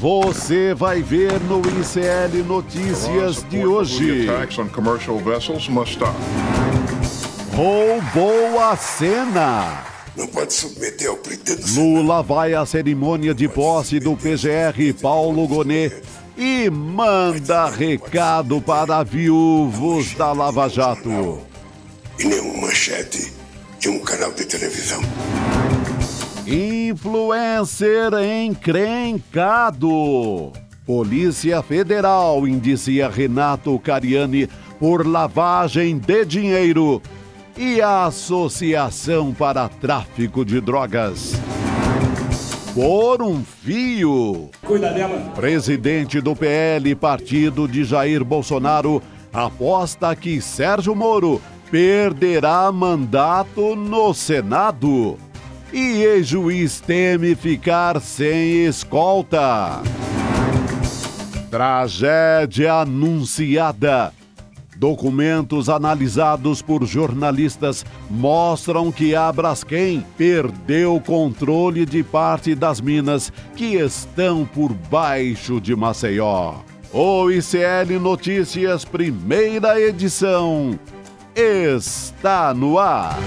Você vai ver no ICL Notícias de hoje. Roubou a cena. Não pode submeter ao pretendo. Lula vai à cerimônia de posse do PGR Paulo Gonet e manda recado para viúvos da Lava Jato. E nenhum manchete de um canal de televisão. Influencer encrencado. Polícia Federal indicia Renato Cariani por lavagem de dinheiro e a Associação para Tráfico de Drogas. Por um fio. Cuida dela. Presidente do PL, partido de Jair Bolsonaro, aposta que Sérgio Moro perderá mandato no Senado. E ex-juiz teme ficar sem escolta. Tragédia anunciada. Documentos analisados por jornalistas mostram que a Braskem perdeu controle de parte das minas que estão por baixo de Maceió. O ICL Notícias, primeira edição, está no ar.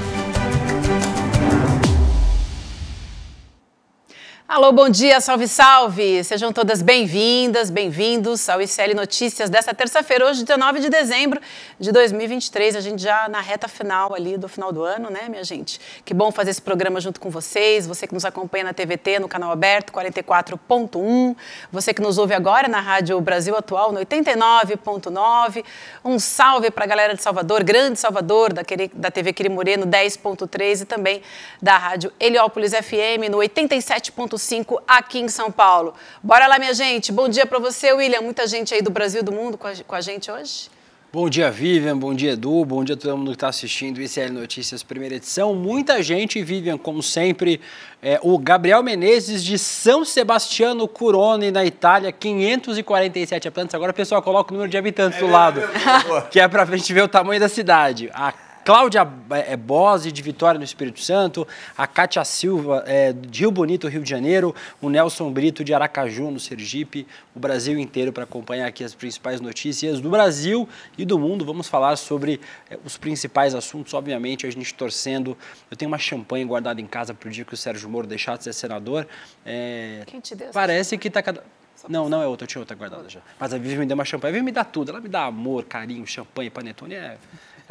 Alô, bom dia, salve, salve! Sejam todas bem-vindas, bem-vindos ao ICL Notícias desta terça-feira, hoje, 19 de dezembro de 2023. A gente já na reta final ali do final do ano, né, minha gente? Que bom fazer esse programa junto com vocês, você que nos acompanha na TVT, no canal aberto 44.1, você que nos ouve agora na Rádio Brasil Atual, no 89.9. Um salve para a galera de Salvador, Grande Salvador, da, TV Quirimoreno 10.3 e também da Rádio Heliópolis FM, no 87.5. 5 aqui em São Paulo. Bora lá, minha gente. Bom dia para você, William. Muita gente aí do Brasil e do mundo com a gente hoje. Bom dia, Vivian. Bom dia, Edu. Bom dia a todo mundo que está assistindo o ICL Notícias, primeira edição. Muita gente, Vivian, como sempre. É, o Gabriel Menezes de São Sebastiano Curone, na Itália, 547 habitantes. Agora pessoal coloca o número de habitantes é, do lado, é, é, é que é para a gente ver o tamanho da cidade. A Cláudia é, eh, eh, Bose, de Vitória no Espírito Santo, a Cátia Silva, é, de Rio Bonito, Rio de Janeiro, o Nelson Brito, de Aracaju, no Sergipe, o Brasil inteiro para acompanhar aqui as principais notícias do Brasil e do mundo. Vamos falar sobre é, os principais assuntos, obviamente, a gente torcendo. Eu tenho uma champanhe guardada em casa para o dia que o Sérgio Moro deixar de ser senador. É, Quem te deu? Parece que está cada... Não, não é outra, eu tinha outra guardada já. Mas a Vivi me deu uma champanhe, a Vivi me dá tudo. Ela me dá amor, carinho, champanhe, panetone, é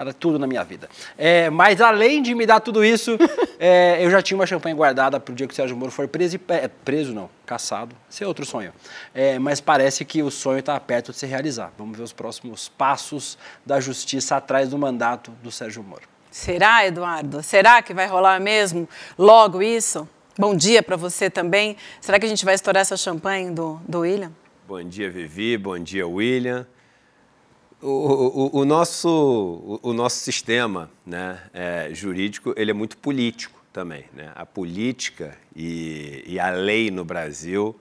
era tudo na minha vida. É, mas além de me dar tudo isso, é, eu já tinha uma champanhe guardada para o dia que o Sérgio Moro for preso. E, é, preso não, caçado. Esse é outro sonho. É, mas parece que o sonho está perto de se realizar. Vamos ver os próximos passos da justiça atrás do mandato do Sérgio Moro. Será, Eduardo? Será que vai rolar mesmo logo isso? Bom dia para você também. Será que a gente vai estourar essa champanhe do, do William? Bom dia, Vivi. Bom dia, William o, o, nosso, o, o nosso sistema né, é, jurídico ele é muito político também. Né? A política e, e a lei no Brasil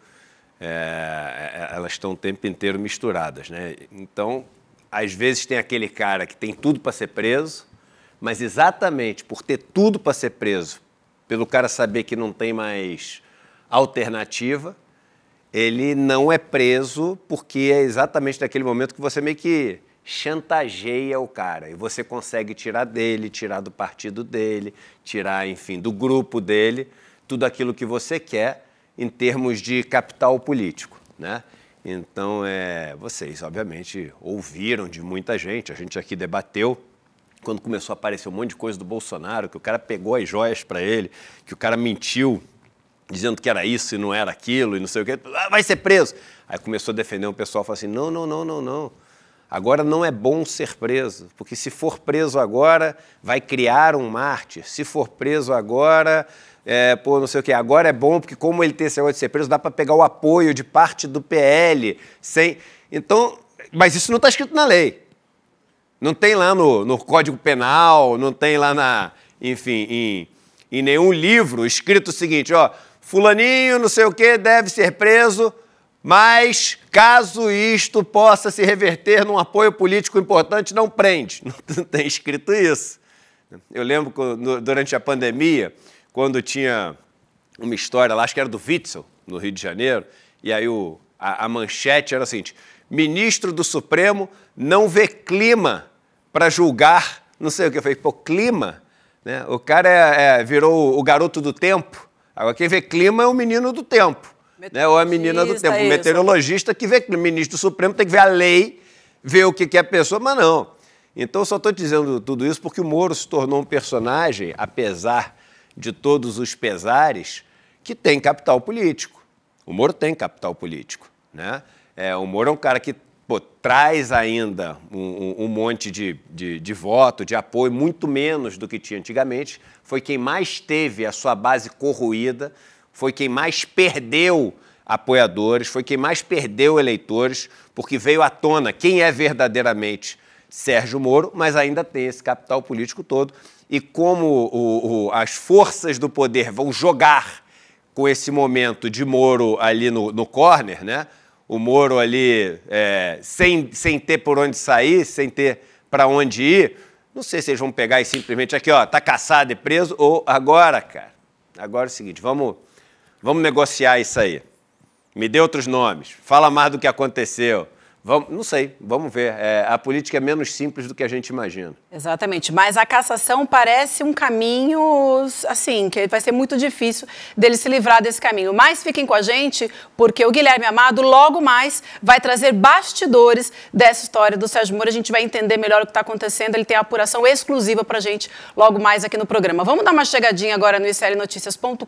é, é elas estão o tempo inteiro misturadas. Né? Então, às vezes tem aquele cara que tem tudo para ser preso, mas exatamente por ter tudo para ser preso, pelo cara saber que não tem mais alternativa, ele não é preso porque é exatamente naquele momento que você meio que chantageia o cara e você consegue tirar dele, tirar do partido dele, tirar, enfim, do grupo dele, tudo aquilo que você quer em termos de capital político, né? Então, é, vocês obviamente ouviram de muita gente, a gente aqui debateu quando começou a aparecer um monte de coisa do Bolsonaro, que o cara pegou as joias para ele, que o cara mentiu dizendo que era isso e não era aquilo e não sei o quê, ah, vai ser preso. Aí começou a defender um pessoal, falou assim: "Não, não, não, não, não. Agora não é bom ser preso, porque se for preso agora, vai criar um mártir. Se for preso agora, é, pô, não sei o quê. Agora é bom, porque como ele tem esse negócio de ser preso, dá para pegar o apoio de parte do PL. sem Então, mas isso não está escrito na lei. Não tem lá no, no Código Penal, não tem lá na. Enfim, em, em nenhum livro escrito o seguinte: ó, Fulaninho, não sei o quê, deve ser preso mas, caso isto possa se reverter num apoio político importante, não prende. Não tem escrito isso. Eu lembro que, durante a pandemia, quando tinha uma história lá, acho que era do Witzel, no Rio de Janeiro, e aí o, a, a manchete era a seguinte: ministro do Supremo não vê clima para julgar, não sei o que. Eu falei, pô, clima? Né? O cara é, é, virou o garoto do tempo. Agora, quem vê clima é o menino do tempo né? ou a menina do tempo. o meteorologista que vê que o ministro do Supremo tem que ver a lei, ver o que, que é a pessoa, mas não. Então, só estou dizendo tudo isso porque o Moro se tornou um personagem, apesar de todos os pesares, que tem capital político. O Moro tem capital político. Né? É, o Moro é um cara que pô, traz ainda um, um, um monte de, de, de, voto, de apoio, muito menos do que tinha antigamente. Foi quem mais teve a sua base corroída foi quem mais perdeu apoiadores, foi quem mais perdeu eleitores, porque veio à tona quem é verdadeiramente Sérgio Moro, mas ainda tem esse capital político todo. E como o, o, as forças do poder vão jogar com esse momento de Moro ali no, no corner, né? o Moro ali é, sem, sem ter por onde sair, sem ter para onde ir, não sei se eles vão pegar e simplesmente aqui, ó, tá caçado e preso, ou agora, cara. Agora é o seguinte, vamos Vamos negociar isso aí. Me dê outros nomes. Fala mais do que aconteceu. Vamos, não sei, vamos ver. É, a política é menos simples do que a gente imagina. Exatamente, mas a cassação parece um caminho, assim, que vai ser muito difícil dele se livrar desse caminho. Mas fiquem com a gente, porque o Guilherme Amado logo mais vai trazer bastidores dessa história do Sérgio Moro. A gente vai entender melhor o que está acontecendo. Ele tem a apuração exclusiva para a gente logo mais aqui no programa. Vamos dar uma chegadinha agora no icelnoticias.com.br,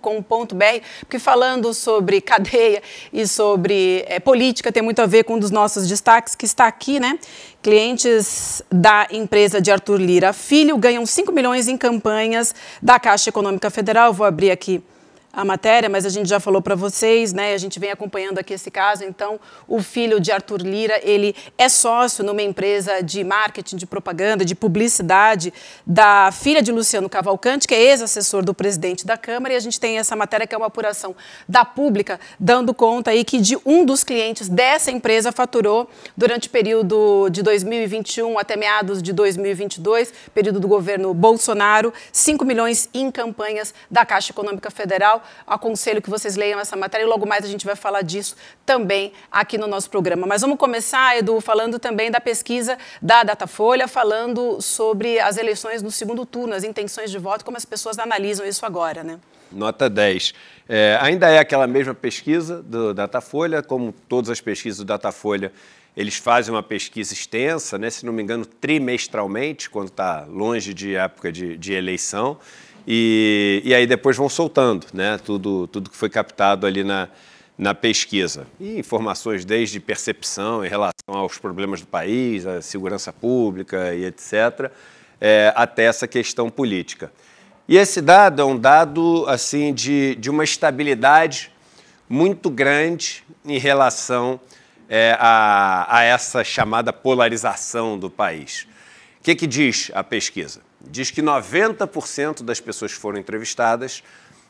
porque falando sobre cadeia e sobre é, política tem muito a ver com um dos nossos destaques que está aqui, né? Clientes da empresa de Arthur Lira Filho ganham 5 milhões em campanhas da Caixa Econômica Federal. Vou abrir aqui a matéria, mas a gente já falou para vocês, né? A gente vem acompanhando aqui esse caso. Então, o filho de Arthur Lira, ele é sócio numa empresa de marketing, de propaganda, de publicidade da filha de Luciano Cavalcante, que é ex-assessor do presidente da Câmara, e a gente tem essa matéria que é uma apuração da pública, dando conta aí que de um dos clientes dessa empresa faturou durante o período de 2021 até meados de 2022, período do governo Bolsonaro, 5 milhões em campanhas da Caixa Econômica Federal Aconselho que vocês leiam essa matéria e logo mais a gente vai falar disso também aqui no nosso programa. Mas vamos começar, Edu, falando também da pesquisa da Datafolha, falando sobre as eleições no segundo turno, as intenções de voto, como as pessoas analisam isso agora, né? Nota 10. É, ainda é aquela mesma pesquisa do Datafolha, como todas as pesquisas do Datafolha, eles fazem uma pesquisa extensa, né, se não me engano, trimestralmente, quando está longe de época de, de eleição. E, e aí depois vão soltando né, tudo, tudo que foi captado ali na, na pesquisa. E informações desde percepção em relação aos problemas do país, à segurança pública e etc., é, até essa questão política. E esse dado é um dado assim de, de uma estabilidade muito grande em relação é, a, a, essa chamada polarização do país. O que, que diz a pesquisa? diz que 90% das pessoas que foram entrevistadas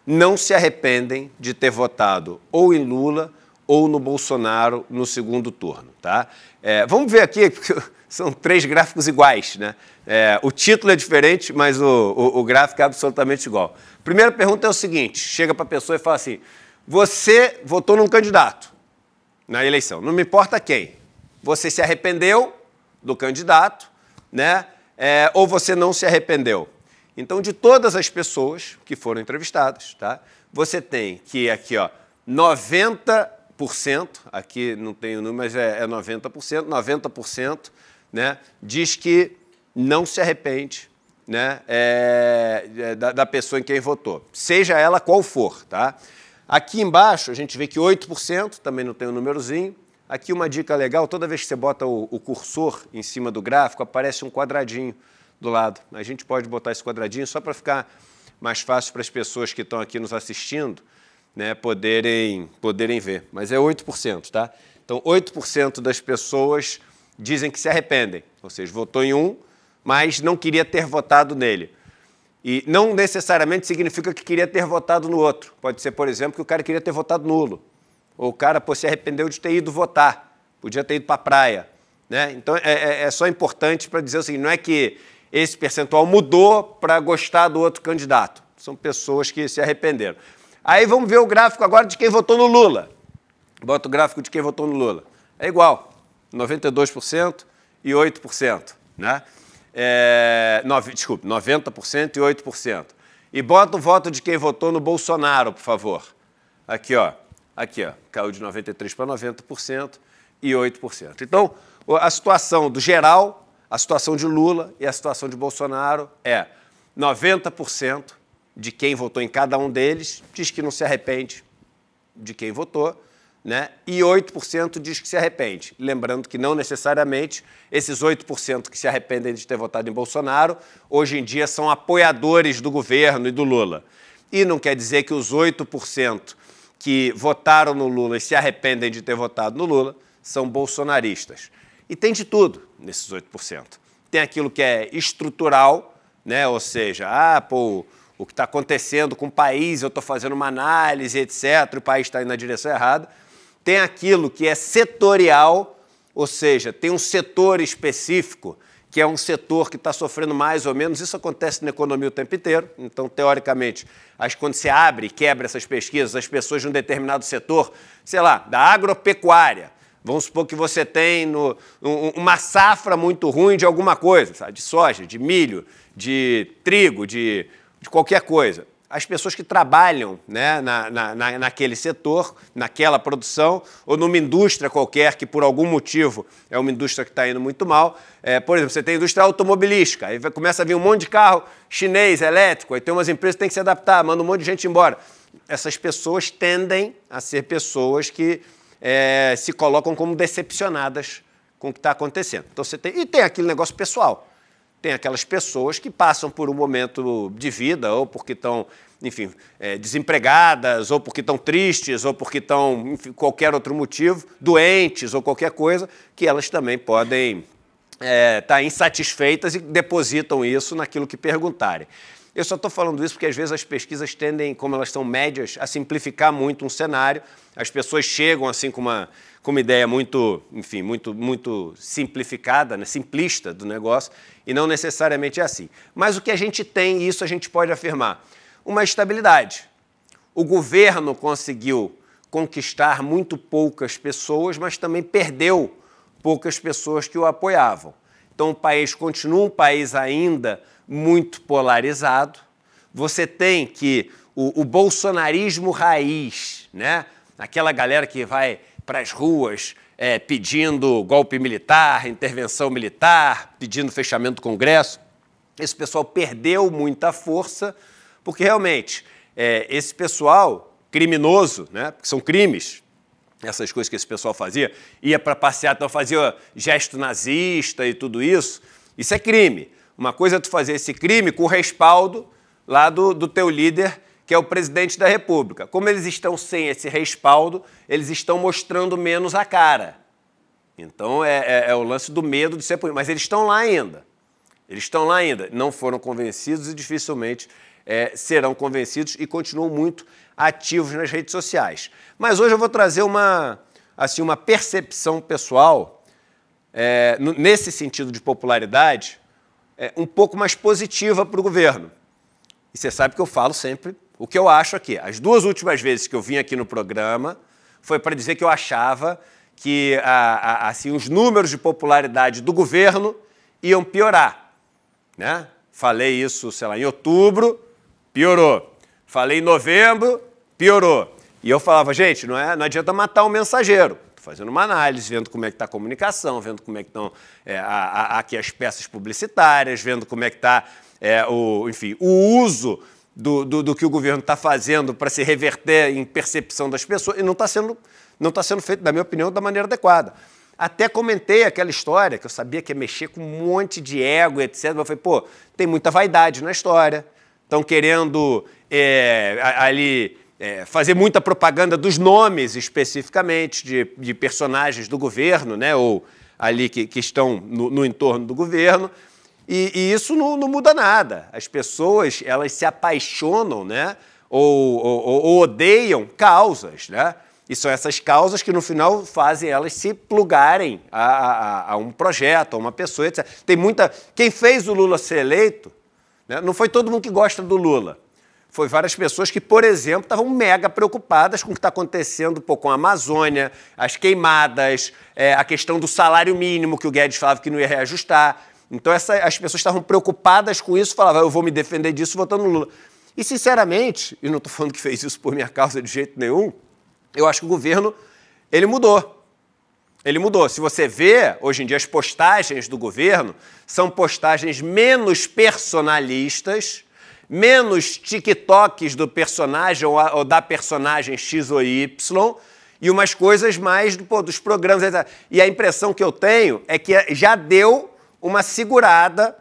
não se arrependem de ter votado ou em Lula ou no Bolsonaro no segundo turno. Tá? É, vamos ver aqui, porque são três gráficos iguais. Né? É, o título é diferente, mas o, o, o gráfico é absolutamente igual. Primeira pergunta é o seguinte: chega para a pessoa e fala assim: você votou num candidato na eleição, não me importa quem. Você se arrependeu do candidato, né? é, ou você não se arrependeu. Então, de todas as pessoas que foram entrevistadas, tá? Você tem que aqui, ó, 90%, aqui não tem o número, mas é, é 90%, 90%, né? Diz que não se arrepende, né? É, é, da, da pessoa em quem votou, seja ela qual for, tá? Aqui embaixo, a gente vê que 8%, também não tem o um númerozinho, Aqui uma dica legal, toda vez que você bota o, o cursor em cima do gráfico, aparece um quadradinho do lado. A gente pode botar esse quadradinho só para ficar mais fácil para as pessoas que estão aqui nos assistindo né, poderem, poderem ver. Mas é 8%, tá? Então, 8% das pessoas dizem que se arrependem. Ou seja, votou em um, mas não queria ter votado nele. E não necessariamente significa que queria ter votado no outro. Pode ser, por exemplo, que o cara queria ter votado nulo o cara pô, se arrependeu de ter ido votar, podia ter ido para a praia. Né? Então é, é, é só importante para dizer assim, não é que esse percentual mudou para gostar do outro candidato. São pessoas que se arrependeram. Aí vamos ver o gráfico agora de quem votou no Lula. Bota o gráfico de quem votou no Lula. É igual, 92% e 8%. Né? É, nove, desculpe, 90% e 8%. E bota o voto de quem votou no Bolsonaro, por favor. Aqui, ó. Aqui, ó, caiu de 93% para 90% e 8%. Então, a situação do geral, a situação de Lula e a situação de Bolsonaro é 90% de quem votou em cada um deles diz que não se arrepende de quem votou, né? E 8% diz que se arrepende. Lembrando que não necessariamente esses 8% que se arrependem de ter votado em Bolsonaro, hoje em dia são apoiadores do governo e do Lula. E não quer dizer que os 8% que votaram no Lula e se arrependem de ter votado no Lula são bolsonaristas. E tem de tudo nesses 8%. Tem aquilo que é estrutural, né? ou seja, ah, pô, o que está acontecendo com o país, eu estou fazendo uma análise, etc., o país está indo na direção errada. Tem aquilo que é setorial, ou seja, tem um setor específico que é um setor que está sofrendo mais ou menos, isso acontece na economia o tempo inteiro. Então, teoricamente, acho que quando você abre e quebra essas pesquisas, as pessoas de um determinado setor, sei lá, da agropecuária, vamos supor que você tem no, um, uma safra muito ruim de alguma coisa, sabe? de soja, de milho, de trigo, de, de qualquer coisa as pessoas que trabalham né, na, na, naquele setor, naquela produção, ou numa indústria qualquer que por algum motivo é uma indústria que está indo muito mal. É, por exemplo, você tem a indústria automobilística, aí começa a vir um monte de carro chinês, elétrico, aí tem umas empresas que têm que se adaptar, manda um monte de gente embora. Essas pessoas tendem a ser pessoas que é, se colocam como decepcionadas com o que está acontecendo. Então você tem, e tem aquele negócio pessoal tem aquelas pessoas que passam por um momento de vida, ou porque estão, enfim, é, desempregadas, ou porque estão tristes, ou porque estão, enfim, qualquer outro motivo, doentes ou qualquer coisa, que elas também podem estar é, tá insatisfeitas e depositam isso naquilo que perguntarem. Eu só estou falando isso porque às vezes as pesquisas tendem, como elas são médias, a simplificar muito um cenário. As pessoas chegam assim com uma, com uma ideia muito, enfim, muito, muito simplificada, né? simplista do negócio, e não necessariamente é assim. Mas o que a gente tem, e isso a gente pode afirmar, uma estabilidade. O governo conseguiu conquistar muito poucas pessoas, mas também perdeu poucas pessoas que o apoiavam. Então o país continua um país ainda muito polarizado. Você tem que o, o bolsonarismo raiz, né? aquela galera que vai para as ruas é, pedindo golpe militar, intervenção militar, pedindo fechamento do Congresso. Esse pessoal perdeu muita força, porque realmente é, esse pessoal criminoso, né? porque são crimes, essas coisas que esse pessoal fazia, ia para passear, então fazia gesto nazista e tudo isso, isso é crime. Uma coisa é tu fazer esse crime com o respaldo lá do, do teu líder, que é o presidente da República. Como eles estão sem esse respaldo, eles estão mostrando menos a cara. Então é, é, é o lance do medo de ser punido. Mas eles estão lá ainda. Eles estão lá ainda. Não foram convencidos e dificilmente é, serão convencidos e continuam muito ativos nas redes sociais. Mas hoje eu vou trazer uma, assim, uma percepção pessoal, é, nesse sentido de popularidade, é, um pouco mais positiva para o governo. E você sabe que eu falo sempre o que eu acho aqui. As duas últimas vezes que eu vim aqui no programa foi para dizer que eu achava que a, a, assim, os números de popularidade do governo iam piorar. Né? Falei isso, sei lá, em outubro, piorou. Falei em novembro, piorou. E eu falava, gente, não, é, não adianta matar o um mensageiro fazendo uma análise, vendo como é que está a comunicação, vendo como é que estão é, aqui as peças publicitárias, vendo como é que está é, o, enfim, o uso do, do, do que o governo está fazendo para se reverter em percepção das pessoas, e não está sendo, não está sendo feito, na minha opinião, da maneira adequada. Até comentei aquela história, que eu sabia que ia mexer com um monte de ego, etc. Mas eu falei, pô, tem muita vaidade na história. Estão querendo é, ali é, fazer muita propaganda dos nomes especificamente de, de, personagens do governo, né, ou ali que, que estão no, no entorno do governo, e, e isso não, não, muda nada. As pessoas elas se apaixonam, né, ou, ou, ou odeiam causas, né, e são essas causas que no final fazem elas se plugarem a, a, a um projeto, a uma pessoa, etc. Tem muita. Quem fez o Lula ser eleito, né, não foi todo mundo que gosta do Lula foi várias pessoas que, por exemplo, estavam mega preocupadas com o que está acontecendo pô, com a Amazônia, as queimadas, é, a questão do salário mínimo que o Guedes falava que não ia reajustar. Então essa, as pessoas estavam preocupadas com isso, falavam, ah, eu vou me defender disso votando no Lula. E, sinceramente, e não estou falando que fez isso por minha causa de jeito nenhum, eu acho que o governo, ele mudou. Ele mudou. Se você vê, hoje em dia, as postagens do governo são postagens menos personalistas menos TikToks do personagem ou, da personagem X ou Y e umas coisas mais pô, dos programas. E a impressão que eu tenho é que eh, já deu uma segurada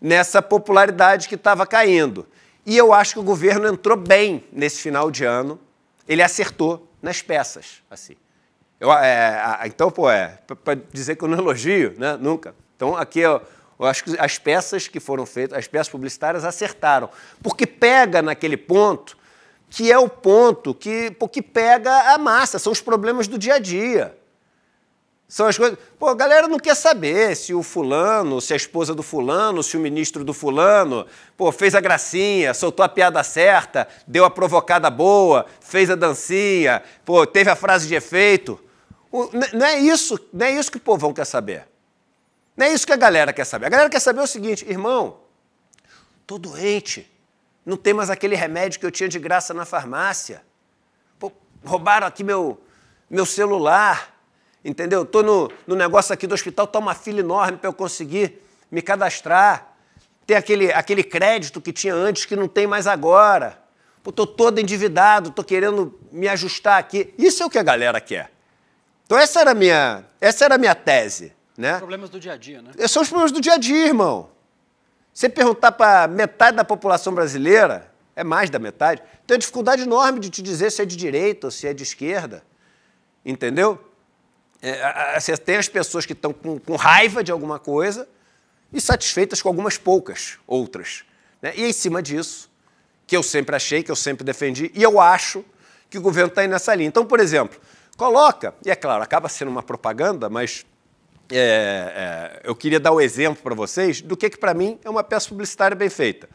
nessa popularidade que estava caindo. E eu acho que o governo entrou bem nesse final de ano. Ele acertou nas peças, assim. Eu, é, então, pô, é para dizer que eu não elogio, né? Nunca. Então, aqui, ó, eu acho que as peças que foram feitas, as peças publicitárias acertaram, porque pega naquele ponto que é o ponto que, porque pega a massa, são os problemas do dia a dia. São as coisas. Pô, a galera não quer saber se o fulano, se a esposa do fulano, se o ministro do fulano, pô, fez a gracinha, soltou a piada certa, deu a provocada boa, fez a dancinha, pô, teve a frase de efeito. O, não é isso, não é isso que o povão quer saber. Não é isso que a galera quer saber. A galera quer saber o seguinte, irmão, tô doente, não tem mais aquele remédio que eu tinha de graça na farmácia. Pô, roubaram aqui meu, meu celular, entendeu? Tô no, no negócio aqui do hospital, tá uma fila enorme para eu conseguir me cadastrar. Tem aquele, aquele crédito que tinha antes que não tem mais agora. Pô, tô todo endividado, tô querendo me ajustar aqui. Isso é o que a galera quer. Então essa era a minha, essa era a minha tese. Né? Os problemas do dia a dia, né? São os problemas do dia a dia, irmão. Você perguntar para metade da população brasileira, é mais da metade, tem uma dificuldade enorme de te dizer se é de direita ou se é de esquerda. Entendeu? É, você tem as pessoas que estão com, com, raiva de alguma coisa e satisfeitas com algumas poucas outras. Né? E é em cima disso, que eu sempre achei, que eu sempre defendi, e eu acho que o governo está aí nessa linha. Então, por exemplo, coloca, e é claro, acaba sendo uma propaganda, mas é, é, eu queria dar o um exemplo para vocês do que, que para mim, é uma peça publicitária bem feita.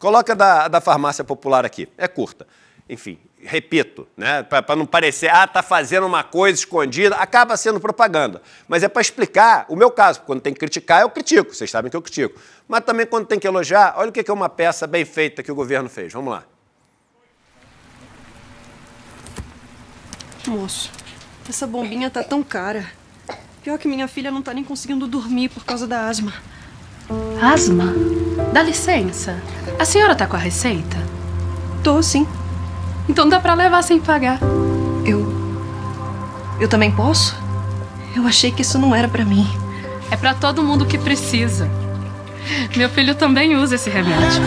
Coloca da, da farmácia popular aqui, é curta. Enfim, repito, né, para não parecer, ah, tá fazendo uma coisa escondida, acaba sendo propaganda. Mas é para explicar o meu caso. Quando tem que criticar, eu critico, vocês sabem que eu critico. Mas também quando tem que elogiar, olha o que é uma peça bem feita que o governo fez. Vamos lá. Moço, essa bombinha tá tão cara. Pior que minha filha não tá nem conseguindo dormir por causa da asma. Asma? Dá licença. A senhora tá com a receita? Tô, sim. Então dá pra levar sem pagar. Eu. Eu também posso? Eu achei que isso não era para mim. É para todo mundo que precisa. Meu filho também usa esse remédio.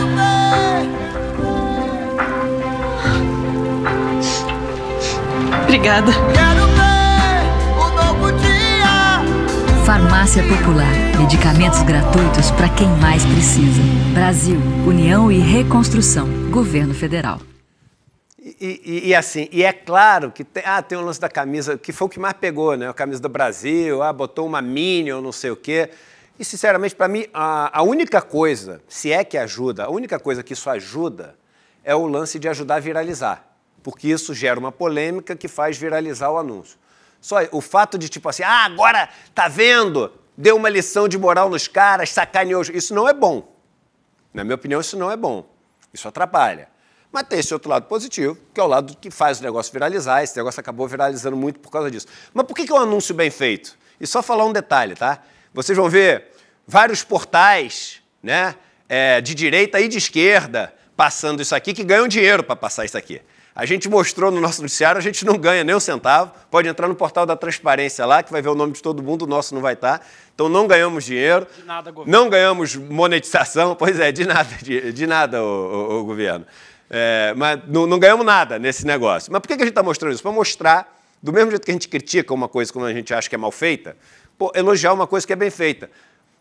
Obrigada. Farmácia Popular. Medicamentos gratuitos para quem mais precisa. Brasil, União e Reconstrução. Governo Federal. E, e, e, assim, e é claro que tem, ah, tem o lance da camisa, que foi o que mais pegou, né? A camisa do Brasil, ah, botou uma Minion, não sei o quê. E, sinceramente, para mim, a, a única coisa, se é que ajuda, a única coisa que isso ajuda é o lance de ajudar a viralizar. Porque isso gera uma polêmica que faz viralizar o anúncio. Só o fato de tipo assim, ah, agora tá vendo? Deu uma lição de moral nos caras, sacaneou. Isso não é bom. Na minha opinião, isso não é bom. Isso atrapalha. Mas tem esse outro lado positivo, que é o lado que faz o negócio viralizar. Esse negócio acabou viralizando muito por causa disso. Mas por que é um anúncio bem feito? E só falar um detalhe, tá? Vocês vão ver vários portais, né? É, de direita e de esquerda, passando isso aqui, que ganham dinheiro para passar isso aqui. A gente mostrou no nosso noticiário, a gente não ganha nem um centavo. Pode entrar no portal da transparência lá, que vai ver o nome de todo mundo, o nosso não vai estar. Tá. Então não ganhamos dinheiro. De nada, governo. Não ganhamos monetização, pois é, de nada, de, de nada, o, o, o governo. É, mas não, não, ganhamos nada nesse negócio. Mas por que a gente está mostrando isso? Para mostrar, do mesmo jeito que a gente critica uma coisa quando a gente acha que é mal feita, pô, elogiar uma coisa que é bem feita.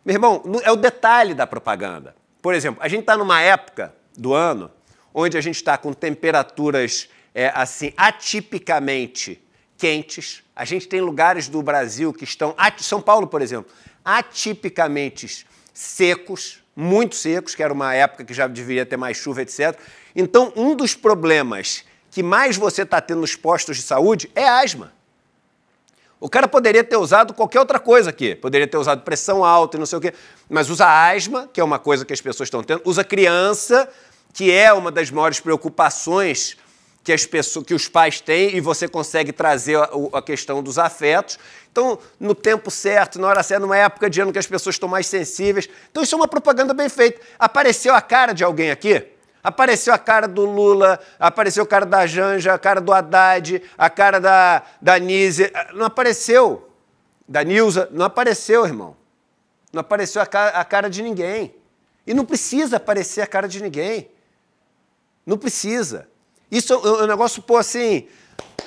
Meu irmão, é o detalhe da propaganda. Por exemplo, a gente está numa época do ano onde a gente está com temperaturas é, assim atipicamente quentes. A gente tem lugares do Brasil que estão, São Paulo, por exemplo, atipicamente secos, muito secos, que era uma época que já deveria ter mais chuva, etc. Então, um dos problemas que mais você está tendo nos postos de saúde é asma. O cara poderia ter usado qualquer outra coisa aqui. Poderia ter usado pressão alta e não sei o quê. Mas usa asma, que é uma coisa que as pessoas estão tendo. Usa criança, que é uma das maiores preocupações que, as pessoas, que os pais têm e você consegue trazer a, a, questão dos afetos. Então, no tempo certo, na hora certa, numa época de ano que as pessoas estão mais sensíveis. Então, isso é uma propaganda bem feita. Apareceu a cara de alguém aqui? Apareceu a cara do Lula, apareceu a cara da Janja, a cara do Haddad, a cara da, da Nise. Ah, não apareceu. Da Nilza, não apareceu, irmão. Não apareceu a a cara de ninguém. E não precisa aparecer a cara de ninguém. Não precisa. Isso é, é um negócio, pô, assim,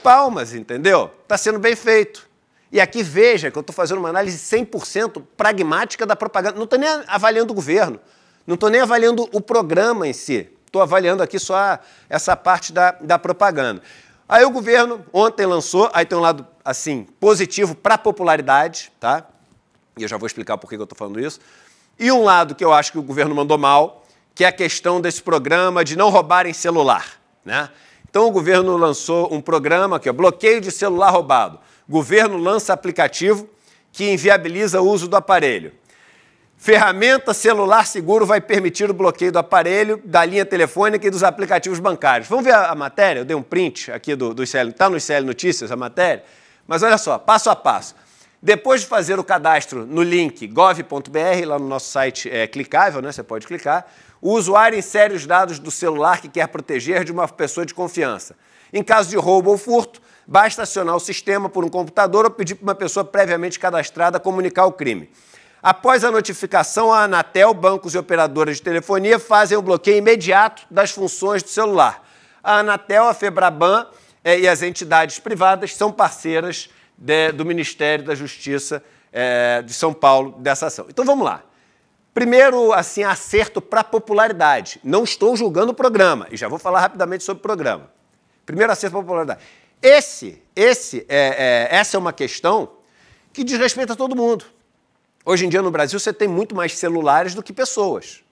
palmas, entendeu? Está sendo bem feito. E aqui veja que eu estou fazendo uma análise 100% pragmática da propaganda. Não estou nem avaliando o governo, não estou nem avaliando o programa em si. Estou avaliando aqui só essa parte da, da propaganda. Aí o governo ontem lançou, aí tem um lado assim positivo para a popularidade, tá? E eu já vou explicar por que eu estou falando isso. E um lado que eu acho que o governo mandou mal, que é a questão desse programa de não roubarem celular. Né? Então o governo lançou um programa que é bloqueio de celular roubado. O governo lança aplicativo que inviabiliza o uso do aparelho. Ferramenta celular seguro vai permitir o bloqueio do aparelho, da linha telefônica e dos aplicativos bancários. Vamos ver a, matéria? Eu dei um print aqui do, do ICL, está no ICL Notícias a matéria? Mas olha só, passo a passo. Depois de fazer o cadastro no link gov.br, lá no nosso site é clicável, né? você pode clicar, o usuário insere os dados do celular que quer proteger de uma pessoa de confiança. Em caso de roubo ou furto, basta acionar o sistema por um computador ou pedir para uma pessoa previamente cadastrada comunicar o crime. Após a notificação, a Anatel, bancos e operadoras de telefonia fazem o bloqueio imediato das funções do celular. A Anatel, a Febraban eh, e as entidades privadas são parceiras de, né, do Ministério da Justiça eh, de São Paulo dessa ação. Então vamos lá. Primeiro, assim, acerto para popularidade. Não estou julgando o programa, e já vou falar rapidamente sobre o programa. Primeiro acerto para popularidade. Esse, esse, é, é, essa é uma questão que diz respeito a todo mundo. Hoje em dia no Brasil você tem muito mais celulares do que pessoas.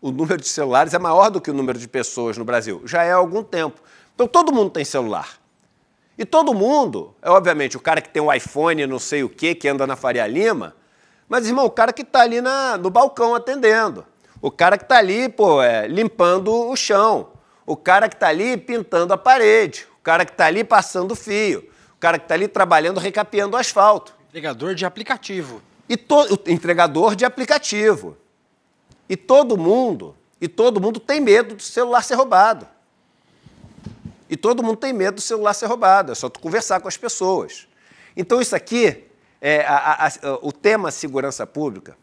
O número de celulares é maior do que o número de pessoas no Brasil, já é há algum tempo. Então todo mundo tem celular. E todo mundo, é obviamente o cara que tem um iPhone, não sei o que, que anda na Faria Lima, mas, irmão, o cara que está ali na, no balcão atendendo, o cara que está ali, pô, é, limpando o chão, o cara que está ali pintando a parede, o cara que está ali passando fio, o cara que está ali trabalhando, recapeando o asfalto. Entregador de aplicativo. E to... Entregador de aplicativo. E todo mundo, e todo mundo tem medo do celular ser roubado. E todo mundo tem medo do celular ser roubado, é só tu conversar com as pessoas. Então isso aqui é, a, a, o tema segurança pública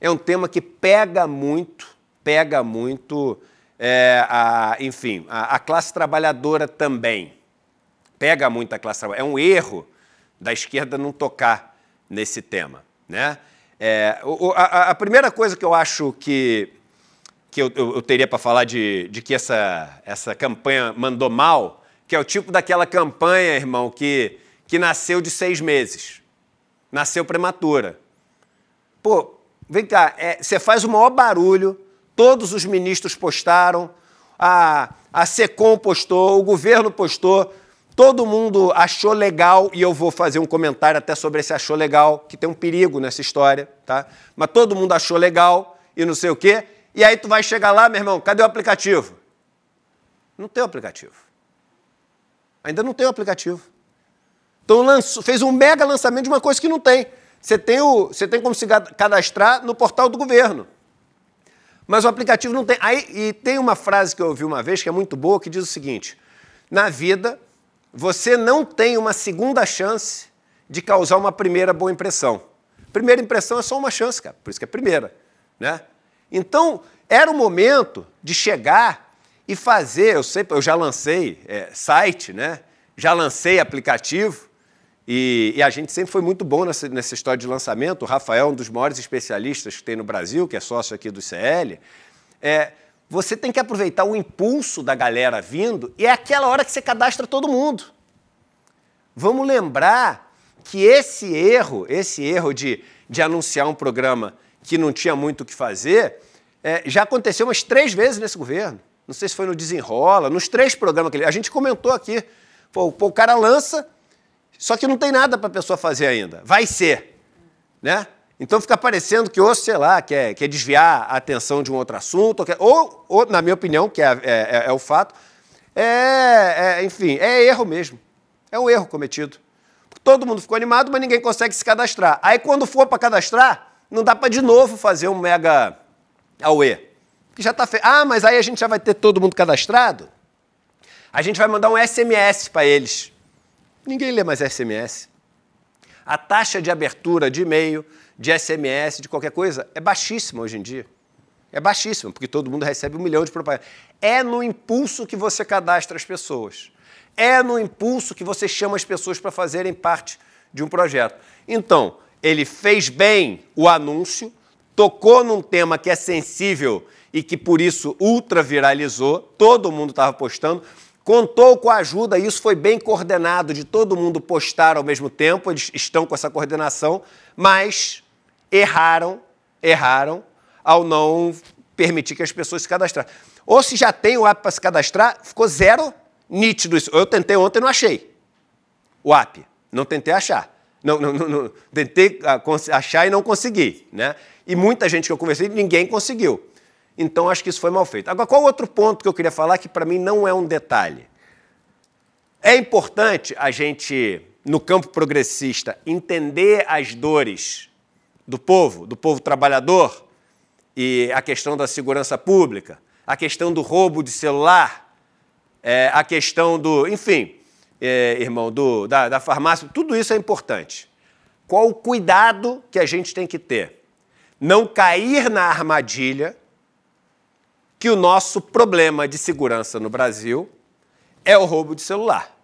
é um tema que pega muito, pega muito, é, a, enfim, a, classe trabalhadora também. Pega muito a classe trabalhadora. É um erro da esquerda não tocar nesse tema. Né? É, o, a, primeira coisa que eu acho que, que eu, eu, eu teria para falar de, de que essa, essa campanha mandou mal, que é o tipo daquela campanha, irmão, que, que nasceu de seis meses nasceu prematura. Pô, vem cá, é, você faz o maior barulho, todos os ministros postaram, a, a SECOM postou, o governo postou, todo mundo achou legal, e eu vou fazer um comentário até sobre esse achou legal, que tem um perigo nessa história, tá? Mas todo mundo achou legal e não sei o quê, e aí tu vai chegar lá, meu irmão, cadê o aplicativo? Não tem o aplicativo. Ainda não tem o aplicativo. Então lançou, fez um mega lançamento de uma coisa que não tem. Você tem, o, você tem como se cadastrar no portal do governo. Mas o aplicativo não tem. Aí, e tem uma frase que eu ouvi uma vez que é muito boa, que diz o seguinte: na vida, você não tem uma segunda chance de causar uma primeira boa impressão. Primeira impressão é só uma chance, cara, por isso que é primeira. Né? Então, era o momento de chegar e fazer. Eu, sei, eu já lancei é, site, né? já lancei aplicativo, e, e, a gente sempre foi muito bom nessa, nessa história de lançamento. O Rafael, é um dos maiores especialistas que tem no Brasil, que é sócio aqui do CL, é, você tem que aproveitar o impulso da galera vindo e é aquela hora que você cadastra todo mundo. Vamos lembrar que esse erro, esse erro de, de anunciar um programa que não tinha muito o que fazer, é, já aconteceu umas três vezes nesse governo. Não sei se foi no Desenrola, nos três programas que ele. A gente comentou aqui. Pô, o cara lança, só que não tem nada para a pessoa fazer ainda. Vai ser. Né? Então fica parecendo que, ou sei lá, quer, quer desviar a atenção de um outro assunto, ou, ou, ou na minha opinião, que é, é, é, é o fato, é, é, enfim, é erro mesmo. É um erro cometido. Todo mundo ficou animado, mas ninguém consegue se cadastrar. Aí quando for para cadastrar, não dá para de novo fazer um mega AUE. Que já está feito. Ah, mas aí a gente já vai ter todo mundo cadastrado? A gente vai mandar um SMS para eles Ninguém lê mais SMS. A taxa de abertura de e-mail, de SMS, de qualquer coisa, é baixíssima hoje em dia. É baixíssima, porque todo mundo recebe um milhão de propaganda. É no impulso que você cadastra as pessoas. É no impulso que você chama as pessoas para fazerem parte de um projeto. Então, ele fez bem o anúncio, tocou num tema que é sensível e que por isso ultra viralizou, todo mundo estava postando, Contou com a ajuda, isso foi bem coordenado, de todo mundo postar ao mesmo tempo, eles estão com essa coordenação, mas erraram, erraram ao não permitir que as pessoas se cadastrassem. Ou se já tem o app para se cadastrar, ficou zero nítido isso. Eu tentei ontem e não achei o app, não tentei achar. Não, não, não, não, tentei ah, achar e não consegui, né? E muita gente que eu conversei, ninguém conseguiu. Então acho que isso foi mal feito. Agora, qual outro ponto que eu queria falar que para mim não é um detalhe? É importante a gente, no campo progressista, entender as dores do povo, do povo trabalhador, e a questão da segurança pública, a questão do roubo de celular, é, a questão do. Enfim, é, irmão, do, da, da farmácia, tudo isso é importante. Qual o cuidado que a gente tem que ter? Não cair na armadilha que o nosso problema de segurança no Brasil é o roubo de celular.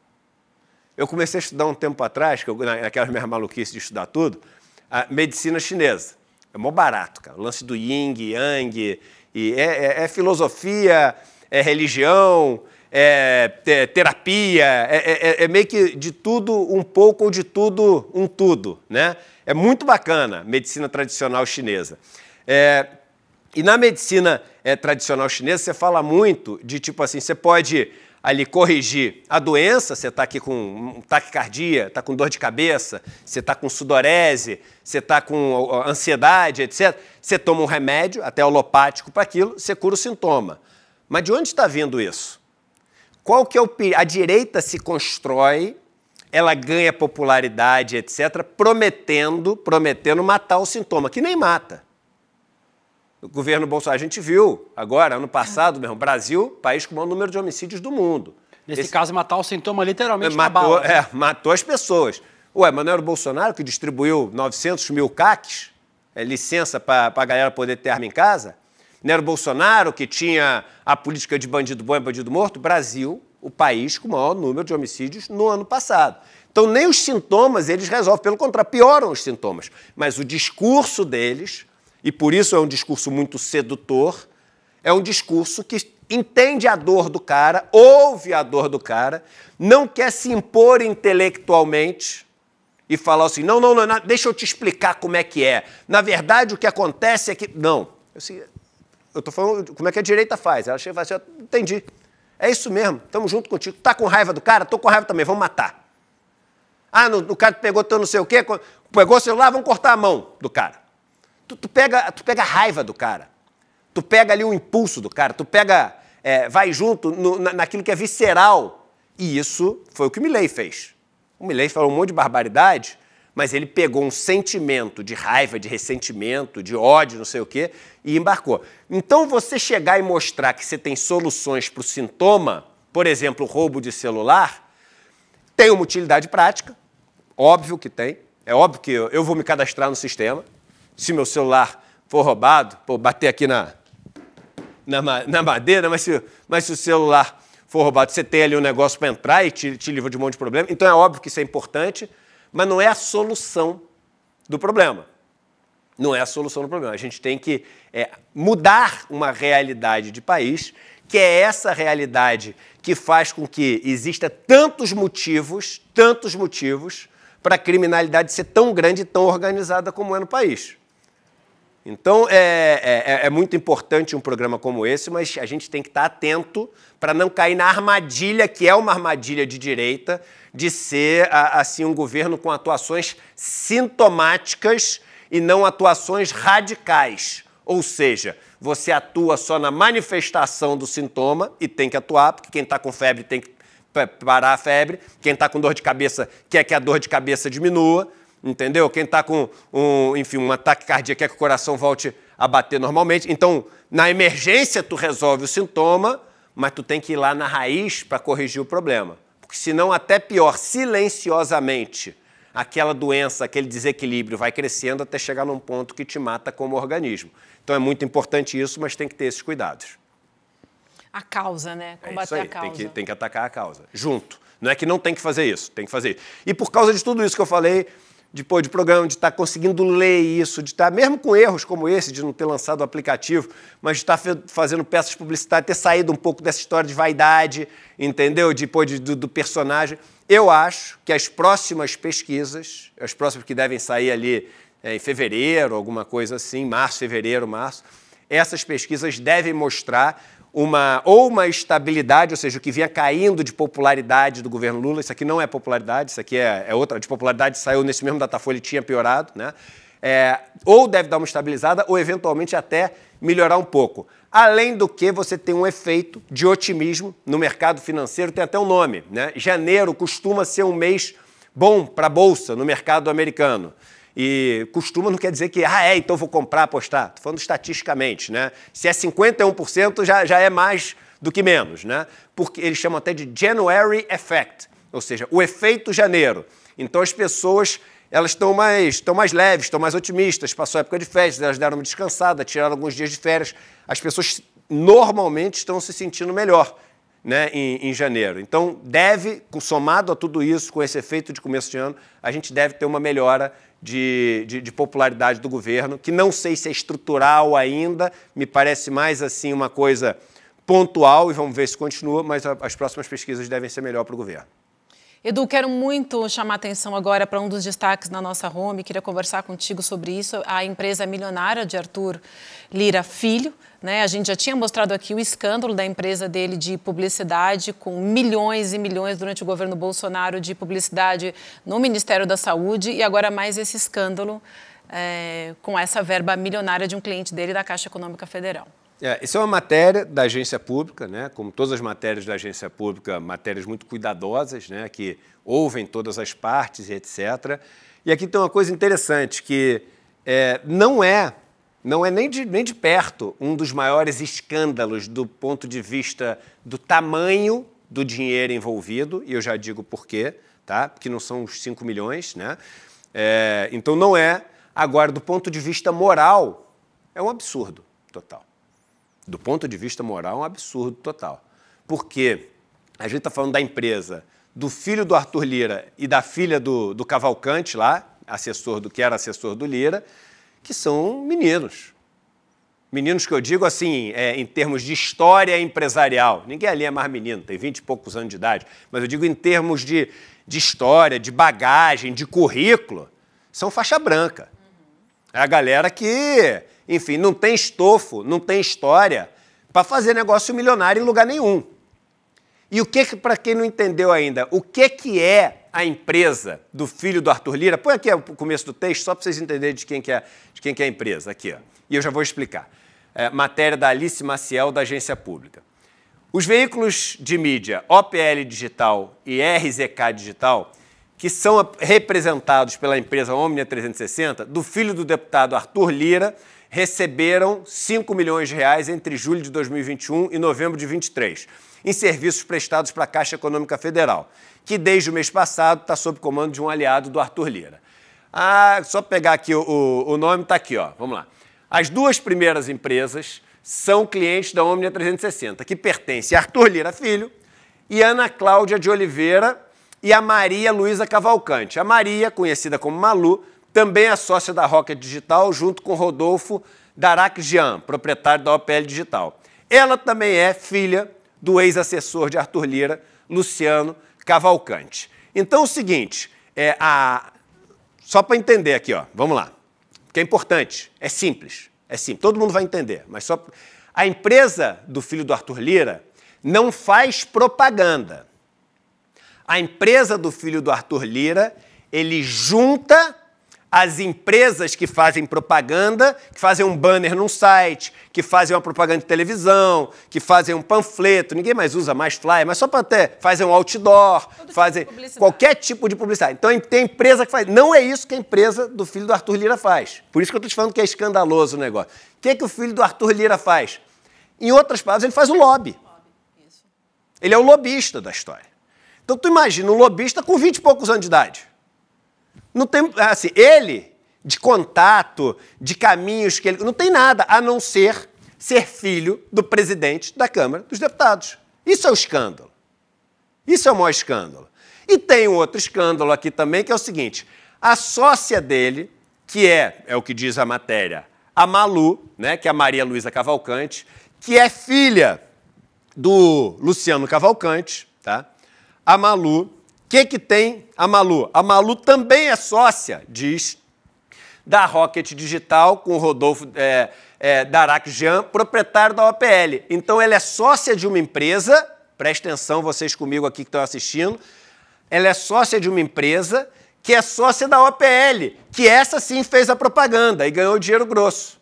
Eu comecei a estudar um tempo atrás, naquelas minhas maluquices de estudar tudo, a medicina chinesa. É mó barato, cara. O lance do yin, yang, e é, é, é filosofia, é religião, é, é terapia, é, é, é, é meio que de tudo um pouco ou de tudo um tudo, né? É muito bacana medicina tradicional chinesa. É, e na medicina é, tradicional chinesa, você fala muito de tipo assim, você pode ali corrigir a doença, você está aqui com taquicardia, está com dor de cabeça, você está com sudorese, você está com ansiedade, etc. Você toma um remédio, até alopático para aquilo, você cura o sintoma. Mas de onde está vindo isso? Qual que é o a direita se constrói, ela ganha popularidade, etc, prometendo, prometendo matar o sintoma, que nem mata governo Bolsonaro. A gente viu agora, ano passado mesmo, Brasil, país com o maior número de homicídios do mundo. Nesse Esse... caso, matar o sintoma literalmente matou, na bala. Né? É, matou as pessoas. Ué, mas não era o Bolsonaro que distribuiu 900 mil caques, é, licença para a galera poder ter arma em casa? Não era o Bolsonaro que tinha a política de bandido bom e bandido morto? Brasil, o país com o maior número de homicídios no ano passado. Então, nem os sintomas eles resolvem, pelo contrário, pioram os sintomas. Mas o discurso deles e por isso é um discurso muito sedutor, é um discurso que entende a dor do cara, ouve a dor do cara, não quer se impor intelectualmente e falar assim: não, não, não, deixa eu te explicar como é que é. Na verdade, o que acontece é que. Não. Eu assim, estou falando como é que a direita faz. Ela chega e fala assim: entendi. É isso mesmo, estamos junto contigo. Tá com raiva do cara? Tô com raiva também, vamos matar. Ah, no, o cara pegou teu não sei o quê, pegou o celular, vamos cortar a mão do cara. Tu, tu, pega, tu pega a raiva do cara, tu pega ali o impulso do cara, tu pega, é, vai junto no, na, naquilo que é visceral. E isso foi o que o Milley fez. O Milley falou um monte de barbaridade, mas ele pegou um sentimento de raiva, de ressentimento, de ódio, não sei o quê, e embarcou. Então você chegar e mostrar que você tem soluções para o sintoma, por exemplo, roubo de celular, tem uma utilidade prática, óbvio que tem. É óbvio que eu vou me cadastrar no sistema, se meu celular for roubado, vou bater aqui na, na, na madeira, mas se, mas se o celular for roubado, você tem ali um negócio para entrar e te, te livra de um monte de problema. Então é óbvio que isso é importante, mas não é a solução do problema. Não é a solução do problema. A gente tem que é, mudar uma realidade de país, que é essa realidade que faz com que exista tantos motivos, tantos motivos, para a criminalidade ser tão grande e tão organizada como é no país. Então é, é, é, é, muito importante um programa como esse, mas a gente tem que estar atento para não cair na armadilha, que é uma armadilha de direita, de ser assim um governo com atuações sintomáticas e não atuações radicais. Ou seja, você atua só na manifestação do sintoma e tem que atuar, porque quem está com febre tem que parar a febre, quem está com dor de cabeça quer que a dor de cabeça diminua entendeu? Quem está com um, enfim, um ataque cardíaco quer que o coração volte a bater normalmente. Então, na emergência tu resolve o sintoma, mas tu tem que ir lá na raiz para corrigir o problema. Porque senão até pior, silenciosamente, aquela doença, aquele desequilíbrio vai crescendo até chegar num ponto que te mata como organismo. Então é muito importante isso, mas tem que ter esses cuidados. A causa, né? É Combater é aí, a causa. Tem que, tem que atacar a causa, junto. Não é que não tem que fazer isso, tem que fazer. E por causa de tudo isso que eu falei, depois de programa, de estar tá conseguindo ler isso, de estar, tá, mesmo com erros como esse, de não ter lançado o aplicativo, mas de estar tá fazendo peças publicitárias, ter saído um pouco dessa história de vaidade, entendeu? Depois de, do, do, personagem. Eu acho que as próximas pesquisas, as próximas que devem sair ali é, em fevereiro, alguma coisa assim, março, fevereiro, março, essas pesquisas devem mostrar uma ou uma estabilidade, ou seja, o que vinha caindo de popularidade do governo Lula, isso aqui não é popularidade, isso aqui é, é outra, de popularidade saiu nesse mesmo Datafolha e tinha piorado, né? É, ou deve dar uma estabilizada, ou eventualmente até melhorar um pouco. Além do que, você tem um efeito de otimismo no mercado financeiro, tem até um nome, né? Janeiro costuma ser um mês bom para a bolsa no mercado americano. E costuma não quer dizer que, ah, é, então vou comprar, apostar. Estou falando estatisticamente, né? Se é 51%, já, já é mais do que menos, né? Porque eles chamam até de January Effect, ou seja, o efeito janeiro. Então as pessoas elas estão mais, estão mais leves, estão mais otimistas, passou a época de férias elas deram uma descansada, tiraram alguns dias de férias. As pessoas normalmente estão se sentindo melhor né, em, em janeiro. Então, deve, somado a tudo isso, com esse efeito de começo de ano, a gente deve ter uma melhora de, de, de, popularidade do governo, que não sei se é estrutural ainda, me parece mais assim uma coisa pontual, e vamos ver se continua, mas as próximas pesquisas devem ser melhor para o governo. Edu, quero muito chamar atenção agora para um dos destaques na nossa home. Queria conversar contigo sobre isso. A empresa milionária de Arthur Lira Filho. Né? A gente já tinha mostrado aqui o escândalo da empresa dele de publicidade, com milhões e milhões durante o governo Bolsonaro de publicidade no Ministério da Saúde. E agora mais esse escândalo é, com essa verba milionária de um cliente dele da Caixa Econômica Federal. É, isso é uma matéria da agência pública, né? como todas as matérias da agência pública, matérias muito cuidadosas, né? que ouvem todas as partes e etc. E aqui tem uma coisa interessante, que é, não é, não é nem de, nem de perto um dos maiores escândalos do ponto de vista do tamanho do dinheiro envolvido, e eu já digo por quê, tá? porque não são os 5 milhões. Né? É, então não é. Agora, do ponto de vista moral, é um absurdo total do ponto de vista moral, é um absurdo total. Porque a gente está falando da empresa do filho do Arthur Lira e da filha do, do Cavalcante lá, assessor do que era assessor do Lira, que são meninos. Meninos que eu digo assim, é, em termos de história empresarial. Ninguém ali é mais menino, tem vinte e poucos anos de idade. Mas eu digo em termos de, de história, de bagagem, de currículo, são faixa branca. É a galera que enfim, não tem estofo, não tem história para fazer negócio milionário em lugar nenhum. E o que, que para quem não entendeu ainda, o que, que é a empresa do filho do Arthur Lira? Põe aqui o começo do texto, só para vocês entenderem de quem, que é, de quem que é a empresa. Aqui, ó. e eu já vou explicar. É, matéria da Alice Maciel, da Agência Pública. Os veículos de mídia OPL Digital e RZK Digital, que são representados pela empresa Omnia 360, do filho do deputado Arthur Lira, receberam 5 milhões de reais entre julho de 2021 e novembro de 2023, em serviços prestados para a Caixa Econômica Federal, que desde o mês passado está sob comando de um aliado do Arthur Lira. Ah, só pegar aqui o, o nome, está aqui, ó. Vamos lá. As duas primeiras empresas são clientes da Omnia 360, que pertence a Arthur Lira Filho e Ana Cláudia de Oliveira e a Maria Luísa Cavalcante. A Maria, conhecida como Malu, também é sócia da Roca Digital, junto com Rodolfo Darakjian, proprietário da OPL Digital. Ela também é filha do ex-assessor de Arthur Lira, Luciano Cavalcante. Então é o seguinte, é a... só para entender aqui, ó, vamos lá, que é importante, é simples, é simples, todo mundo vai entender, mas só a empresa do filho do Arthur Lira não faz propaganda. A empresa do filho do Arthur Lira, ele junta as empresas que fazem propaganda, que fazem um banner num site, que fazem uma propaganda de televisão, que fazem um panfleto, ninguém mais usa mais flyer, mas só para até fazer um outdoor, tipo fazer tipo qualquer tipo de publicidade. Então tem empresa que faz. Não é isso que a empresa do filho do Arthur Lira faz. Por isso que eu estou te falando que é escandaloso o negócio. O que, é que o filho do Arthur Lira faz? Em outras palavras, ele faz o lobby. Ele é o lobista da história. Então tu imagina um lobista com 20 e poucos anos de idade. Não tem, assim, ele, de contato, de caminhos que ele. Não tem nada a não ser ser filho do presidente da Câmara dos Deputados. Isso é um escândalo. Isso é o maior escândalo. E tem um outro escândalo aqui também, que é o seguinte: a sócia dele, que é, é o que diz a matéria, a Malu, né, que é a Maria Luísa Cavalcante, que é filha do Luciano Cavalcante, tá? A Malu que, que tem a Malu? A Malu também é sócia, diz, da Rocket Digital, com o Rodolfo é, é, proprietário da OPL. Então, ela é sócia de uma empresa, presta atenção vocês comigo aqui que estão assistindo, ela é sócia de uma empresa que é sócia da OPL, que essa sim fez a propaganda e ganhou dinheiro grosso.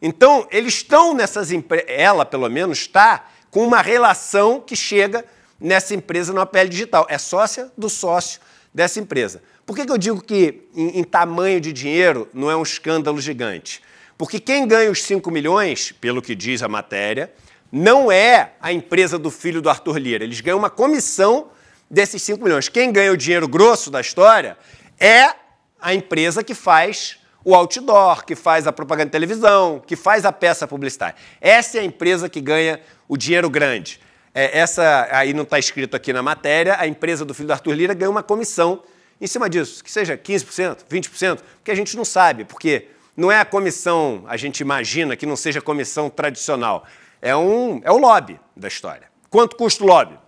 Então, eles estão nessas empresas, ela pelo menos está, com uma relação que chega nessa empresa no APL Digital. É sócia do sócio dessa empresa. Por que, que eu digo que, em, em, tamanho de dinheiro, não é um escândalo gigante? Porque quem ganha os 5 milhões, pelo que diz a matéria, não é a empresa do filho do Arthur Lira. Eles ganham uma comissão desses 5 milhões. Quem ganha o dinheiro grosso da história é a empresa que faz o outdoor, que faz a propaganda de televisão, que faz a peça publicitária. Essa é a empresa que ganha o dinheiro grande. É, essa aí não está escrito aqui na matéria, a empresa do filho do Arthur Lira ganhou uma comissão em cima disso, que seja 15%, 20%, porque a gente não sabe, porque não é a comissão, a gente imagina que não seja comissão tradicional. É um é o lobby da história. Quanto custa o lobby?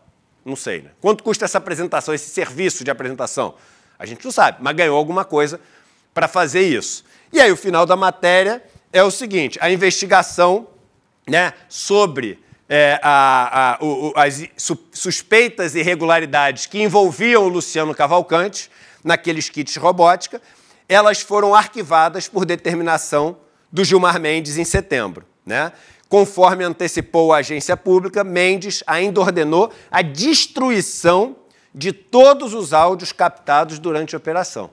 Não sei, né? Quanto custa essa apresentação, esse serviço de apresentação? A gente não sabe, mas ganhou alguma coisa para fazer isso. E aí o final da matéria é o seguinte: a investigação né, sobre é, a, a, o, as suspeitas irregularidades que envolviam o Luciano Cavalcante naqueles kits robótica, elas foram arquivadas por determinação do Gilmar Mendes em setembro. Né? Conforme antecipou a agência pública, Mendes ainda ordenou a destruição de todos os áudios captados durante a operação.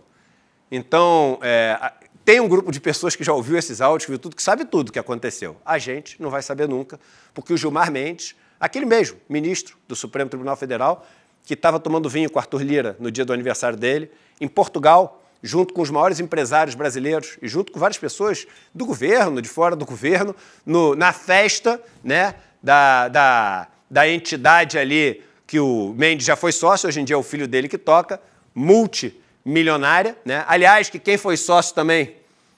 Então, é, tem um grupo de pessoas que já ouviu esses áudios, que viu tudo, que sabe tudo o que aconteceu. A gente não vai saber nunca, porque o Gilmar Mendes, aquele mesmo ministro do Supremo Tribunal Federal, que estava tomando vinho com Arthur Lira no dia do aniversário dele, em Portugal, junto com os maiores empresários brasileiros e junto com várias pessoas do governo, de fora do governo, no, na festa né, da, da, da entidade ali que o Mendes já foi sócio, hoje em dia é o filho dele que toca, Multi milionária. Né? Aliás, que quem foi sócio também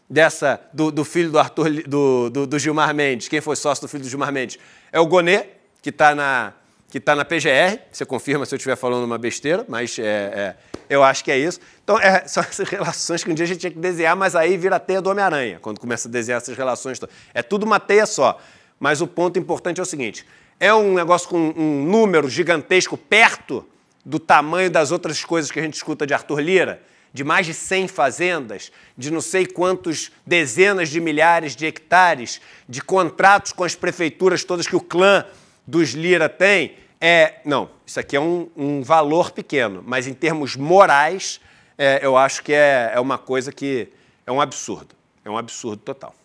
dessa do, do filho do Arthur do, do, do, Gilmar Mendes, quem foi sócio do filho do Gilmar Mendes, é o Gonê, que está na, que tá na PGR. Você confirma se eu estiver falando uma besteira, mas é, é, eu acho que é isso. Então, é, são essas relações que um dia a gente tinha que desenhar, mas aí vira a teia do Homem-Aranha, quando começa a desenhar essas relações. É tudo uma teia só. Mas o ponto importante é o seguinte: é um negócio com um número gigantesco perto do tamanho das outras coisas que a gente escuta de Arthur Lira, de mais de 100 fazendas, de não sei quantos dezenas de milhares de hectares, de contratos com as prefeituras todas que o clã dos Lira tem. É, não, isso aqui é um, um valor pequeno, mas em termos morais, é, eu acho que é, é uma coisa que é um absurdo. É um absurdo total.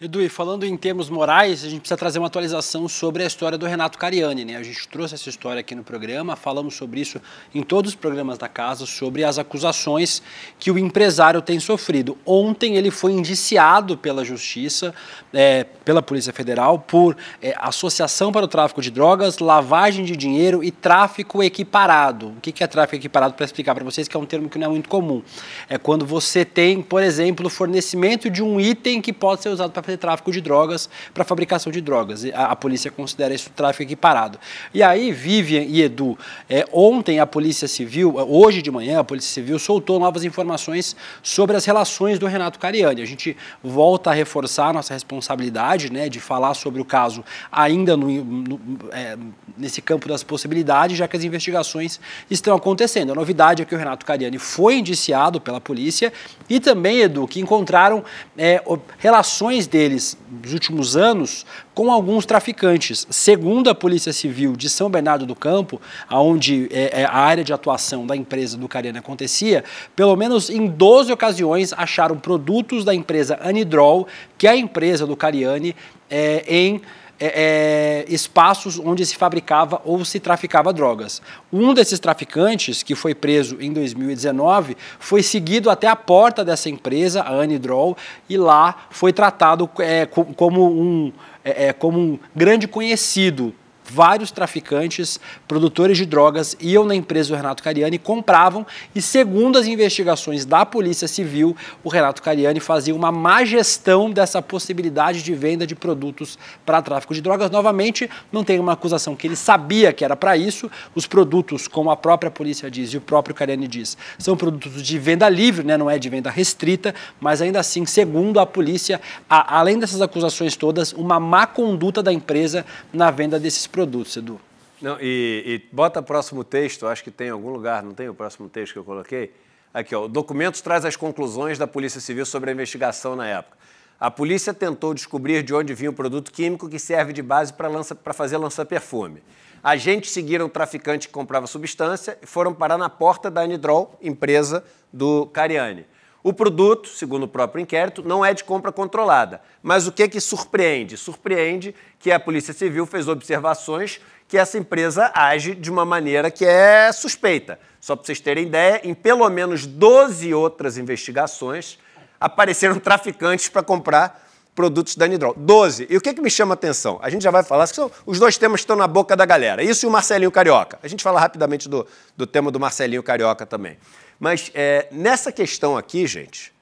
Edu, e falando em termos morais, a gente precisa trazer uma atualização sobre a história do Renato Cariani. Né? A gente trouxe essa história aqui no programa, falamos sobre isso em todos os programas da casa, sobre as acusações que o empresário tem sofrido. Ontem ele foi indiciado pela Justiça, é, pela Polícia Federal, por é, associação para o tráfico de drogas, lavagem de dinheiro e tráfico equiparado. O que é tráfico equiparado? Para explicar para vocês, que é um termo que não é muito comum. É quando você tem, por exemplo, fornecimento de um item que pode ser usado para fazer tráfico de drogas para fabricação de drogas. A, a, polícia considera isso tráfico equiparado. E aí, Vivian e Edu, é, ontem a Polícia Civil, é, hoje de manhã, a Polícia Civil soltou novas informações sobre as relações do Renato Cariani. A gente volta a reforçar a nossa responsabilidade né, de falar sobre o caso ainda no, no, é, nesse campo das possibilidades, já que as investigações estão acontecendo. A novidade é que o Renato Cariani foi indiciado pela polícia e também, Edu, que encontraram é, relações dele deles nos últimos anos com alguns traficantes. Segundo a Polícia Civil de São Bernardo do Campo, onde é, é, a área de atuação da empresa do Carena acontecia, pelo menos em 12 ocasiões acharam produtos da empresa Anidrol, que é a empresa do Cariani, é, em é, é, espaços onde se fabricava ou se traficava drogas. Um desses traficantes, que foi preso em 2019, foi seguido até a porta dessa empresa, a Anidrol, e lá foi tratado é, como, um, é, é, como um grande conhecido vários traficantes, produtores de drogas iam na empresa do Renato Cariani, compravam e, segundo as investigações da Polícia Civil, o Renato Cariani fazia uma má gestão dessa possibilidade de venda de produtos para tráfico de drogas. Novamente, não tem uma acusação que ele sabia que era para isso. Os produtos, como a própria polícia diz e o próprio Cariani diz, são produtos de venda livre, né? não é de venda restrita, mas ainda assim, segundo a polícia, além dessas acusações todas, uma má conduta da empresa na venda desses produtos produtos, Edu. Não, e, e bota próximo texto, acho que tem em algum lugar, não tem o próximo texto que eu coloquei? Aqui, ó, o documento traz as conclusões da Polícia Civil sobre a investigação na época. A polícia tentou descobrir de onde vinha o produto químico que serve de base para lança, fazer lança-perfume. Agentes seguiram o traficante que comprava substância e foram parar na porta da Anidrol, empresa do Cariani. O produto, segundo o próprio inquérito, não é de compra controlada. Mas o que que surpreende? Surpreende que a Polícia Civil fez observações que essa empresa age de uma maneira que é suspeita. Só para vocês terem ideia, em pelo menos 12 outras investigações apareceram traficantes para comprar produtos da Nidrol. 12. E o que, que me chama a atenção? A gente já vai falar, são, os dois temas estão na boca da galera. Isso e o Marcelinho Carioca. A gente fala rapidamente do, do tema do Marcelinho Carioca também. Mas é, nessa questão aqui, gente,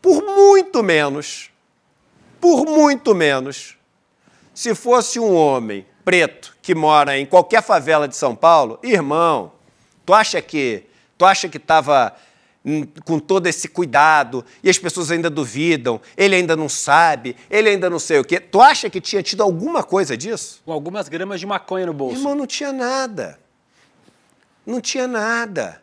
por muito menos, por muito menos, se fosse um homem preto que mora em qualquer favela de São Paulo, irmão, tu acha que tu acha que estava hum, com todo esse cuidado e as pessoas ainda duvidam, ele ainda não sabe, ele ainda não sei o quê. Tu acha que tinha tido alguma coisa disso? Com algumas gramas de maconha no bolso. Irmão, não tinha nada. Não tinha nada.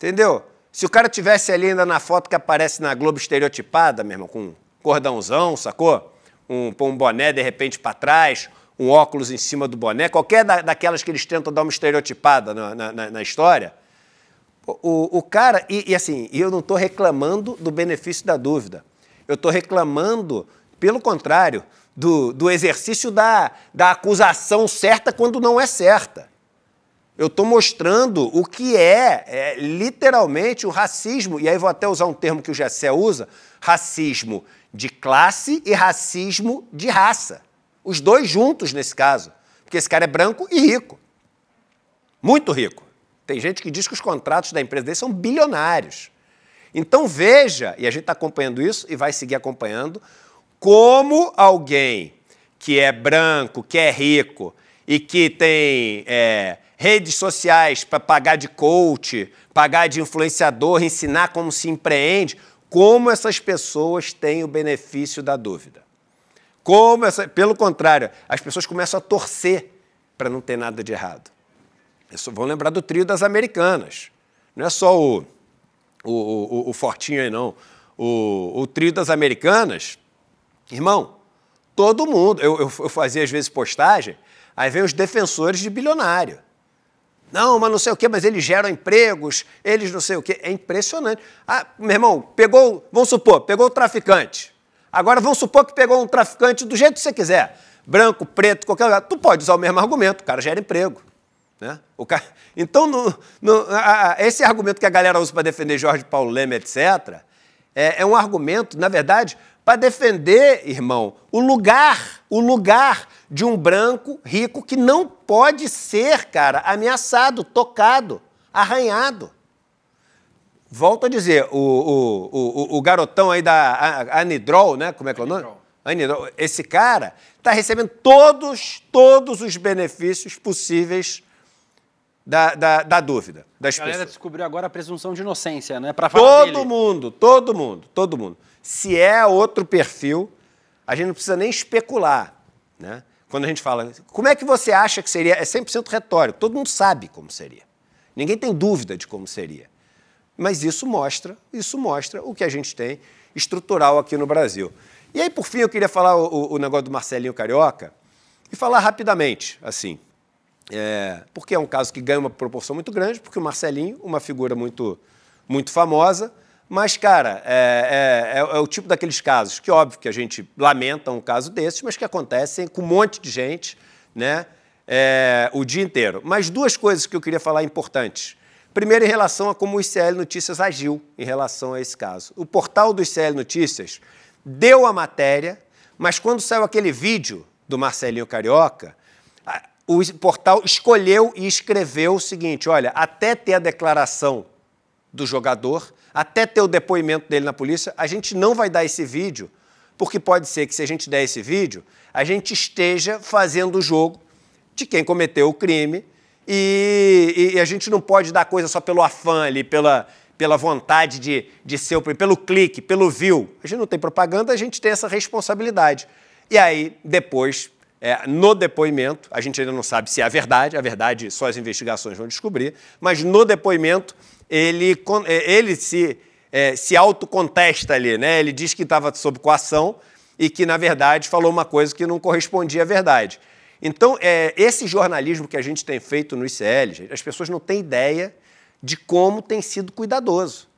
Entendeu? Se o cara tivesse ali ainda na foto que aparece na Globo estereotipada, meu irmão, com um cordãozão, sacou? Um, um boné de repente para trás, um óculos em cima do boné, qualquer da, daquelas que eles tentam dar uma estereotipada na, na, na história. O, o cara, e, e assim, eu não estou reclamando do benefício da dúvida. Eu estou reclamando, pelo contrário, do, do exercício da, da acusação certa quando não é certa eu estou mostrando o que é, é, literalmente o racismo, e aí vou até usar um termo que o Gessé usa: racismo de classe e racismo de raça. Os dois juntos nesse caso, porque esse cara é branco e rico. Muito rico. Tem gente que diz que os contratos da empresa dele são bilionários. Então veja, e a gente está acompanhando isso e vai seguir acompanhando, como alguém que é branco, que é rico e que tem. É, redes sociais para pagar de coach, pagar de influenciador, ensinar como se empreende, como essas pessoas têm o benefício da dúvida. Como essa, pelo contrário, as pessoas começam a torcer para não ter nada de errado. Isso vão lembrar do trio das americanas. Não é só o, o, o, o fortinho aí, não. O, o trio das americanas, irmão, todo mundo. Eu, eu, eu fazia às vezes postagem, aí vem os defensores de bilionário. Não, mas não sei o quê, mas eles geram empregos, eles não sei o quê. É impressionante. Ah, meu irmão, pegou, vamos supor, pegou o traficante. Agora vamos supor que pegou um traficante do jeito que você quiser. Branco, preto, qualquer lugar. Tu pode usar o mesmo argumento, o cara gera emprego. Né? O cara... Então, no, no, a, a, esse argumento que a galera usa para defender Jorge Paulo Leme, etc., é, é um argumento, na verdade, para defender, irmão, o lugar, o lugar de um branco rico que não pode ser, cara, ameaçado, tocado, arranhado. Volto a dizer, o, o, o, o garotão aí da Anidrol, né? Como é que é o nome? Anidrol. Esse cara está recebendo todos, todos os benefícios possíveis da, da, da dúvida. Das a galera pessoas. descobriu agora a presunção de inocência, né? Para Todo dele. mundo, todo mundo, todo mundo. Se é outro perfil, a gente não precisa nem especular, né? Quando a gente fala, como é que você acha que seria? É 100% retórico, todo mundo sabe como seria. Ninguém tem dúvida de como seria. Mas isso mostra, isso mostra o que a gente tem estrutural aqui no Brasil. E aí, por fim, eu queria falar o, o negócio do Marcelinho Carioca e falar rapidamente, assim, é, porque é um caso que ganha uma proporção muito grande, porque o Marcelinho, uma figura muito, muito famosa, mas, cara, é, é, é, é, o tipo daqueles casos que, óbvio, que a gente lamenta um caso desses, mas que acontecem com um monte de gente né, é, o dia inteiro. Mas duas coisas que eu queria falar importantes. Primeiro, em relação a como o ICL Notícias agiu em relação a esse caso. O portal do ICL Notícias deu a matéria, mas quando saiu aquele vídeo do Marcelinho Carioca, o portal escolheu e escreveu o seguinte: olha, até ter a declaração do jogador, até ter o depoimento dele na polícia, a gente não vai dar esse vídeo, porque pode ser que se a gente der esse vídeo, a gente esteja fazendo o jogo de quem cometeu o crime e, e a gente não pode dar coisa só pelo afã ali, pela, pela vontade de, de ser, pelo clique, pelo view. A gente não tem propaganda, a gente tem essa responsabilidade. E aí, depois, é, no depoimento, a gente ainda não sabe se é a verdade, a verdade só as investigações vão descobrir, mas no depoimento ele, é, ele se, é, se autocontesta ali, né? Ele diz que estava sob coação e que, na verdade, falou uma coisa que não correspondia à verdade. Então, é, esse jornalismo que a gente tem feito no ICL, as pessoas não têm ideia de como tem sido cuidadoso.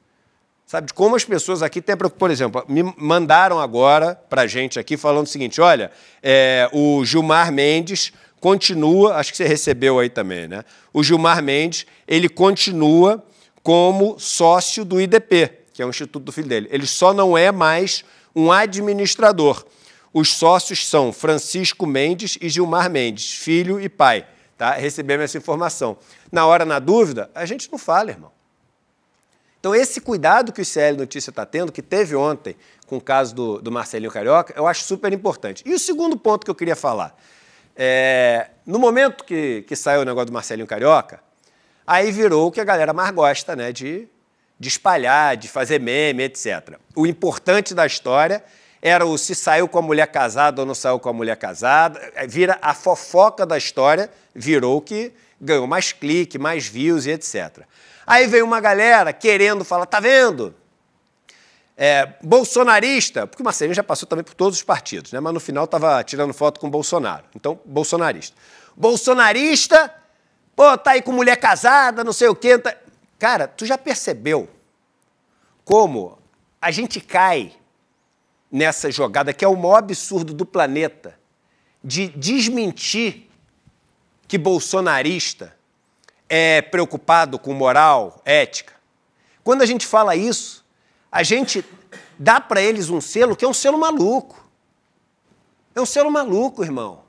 Sabe, de como as pessoas aqui têm preocupação. Por exemplo, me mandaram agora para a gente aqui falando o seguinte: olha, é, o Gilmar Mendes continua, acho que você recebeu aí também, né? O Gilmar Mendes, ele continua como sócio do IDP, que é o Instituto do Filho dele. Ele só não é mais um administrador. Os sócios são Francisco Mendes e Gilmar Mendes, filho e pai. Tá? Recebemos essa informação. Na hora, na dúvida, a gente não fala, irmão. Então, esse cuidado que o CL Notícia está tendo, que teve ontem com o caso do, do, Marcelinho Carioca, eu acho super importante. E o segundo ponto que eu queria falar. É, no momento que, que saiu o negócio do Marcelinho Carioca, Aí virou o que a galera mais gosta, né? De, de espalhar, de fazer meme, etc. O importante da história era o se saiu com a mulher casada ou não saiu com a mulher casada. É, vira a fofoca da história, virou que ganhou mais clique, mais views e etc. Aí veio uma galera querendo falar, tá vendo? É, bolsonarista, porque o Marcelinho já passou também por todos os partidos, né? mas no final estava tirando foto com Bolsonaro. Então, bolsonarista. Bolsonarista Pô, tá aí com mulher casada, não sei o quê. Tá... Cara, tu já percebeu como a gente cai nessa jogada que é o maior absurdo do planeta de desmentir que bolsonarista é preocupado com moral, ética. Quando a gente fala isso, a gente dá para eles um selo que é um selo maluco. É um selo maluco, irmão.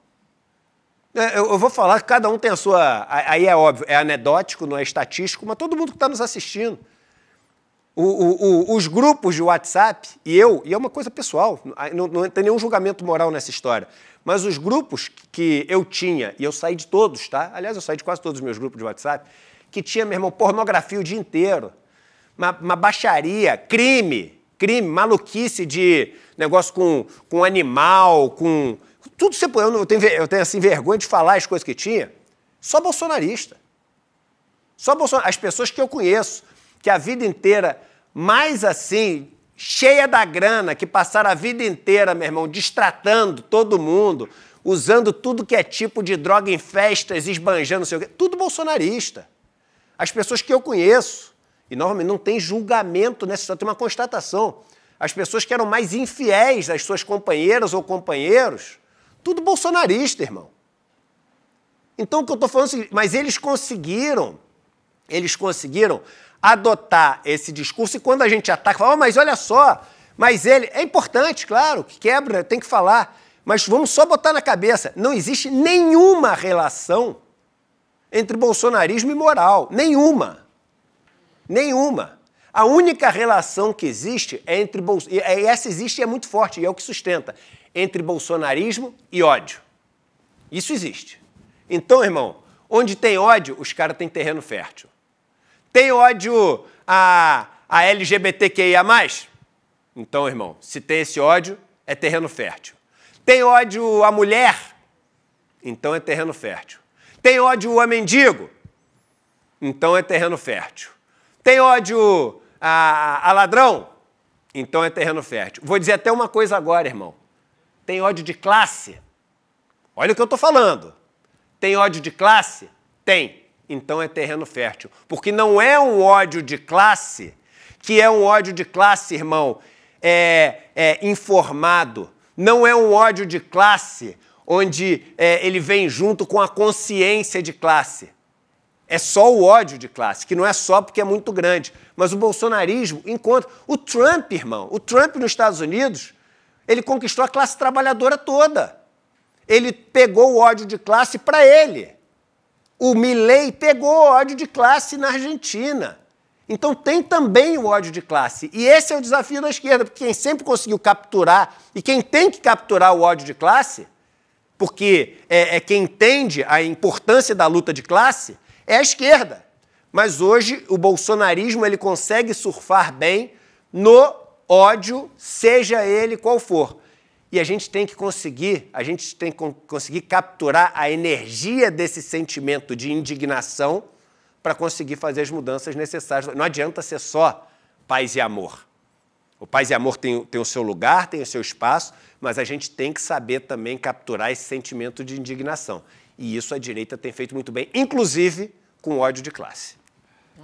É, eu, vou falar que cada um tem a sua. Aí é óbvio, é anedótico, não é estatístico, mas todo mundo que está nos assistindo. O, o, o, os grupos de WhatsApp, e eu, e é uma coisa pessoal, não, não tem nenhum julgamento moral nessa história, mas os grupos que eu tinha, e eu saí de todos, tá? Aliás, eu saí de quase todos os meus grupos de WhatsApp, que tinha, meu irmão, pornografia o dia inteiro, uma, uma baixaria, crime, crime, maluquice de negócio com, com animal, com tudo você eu, eu, tenho, eu tenho assim vergonha de falar as coisas que tinha. Só bolsonarista. Só bolsonarista. As pessoas que eu conheço, que a vida inteira, mais assim, cheia da grana, que passaram a vida inteira, meu irmão, distratando todo mundo, usando tudo que é tipo de droga em festas, esbanjando, sei o quê. Tudo bolsonarista. As pessoas que eu conheço, e normalmente não tem julgamento nessa né, história, tem uma constatação. As pessoas que eram mais infiéis às suas companheiras ou companheiros tudo bolsonarista, irmão. Então o que eu estou falando é o seguinte, mas eles conseguiram, eles conseguiram adotar esse discurso e quando a gente ataca, fala, oh, mas olha só, mas ele. É importante, claro, que quebra, tem que falar. Mas vamos só botar na cabeça: não existe nenhuma relação entre bolsonarismo e moral. Nenhuma. Nenhuma. A única relação que existe é entre. Bolso... E essa existe e é muito forte, e é o que sustenta entre bolsonarismo e ódio. Isso existe. Então, irmão, onde tem ódio, os caras têm terreno fértil. Tem ódio a, a LGBTQIA? Então, irmão, se tem esse ódio, é terreno fértil. Tem ódio à mulher? Então é terreno fértil. Tem ódio a mendigo? Então é terreno fértil. Tem ódio a, a ladrão? Então é terreno fértil. Vou dizer até uma coisa agora, irmão. Tem ódio de classe? Olha o que eu estou falando. Tem ódio de classe? Tem. Então é terreno fértil. Porque não é um ódio de classe que é um ódio de classe, irmão, é, é informado. Não é um ódio de classe onde é, ele vem junto com a consciência de classe. É só o ódio de classe, que não é só porque é muito grande. Mas o bolsonarismo encontra. O Trump, irmão, o Trump nos Estados Unidos ele conquistou a classe trabalhadora toda. Ele pegou o ódio de classe para ele. O Milley pegou o ódio de classe na Argentina. Então tem também o ódio de classe. E esse é o desafio da esquerda, porque quem sempre conseguiu capturar e quem tem que capturar o ódio de classe, porque é, é quem entende a importância da luta de classe, é a esquerda. Mas hoje o bolsonarismo ele consegue surfar bem no ódio, seja ele qual for. E a gente tem que conseguir, a gente tem que conseguir capturar a energia desse sentimento de indignação para conseguir fazer as mudanças necessárias. Não adianta ser só paz e amor. O paz e amor tem, tem o seu lugar, tem o seu espaço, mas a gente tem que saber também capturar esse sentimento de indignação. E isso a direita tem feito muito bem, inclusive com ódio de classe.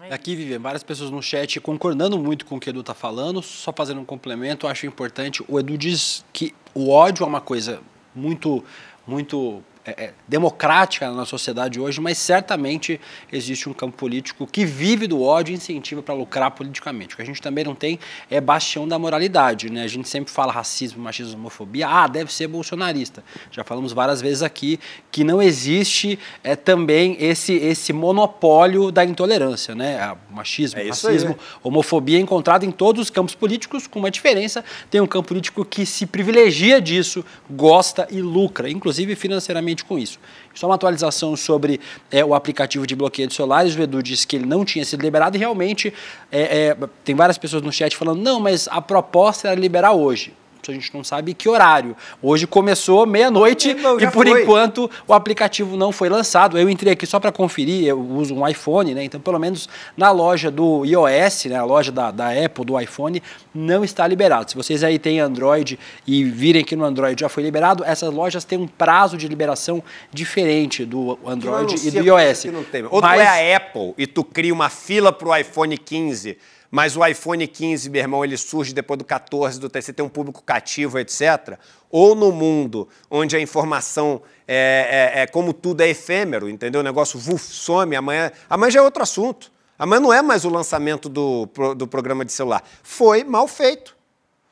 É Aqui, Vivian, várias pessoas no chat concordando muito com o que o Edu está falando, só fazendo um complemento, acho importante. O Edu diz que o ódio é uma coisa muito, muito é, é, democrática na sociedade hoje, mas certamente existe um campo político que vive do ódio e incentiva para lucrar politicamente. O que a gente também não tem é bastião da moralidade. Né? A gente sempre fala racismo, machismo, homofobia. Ah, deve ser bolsonarista. Já falamos várias vezes aqui que não existe é, também esse, esse monopólio da intolerância. Né? Ah, machismo, é racismo, aí, homofobia é encontrado em todos os campos políticos, com uma diferença. Tem um campo político que se privilegia disso, gosta e lucra, inclusive financeiramente com isso. Só é uma atualização sobre é, o aplicativo de bloqueio de celulares. O Edu disse que ele não tinha sido liberado e realmente é, é, tem várias pessoas no chat falando: não, mas a proposta era liberar hoje a gente não sabe que horário. Hoje começou meia-noite e por foi. enquanto o aplicativo não foi lançado. Eu entrei aqui só para conferir, eu uso um iPhone, né? Então, pelo menos na loja do iOS, né? a loja da, da Apple, do iPhone, não está liberado. Se vocês aí têm Android e virem que no Android já foi liberado, essas lojas têm um prazo de liberação diferente do Android e do iOS. É Ou Mas... tu é a Apple e tu cria uma fila para o iPhone 15 mas o iPhone 15, meu irmão, ele surge depois do 14, do TC, tem um público cativo, etc. Ou no mundo onde a informação é, é, é como tudo é efêmero, entendeu? O negócio vuf, some, amanhã. Amanhã já é outro assunto. Amanhã não é mais o lançamento do, do programa de celular. Foi mal feito.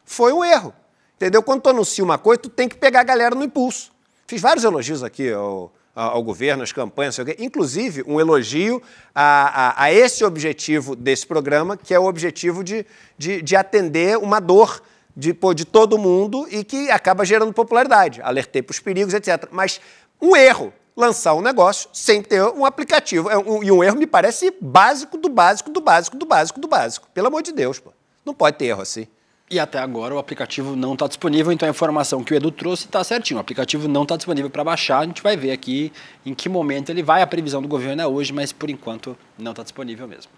Foi um erro. Entendeu? Quando tu anuncia uma coisa, tu tem que pegar a galera no impulso. Fiz vários elogios aqui ao, ao governo, às campanhas, inclusive um elogio a, a, a, esse objetivo desse programa, que é o objetivo de, de, de atender uma dor de, de todo mundo e que acaba gerando popularidade. Alertei para os perigos, etc. Mas um erro lançar um negócio sem ter um aplicativo. É, e um erro me parece básico do básico, do básico, do básico, do básico. Pelo amor de Deus, pô. Não pode ter erro assim. E até agora o aplicativo não está disponível, então a informação que o Edu trouxe está certinho. O aplicativo não está disponível para baixar, a gente vai ver aqui em que momento ele vai. A previsão do governo é hoje, mas por enquanto não está disponível mesmo.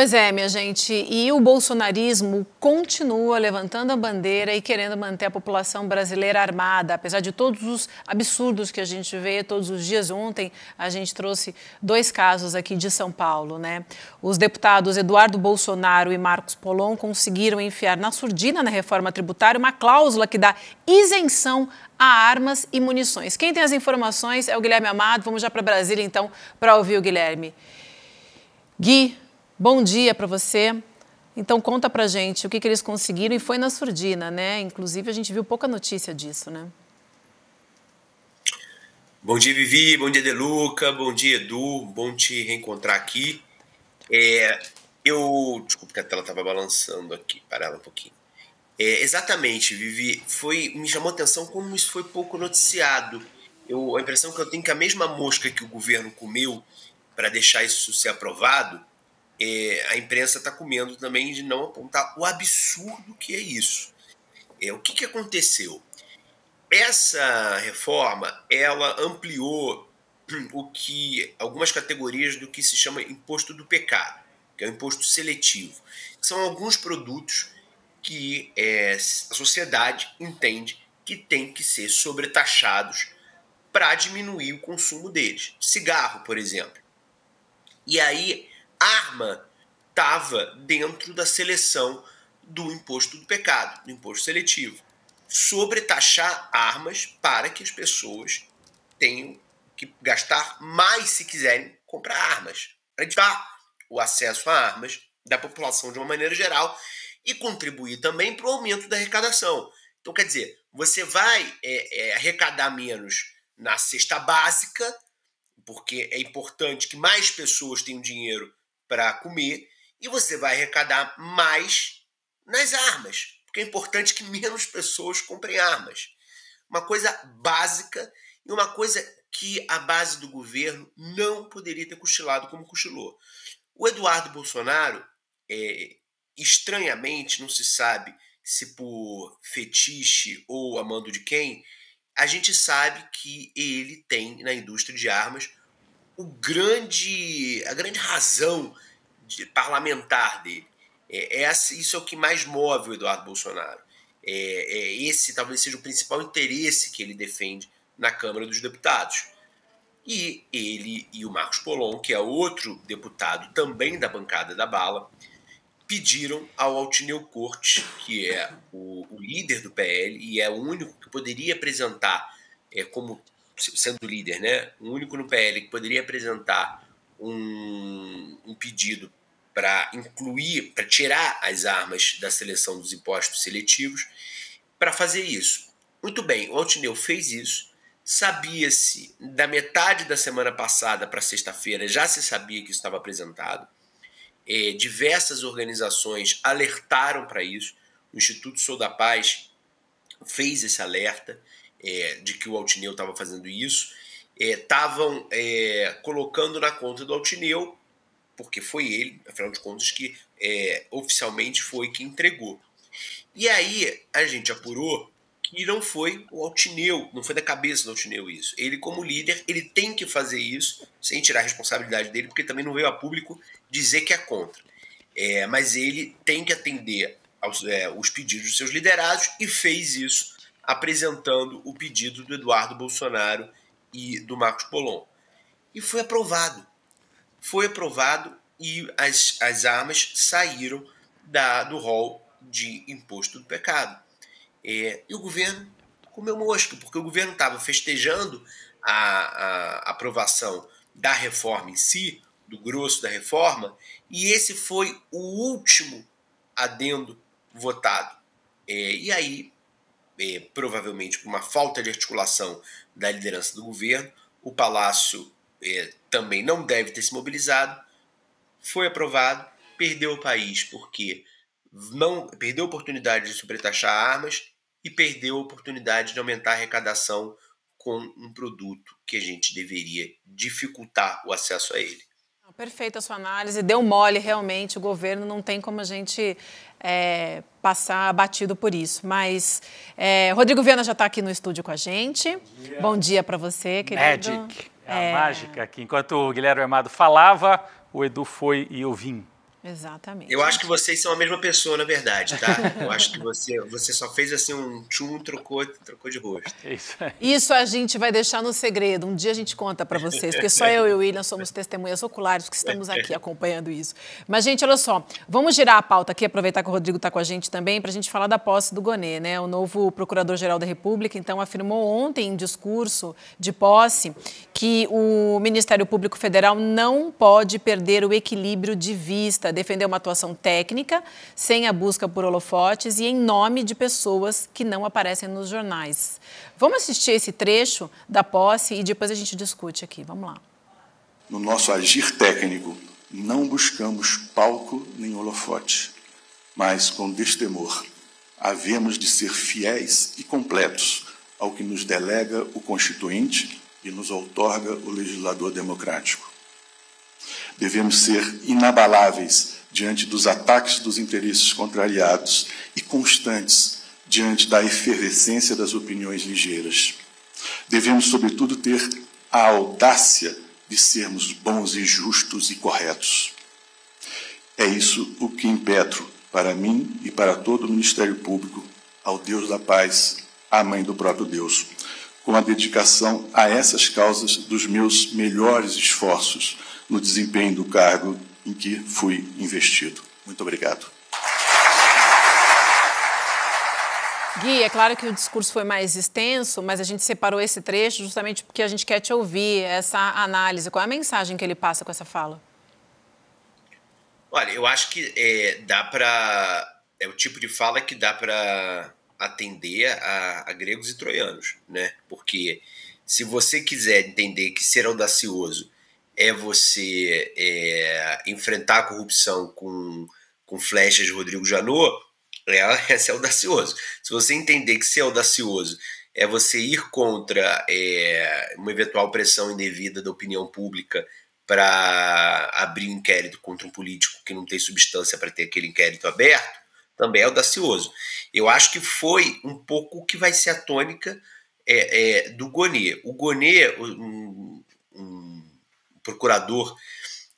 Pois é, minha gente. E o bolsonarismo continua levantando a bandeira e querendo manter a população brasileira armada, apesar de todos os absurdos que a gente vê todos os dias. Ontem a gente trouxe dois casos aqui de São Paulo, né? Os deputados Eduardo Bolsonaro e Marcos Polon conseguiram enfiar na surdina na reforma tributária uma cláusula que dá isenção a armas e munições. Quem tem as informações é o Guilherme Amado. Vamos já para Brasília então para ouvir o Guilherme. Gui, Bom dia para você. Então conta para gente o que, que eles conseguiram e foi na surdina, né? Inclusive a gente viu pouca notícia disso, né? Bom dia, Vivi. Bom dia, Deluca. Bom dia, Edu. Bom te reencontrar aqui. É, eu. Desculpa que a tela estava balançando aqui. Parar ela um pouquinho. É, exatamente, Vivi. Foi, me chamou a atenção como isso foi pouco noticiado. Eu, a impressão que eu tenho é que a mesma mosca que o governo comeu para deixar isso ser aprovado, é, a imprensa está comendo também de não apontar o absurdo que é isso. É, o que, que aconteceu? Essa reforma ela ampliou o que algumas categorias do que se chama imposto do pecado, que é o imposto seletivo. São alguns produtos que é, a sociedade entende que tem que ser sobretaxados para diminuir o consumo deles. Cigarro, por exemplo. E aí arma estava dentro da seleção do imposto do pecado, do imposto seletivo. Sobretaxar armas para que as pessoas tenham que gastar mais se quiserem comprar armas, para evitar o acesso a armas da população de uma maneira geral e contribuir também para o aumento da arrecadação. Então, quer dizer, você vai é, é, arrecadar menos na cesta básica, porque é importante que mais pessoas tenham dinheiro para comer e você vai arrecadar mais nas armas, porque é importante que menos pessoas comprem armas. Uma coisa básica e uma coisa que a base do governo não poderia ter cochilado como cochilou. O Eduardo Bolsonaro, é, estranhamente, não se sabe se por fetiche ou amando de quem, a gente sabe que ele tem na indústria de armas o grande, a grande razão de, parlamentar dele. É, é, essa, isso é o que mais move o Eduardo Bolsonaro. É, é, esse talvez seja o principal interesse que ele defende na Câmara dos Deputados. E ele e o Marcos Polon, que é outro deputado também da bancada da bala, pediram ao Altineu Corte, que é o, o líder do PL e é o único que poderia apresentar é, como sendo líder, né? O único no PL que poderia apresentar um, um pedido para incluir, para tirar as armas da seleção dos impostos seletivos, para fazer isso. Muito bem, o Altineu fez isso. Sabia-se da metade da semana passada para sexta-feira, já se sabia que isso estava apresentado. É, diversas organizações alertaram para isso. O Instituto Sou da Paz fez esse alerta é, de que o Altineu estava fazendo isso, estavam é, é, colocando na conta do Altineu, porque foi ele, afinal de contas, que é, oficialmente foi que entregou. E aí a gente apurou que não foi o Altineu, não foi da cabeça do Altineu isso. Ele, como líder, ele tem que fazer isso sem tirar a responsabilidade dele, porque também não veio a público dizer que é contra. É, mas ele tem que atender aos, é, os pedidos dos seus liderados e fez isso apresentando o pedido do Eduardo Bolsonaro e do Marcos Polon. E foi aprovado. Foi aprovado e as, as armas saíram da, do rol de imposto do pecado. É, e o governo comeu mosca, porque o governo estava festejando a, a, aprovação da reforma em si, do grosso da reforma, e esse foi o último adendo votado. É, e aí é, provavelmente por uma falta de articulação da liderança do governo. O Palácio é, também não deve ter se mobilizado. Foi aprovado, perdeu o país porque não perdeu a oportunidade de sobretaxar armas e perdeu a oportunidade de aumentar a arrecadação com um produto que a gente deveria dificultar o acesso a ele. Perfeita a sua análise, deu mole realmente, o governo não tem como a gente é, passar batido por isso. Mas é, Rodrigo Viana já está aqui no estúdio com a gente. Bom dia, Bom dia para você, querido. Magic, é a é. mágica que enquanto o Guilherme Armado falava, o Edu foi e eu vim. Exatamente. Eu acho que vocês são a mesma pessoa, na verdade, tá? Eu acho que você, você só fez assim um tchum, trocou, trocou de rosto. Isso, aí. Isso a gente vai deixar no segredo. Um dia a gente conta para vocês, porque só eu e o William somos testemunhas oculares que estamos aqui acompanhando isso. Mas, gente, olha só, vamos girar a pauta aqui, aproveitar que o Rodrigo está com a gente também, para a gente falar da posse do Gonê, né? O novo Procurador-Geral da República, então, afirmou ontem em discurso de posse que o Ministério Público Federal não pode perder o equilíbrio de vista defender defendeu uma atuação técnica, sem a busca por holofotes e em nome de pessoas que não aparecem nos jornais. Vamos assistir esse trecho da posse e depois a gente discute aqui. Vamos lá. No nosso agir técnico, não buscamos palco nem holofote, mas com destemor havemos de ser fiéis e completos ao que nos delega o Constituinte e nos outorga o legislador democrático. Devemos ser inabaláveis diante dos ataques dos interesses contrariados e constantes diante da efervescência das opiniões ligeiras. Devemos, sobretudo, ter a audácia de sermos bons e justos e corretos. É isso o que impetro para mim e para todo o Ministério Público, ao Deus da paz, à Mãe do próprio Deus, com a dedicação a essas causas dos meus melhores esforços no desempenho do cargo em que fui investido. Muito obrigado. Gui, é claro que o discurso foi mais extenso, mas a gente separou esse trecho justamente porque a gente quer te ouvir essa análise. Qual é a mensagem que ele passa com essa fala? Olha, eu acho que é, dá para. É o tipo de fala que dá para atender a, a, gregos e troianos, né? Porque se você quiser entender que ser audacioso é você é, enfrentar a corrupção com, com flechas de Rodrigo Janot, é, é ser audacioso. Se você entender que ser audacioso é você ir contra é, uma eventual pressão indevida da opinião pública para abrir inquérito contra um político que não tem substância para ter aquele inquérito aberto, também é audacioso. Eu acho que foi um pouco o que vai ser a tônica é, é, do Gonê. O Gonê, um, um procurador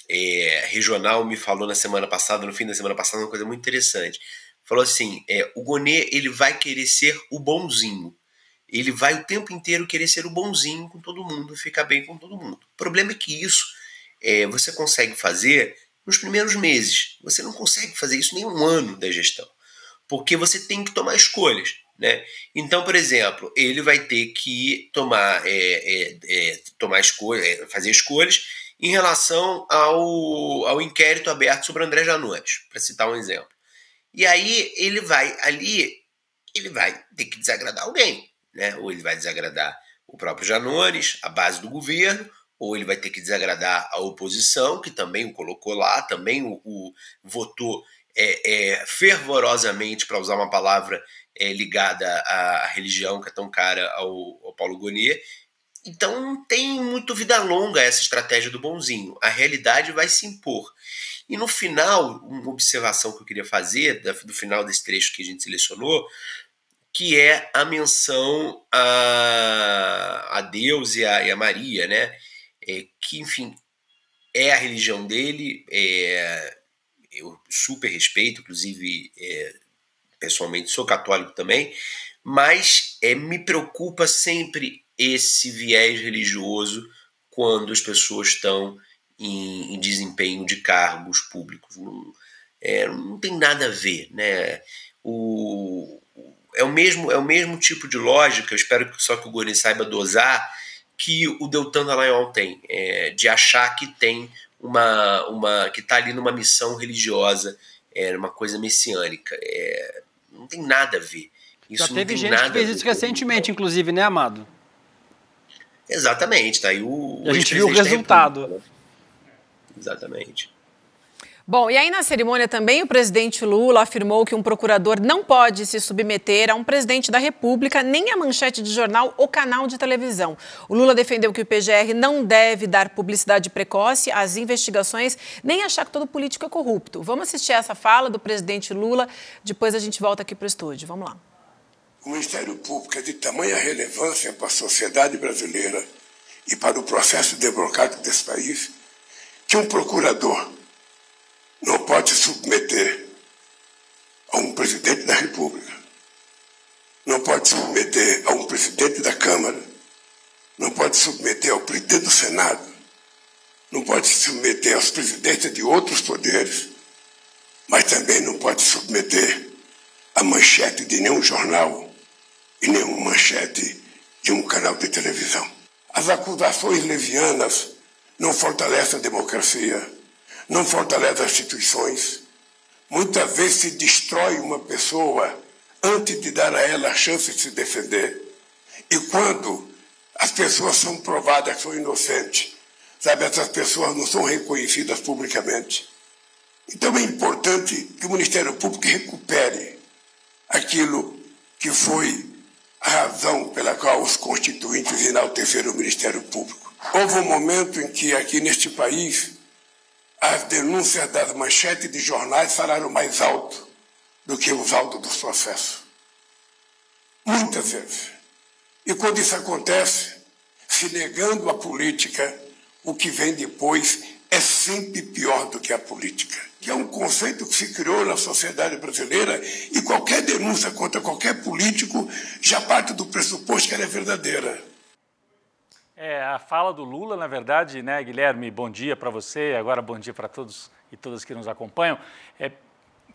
é, regional me falou na semana passada, no fim da semana passada, uma coisa muito interessante. Falou assim: é, o Gonê ele vai querer ser o bonzinho. Ele vai o tempo inteiro querer ser o bonzinho com todo mundo, ficar bem com todo mundo. O problema é que isso é, você consegue fazer nos primeiros meses. Você não consegue fazer isso nem um ano da gestão, porque você tem que tomar escolhas. Né? Então, por exemplo, ele vai ter que tomar, é, é, é tomar escolha, é, fazer escolhas em relação ao, ao inquérito aberto sobre André Janones, para citar um exemplo. E aí ele vai ali, ele vai ter que desagradar alguém, né? Ou ele vai desagradar o próprio Janones, a base do governo, ou ele vai ter que desagradar a oposição, que também o colocou lá, também o, o votou é, é, fervorosamente, para usar uma palavra é, ligada à religião, que é tão cara ao, ao Paulo Gonier. Então não tem muito vida longa essa estratégia do bonzinho. A realidade vai se impor. E no final, uma observação que eu queria fazer, do final desse trecho que a gente selecionou, que é a menção a, a Deus e a, e a Maria, né? É, que, enfim, é a religião dele, é, eu super respeito, inclusive é, pessoalmente sou católico também, mas é, me preocupa sempre esse viés religioso quando as pessoas estão em, em desempenho de cargos públicos. Não, é, não tem nada a ver, né? O, é o mesmo é o mesmo tipo de lógica. Eu espero que só que o Gorin saiba dosar que o Deltan Dallagnol tem, é, de achar que tem uma uma que está ali numa missão religiosa, é uma coisa messiânica. É, não tem nada a ver. Isso Já teve gente que fez isso recentemente, inclusive, né, Amado? Exatamente, tá aí o. E a gente viu o resultado. Exatamente. Bom, e aí na cerimônia também o presidente Lula afirmou que um procurador não pode se submeter a um presidente da República, nem a manchete de jornal ou canal de televisão. O Lula defendeu que o PGR não deve dar publicidade precoce às investigações, nem achar que todo político é corrupto. Vamos assistir essa fala do presidente Lula, depois a gente volta aqui para o estúdio. Vamos lá. O Ministério Público é de tamanha relevância para a sociedade brasileira e para o processo democrático desse país que um procurador não pode se submeter a um presidente da República, não pode se submeter a um presidente da Câmara, não pode se submeter ao presidente do Senado, não pode se submeter aos presidentes de outros poderes, mas também não pode se submeter a manchete de nenhum jornal e nenhuma manchete de um canal de televisão. As acusações levianas não fortalecem a democracia não fortalece as instituições. Muitas vezes se destrói uma pessoa antes de dar a ela a chance de se defender. E quando as pessoas são provadas que são inocentes, sabe, essas pessoas não são reconhecidas publicamente. Então é importante que o Ministério Público recupere aquilo que foi a razão pela qual os constituintes enalteceram o Ministério Público. Houve um momento em que aqui neste país as denúncias das manchetes de jornais falaram mais alto do que os autos dos processos. Muitas vezes. E quando isso acontece, se negando a política, o que vem depois é sempre pior do que a política. Que é um conceito que se criou na sociedade brasileira e qualquer denúncia contra qualquer político já parte do pressuposto que ela é verdadeira. É, a fala do Lula, na verdade, né, Guilherme, bom dia para você, agora bom dia para todos e todas que nos acompanham. É,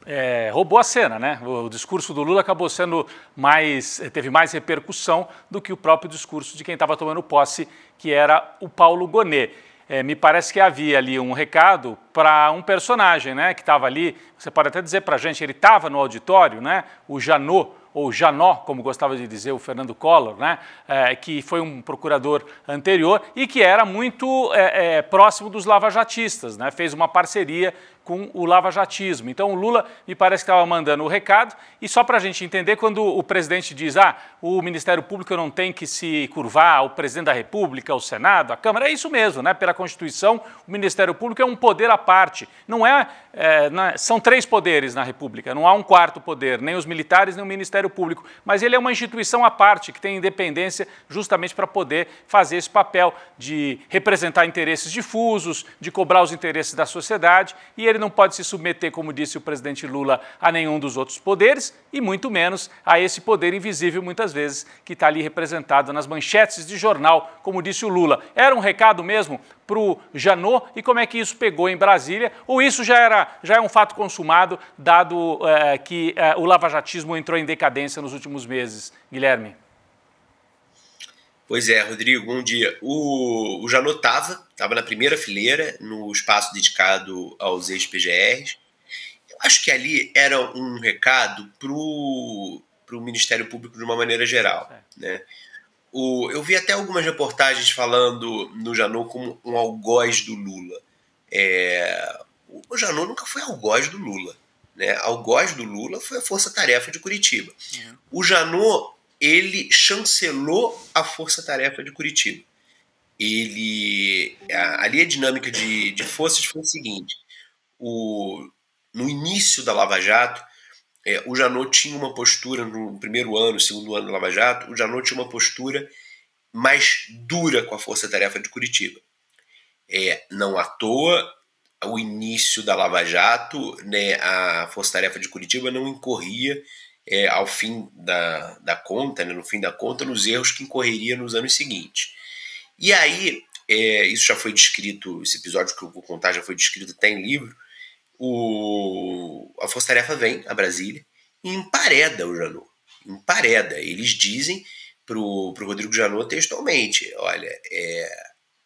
é, roubou a cena, né? O discurso do Lula acabou sendo mais, eh, teve mais repercussão do que o próprio discurso de quem estava tomando posse, que era o Paulo Gonet. É, me parece que havia ali um recado para um personagem, né? Que estava ali. Você pode até dizer para a gente, ele estava no auditório, né? O Janot ou Janó, como gostava de dizer o Fernando Collor, né, é, que foi um procurador anterior e que era muito é, é, próximo dos lavajatistas, né, fez uma parceria com o lavajatismo. Então, o Lula me parece que estava mandando o recado. E só para a gente entender, quando o presidente diz ah, o Ministério Público não tem que se curvar ao presidente da República, ao Senado, à Câmara, é isso mesmo, né? Pela Constituição, o Ministério Público é um poder à parte. Não é, é não é, são três poderes na República, não há um quarto poder, nem os militares, nem o Ministério Público. Mas ele é uma instituição à parte, que tem independência justamente para poder fazer esse papel de representar interesses difusos, de cobrar os interesses da sociedade. E ele ele não pode se submeter, como disse o presidente Lula, a nenhum dos outros poderes e muito menos a esse poder invisível, muitas vezes, que está ali representado nas manchetes de jornal, como disse o Lula. Era um recado mesmo para o Janot e como é que isso pegou em Brasília, ou isso já, era, já é um fato consumado, dado é, que é, o lavajatismo entrou em decadência nos últimos meses, Guilherme? Pois é, Rodrigo, Um dia. O, o Janot estava na primeira fileira, no espaço dedicado aos ex-PGRs. Eu acho que ali era um recado para o Ministério Público de uma maneira geral. Né? O, eu vi até algumas reportagens falando no Janot como um algoz do Lula. É, o Janot nunca foi algoz do Lula. Né? Algoz do Lula foi a Força Tarefa de Curitiba. É. O Janot ele chancelou a força-tarefa de Curitiba. Ele, a, ali a dinâmica de, de forças foi o seguinte: o, no início da Lava Jato, é, o Janot tinha uma postura, no primeiro ano, segundo ano da Lava Jato, o Janot tinha uma postura mais dura com a força-tarefa de Curitiba. É, não à toa, o início da Lava Jato, né, a força-tarefa de Curitiba não incorria é, ao fim da, da conta, né, no fim da conta, nos erros que incorreria nos anos seguintes. E aí, é, isso já foi descrito, esse episódio que eu vou contar já foi descrito até em livro, o, a Força Tarefa vem a Brasília e empareda o Janot, empareda. Eles dizem pro, pro Rodrigo Janot textualmente, olha, é,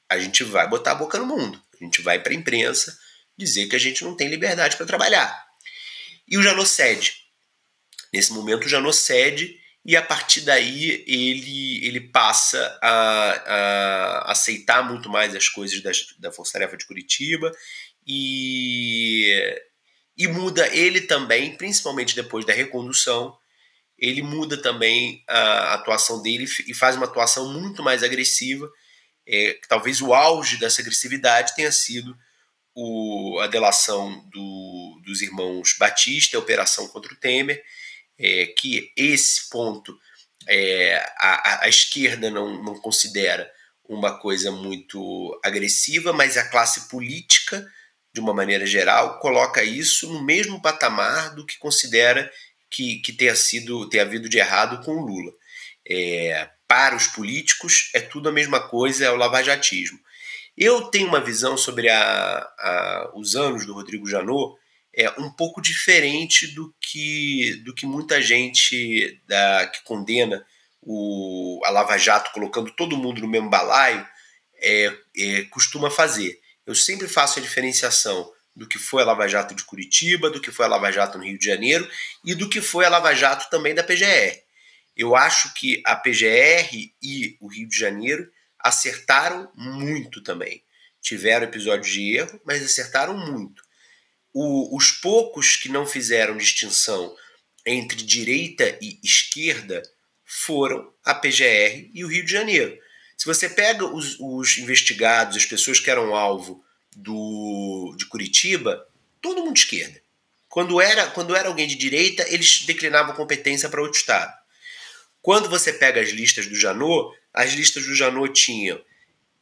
a gente vai botar a boca no mundo, a gente vai para a imprensa dizer que a gente não tem liberdade para trabalhar. E o Janot cede, Nesse momento, Janot cede e a partir daí ele, ele passa a, a aceitar muito mais as coisas das, da Força Tarefa de Curitiba e, e muda ele também, principalmente depois da recondução, ele muda também a atuação dele e faz uma atuação muito mais agressiva. É, talvez o auge dessa agressividade tenha sido o, a delação do, dos irmãos Batista, a operação contra o Temer, é, que esse ponto é, a, a, esquerda não, não considera uma coisa muito agressiva, mas a classe política, de uma maneira geral, coloca isso no mesmo patamar do que considera que, que tenha sido tenha havido de errado com o Lula. É, para os políticos é tudo a mesma coisa, é o lavajatismo. Eu tenho uma visão sobre a, a, os anos do Rodrigo Janot é um pouco diferente do que, do que muita gente da, que condena o, a Lava Jato colocando todo mundo no mesmo balaio é, é, costuma fazer. Eu sempre faço a diferenciação do que foi a Lava Jato de Curitiba, do que foi a Lava Jato no Rio de Janeiro e do que foi a Lava Jato também da PGR. Eu acho que a PGR e o Rio de Janeiro acertaram muito também. Tiveram episódios de erro, mas acertaram muito o, os poucos que não fizeram distinção entre direita e esquerda foram a PGR e o Rio de Janeiro. Se você pega os, os investigados, as pessoas que eram alvo do, de Curitiba, todo mundo de esquerda. Quando era, quando era alguém de direita, eles declinavam competência para outro estado. Quando você pega as listas do Janot, as listas do Janot tinham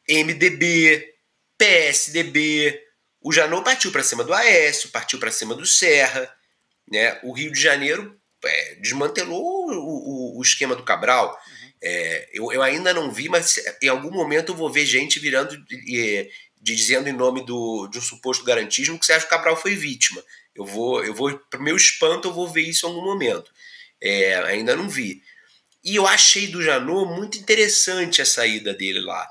MDB, PSDB, o Janot partiu para cima do Aécio, partiu para cima do Serra, né? O Rio de Janeiro é, desmantelou o, o, o, esquema do Cabral. Uhum. É, eu, eu, ainda não vi, mas em algum momento eu vou ver gente virando e, de, dizendo em nome do, de um suposto garantismo que Sérgio Cabral foi vítima. Eu vou, eu vou, pro meu espanto, eu vou ver isso em algum momento. É, ainda não vi. E eu achei do Janot muito interessante a saída dele lá,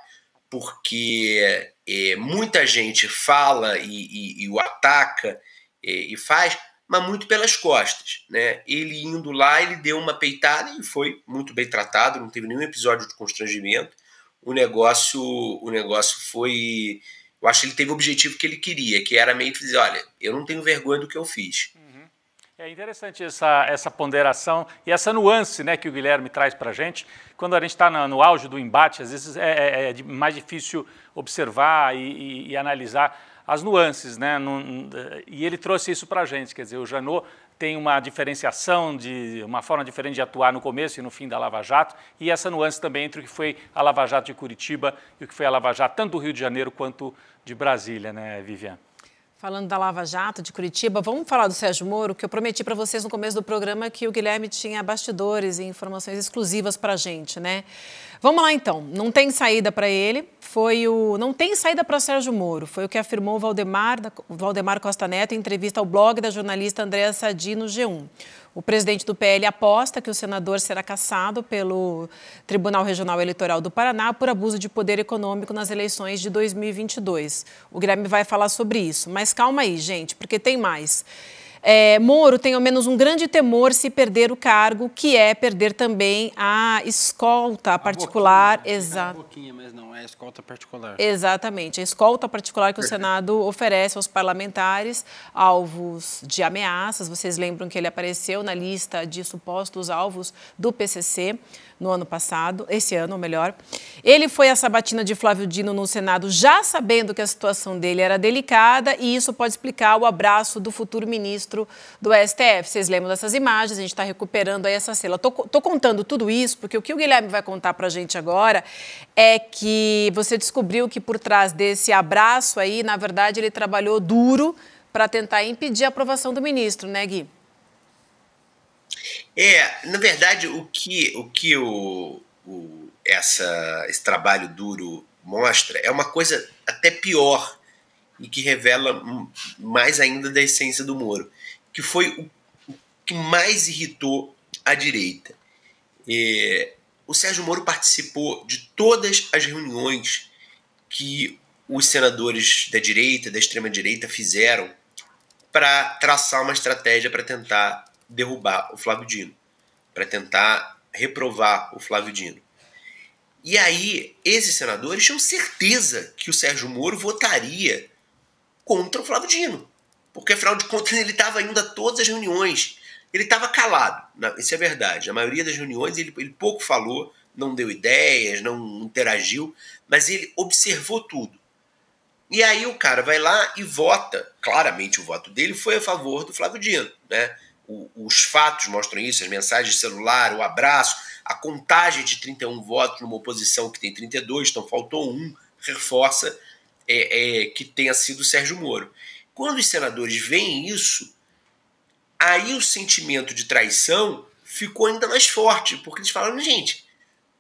porque é, muita gente fala e, e, e o ataca é, e faz, mas muito pelas costas. Né? Ele indo lá, ele deu uma peitada e foi muito bem tratado, não teve nenhum episódio de constrangimento. O negócio, o negócio foi. Eu acho que ele teve o objetivo que ele queria, que era meio que dizer: olha, eu não tenho vergonha do que eu fiz. É interessante essa, essa ponderação e essa nuance né, que o Guilherme traz para a gente. Quando a gente está no, no, auge do embate, às vezes é, é, é mais difícil observar e, e, e analisar as nuances. Né? e ele trouxe isso para a gente. Quer dizer, o Janot tem uma diferenciação, de uma forma diferente de atuar no começo e no fim da Lava Jato, e essa nuance também entre o que foi a Lava Jato de Curitiba e o que foi a Lava Jato tanto do Rio de Janeiro quanto de Brasília, né, Viviane? Falando da Lava Jato de Curitiba, vamos falar do Sérgio Moro, que eu prometi para vocês no começo do programa que o Guilherme tinha bastidores e informações exclusivas para a gente, né? Vamos lá então. Não tem saída para ele. Foi o não tem saída para Sérgio Moro. Foi o que afirmou Valdemar, Valdemar Costa Neto em entrevista ao blog da jornalista Andréa Sadi no G1. O presidente do PL aposta que o senador será cassado pelo Tribunal Regional Eleitoral do Paraná por abuso de poder econômico nas eleições de 2022. O Guilherme vai falar sobre isso. Mas calma aí, gente, porque tem mais. É, Moro tem ao menos um grande temor se perder o cargo, que é perder também a escolta a particular. Né? É Exato. Pouquinho, mas não é a escolta particular. Exatamente, a escolta particular que o Senado oferece aos parlamentares, alvos de ameaças. Vocês lembram que ele apareceu na lista de supostos alvos do PCC no ano passado, esse ano, melhor. Ele foi à sabatina de Flávio Dino no Senado, já sabendo que a situação dele era delicada, e isso pode explicar o abraço do futuro ministro do STF. Vocês lembram dessas imagens? A gente está recuperando aí essa cena. Tô, tô contando tudo isso porque o que o Guilherme vai contar para a gente agora é que você descobriu que por trás desse abraço aí, na verdade, ele trabalhou duro para tentar impedir a aprovação do ministro, né, Gui? É, na verdade, o que o, que o, o essa, esse trabalho duro mostra é uma coisa até pior e que revela mais ainda da essência do Moro, que foi o, o que mais irritou a direita. É, o Sérgio Moro participou de todas as reuniões que os senadores da direita, da extrema-direita, fizeram para traçar uma estratégia para tentar derrubar o Flávio Dino, para tentar reprovar o Flávio Dino. E aí, esses senadores tinham certeza que o Sérgio Moro votaria contra o Flávio Dino, porque afinal de contas ele estava indo a todas as reuniões. Ele estava calado, isso é verdade. A maioria das reuniões ele, ele pouco falou, não deu ideias, não interagiu, mas ele observou tudo. E aí o cara vai lá e vota, claramente o voto dele foi a favor do Flávio Dino, né? os fatos mostram isso, as mensagens de celular, o abraço, a contagem de 31 votos numa oposição que tem 32, então faltou um, reforça é, é, que tenha sido Sérgio Moro. Quando os senadores veem isso, aí o sentimento de traição ficou ainda mais forte, porque eles falaram, gente,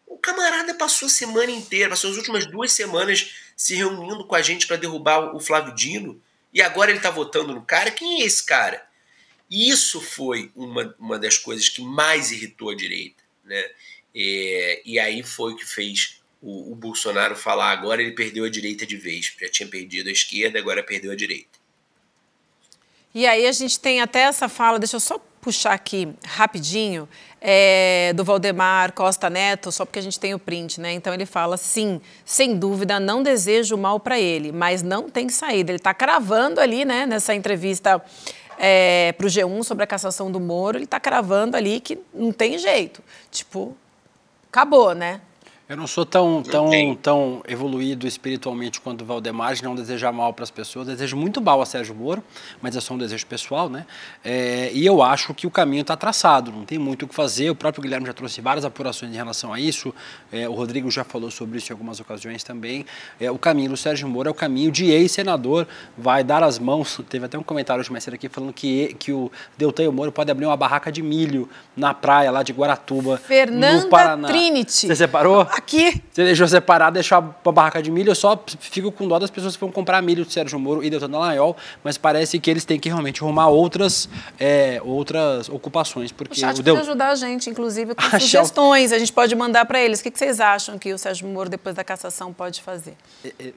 o camarada passou a semana inteira, passou as últimas duas semanas se reunindo com a gente para derrubar o Flávio Dino, e agora ele está votando no cara? Quem é esse cara? E isso foi uma, uma das coisas que mais irritou a direita. Né? É, e aí foi o que fez o, o, Bolsonaro falar: agora ele perdeu a direita de vez. Já tinha perdido a esquerda, agora perdeu a direita. E aí a gente tem até essa fala, deixa eu só puxar aqui rapidinho, é, do Valdemar Costa Neto, só porque a gente tem o print, né? Então ele fala: sim, sem dúvida, não desejo mal para ele, mas não tem saída. Ele está cravando ali, né, nessa entrevista é, para o G1 sobre a cassação do Moro, ele está cravando ali que não tem jeito. Tipo, acabou, né? Eu não sou tão, tão, tão evoluído espiritualmente quanto o Valdemar, de não desejar mal para as pessoas. Desejo muito mal a Sérgio Moro, mas é só um desejo pessoal, né? É, e eu acho que o caminho está traçado, não tem muito o que fazer. O próprio Guilherme já trouxe várias apurações em relação a isso, é, o Rodrigo já falou sobre isso em algumas ocasiões também. É, o caminho do Sérgio Moro é o caminho de ex-senador, vai dar as mãos. Teve até um comentário hoje mais cedo aqui falando que, que o Deltan Moro pode abrir uma barraca de milho na praia lá de Guaratuba, Fernanda no Paraná. Trinity. Você separou? aqui. Você deixou separado, deixou a barraca de milho. Eu só fico com dó das pessoas que vão comprar milho do Sérgio Moro e Deltan Dallagnol, mas parece que eles têm que realmente arrumar outras, é, outras ocupações. Porque o chat o pode ajudar a gente, inclusive, com a sugestões. A gente pode mandar para eles. O que vocês acham que o Sérgio Moro, depois da cassação, pode fazer? É, é...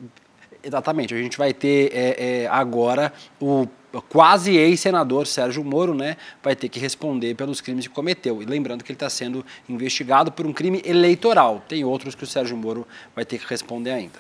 Exatamente, a gente vai ter é, é, agora o quase ex-senador Sérgio Moro, né, vai ter que responder pelos crimes que cometeu. E lembrando que ele está sendo investigado por um crime eleitoral. Tem outros que o Sérgio Moro vai ter que responder ainda.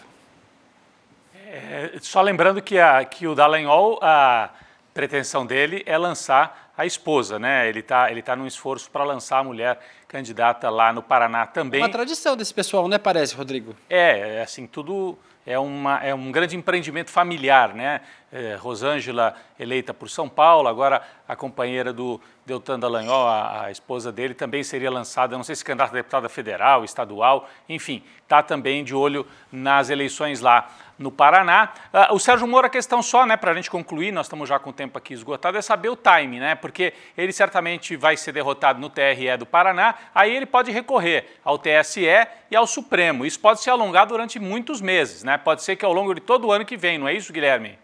É, só lembrando que, a, que o Dallagnol, a pretensão dele é lançar a esposa, né? Ele está ele tá num esforço para lançar a mulher candidata lá no Paraná também. É uma tradição desse pessoal, é, parece, Rodrigo? É, é assim, tudo é, uma, é um grande empreendimento familiar, né? É, Rosângela, eleita por São Paulo, agora a companheira do Deltan Dallagnol, a, a esposa dele, também seria lançada, não sei se candidata a deputada federal, estadual, enfim, está também de olho nas eleições lá no Paraná. Uh, o Sérgio Moro, a questão só, né, para a gente concluir, nós estamos já com o tempo aqui esgotado, é saber o time, né? Porque ele certamente vai ser derrotado no TRE do Paraná, aí ele pode recorrer ao TSE e ao Supremo. Isso pode se alongar durante muitos meses, né? Pode ser que ao longo de todo o ano que vem, não é isso, Guilherme?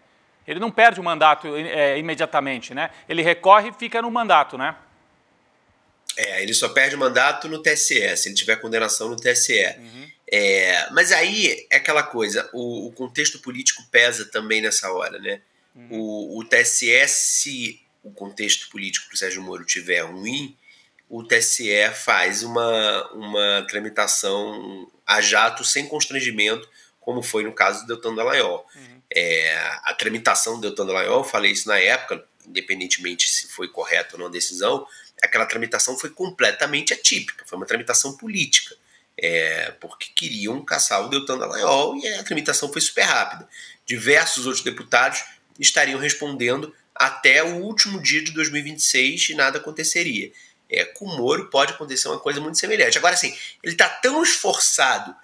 Ele não perde o mandato é, imediatamente, né? Ele recorre e fica no mandato, né? É, ele só perde o mandato no TSE, se ele tiver condenação no TSE. Uhum. É, mas aí é aquela coisa, o, o, contexto político pesa também nessa hora, né? Uhum. O, o TSE, se o contexto político para o Sérgio Moro tiver ruim, o TSE faz uma, uma tramitação a jato, sem constrangimento, como foi no caso do Deltan Dallagnol. Uhum. É, a tramitação do Deltan Dallagnol, eu falei isso na época, independentemente se foi correta ou não a decisão, aquela tramitação foi completamente atípica, foi uma tramitação política é, porque queriam caçar o Deltan Dallagnol e a tramitação foi super rápida. Diversos outros deputados estariam respondendo até o último dia de 2026 e nada aconteceria. É, com o Moro pode acontecer uma coisa muito semelhante. Agora, assim, ele está tão esforçado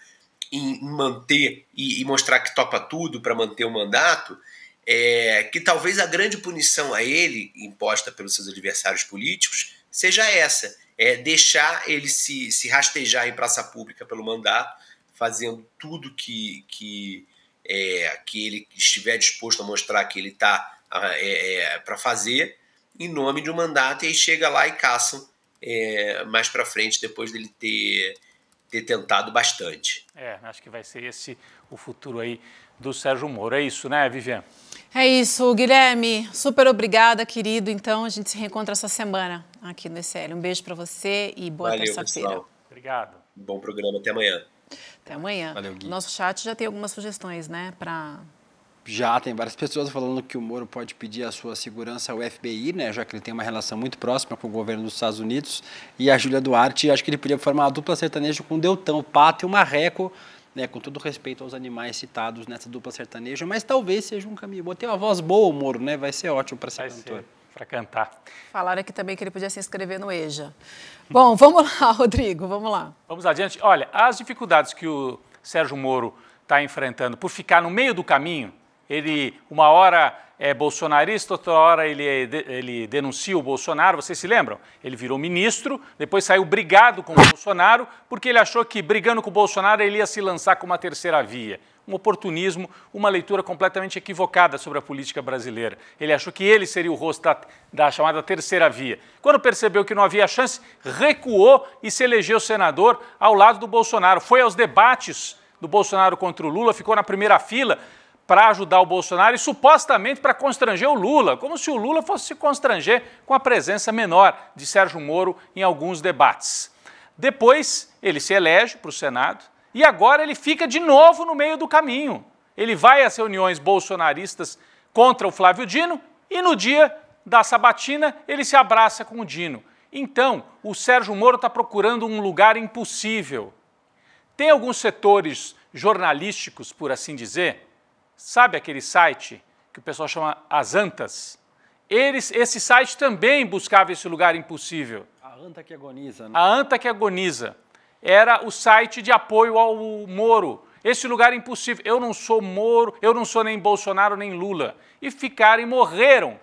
em manter e, e mostrar que topa tudo para manter o mandato, é, que talvez a grande punição a ele, imposta pelos seus adversários políticos, seja essa é, deixar ele se, se rastejar em praça pública pelo mandato, fazendo tudo que, que, é, que ele estiver disposto a mostrar que ele está é, é para fazer, em nome de um mandato, e aí chega lá e caçam é, mais para frente, depois dele ter, ter tentado bastante. É, acho que vai ser esse o futuro aí do Sérgio Moro. É isso, né, Vivian? É isso, Guilherme. Super obrigada, querido. Então, a gente se reencontra essa semana aqui no ECL. Um beijo para você e boa terça-feira. Obrigado. Bom programa. Até amanhã. Até amanhã. Valeu, Gui. Nosso chat já tem algumas sugestões, né? Pra... Já tem várias pessoas falando que o Moro pode pedir a sua segurança ao FBI, né? Já que ele tem uma relação muito próxima com o governo dos Estados Unidos. E a Júlia Duarte, acho que ele podia formar uma dupla sertaneja com o Deltão, o Pato e o Marreco né, com todo respeito aos animais citados nessa dupla sertaneja, mas talvez seja um caminho. Botei uma voz boa, o Moro, né? Vai ser ótimo para ser Vai cantor. para cantar. Falaram aqui também que ele podia se inscrever no EJA. Bom, vamos lá, Rodrigo, vamos lá. Vamos adiante. Olha, as dificuldades que o Sérgio Moro está enfrentando por ficar no meio do caminho, ele, uma hora é bolsonarista, outra hora ele, é, ele denuncia o Bolsonaro, vocês se lembram? Ele virou ministro, depois saiu brigado com o Bolsonaro, porque ele achou que brigando com o Bolsonaro ele ia se lançar com uma terceira via. Um oportunismo, uma leitura completamente equivocada sobre a política brasileira. Ele achou que ele seria o rosto da, da chamada terceira via. Quando percebeu que não havia chance, recuou e se elegeu senador ao lado do Bolsonaro. Foi aos debates do Bolsonaro contra o Lula, ficou na primeira fila para ajudar o Bolsonaro e supostamente para constranger o Lula, como se o Lula fosse se constranger com a presença menor de Sérgio Moro em alguns debates. Depois, ele se elege para o Senado e agora ele fica de novo no meio do caminho. Ele vai às reuniões bolsonaristas contra o Flávio Dino e no dia da sabatina ele se abraça com o Dino. Então, o Sérgio Moro está procurando um lugar impossível. Tem alguns setores jornalísticos, por assim dizer, Sabe aquele site que o pessoal chama As Antas? Eles, esse site também buscava esse lugar impossível. A Anta que agoniza, né? A Anta que agoniza. Era o site de apoio ao Moro. Esse lugar impossível. Eu não sou Moro, eu não sou nem Bolsonaro nem Lula. E ficaram e morreram.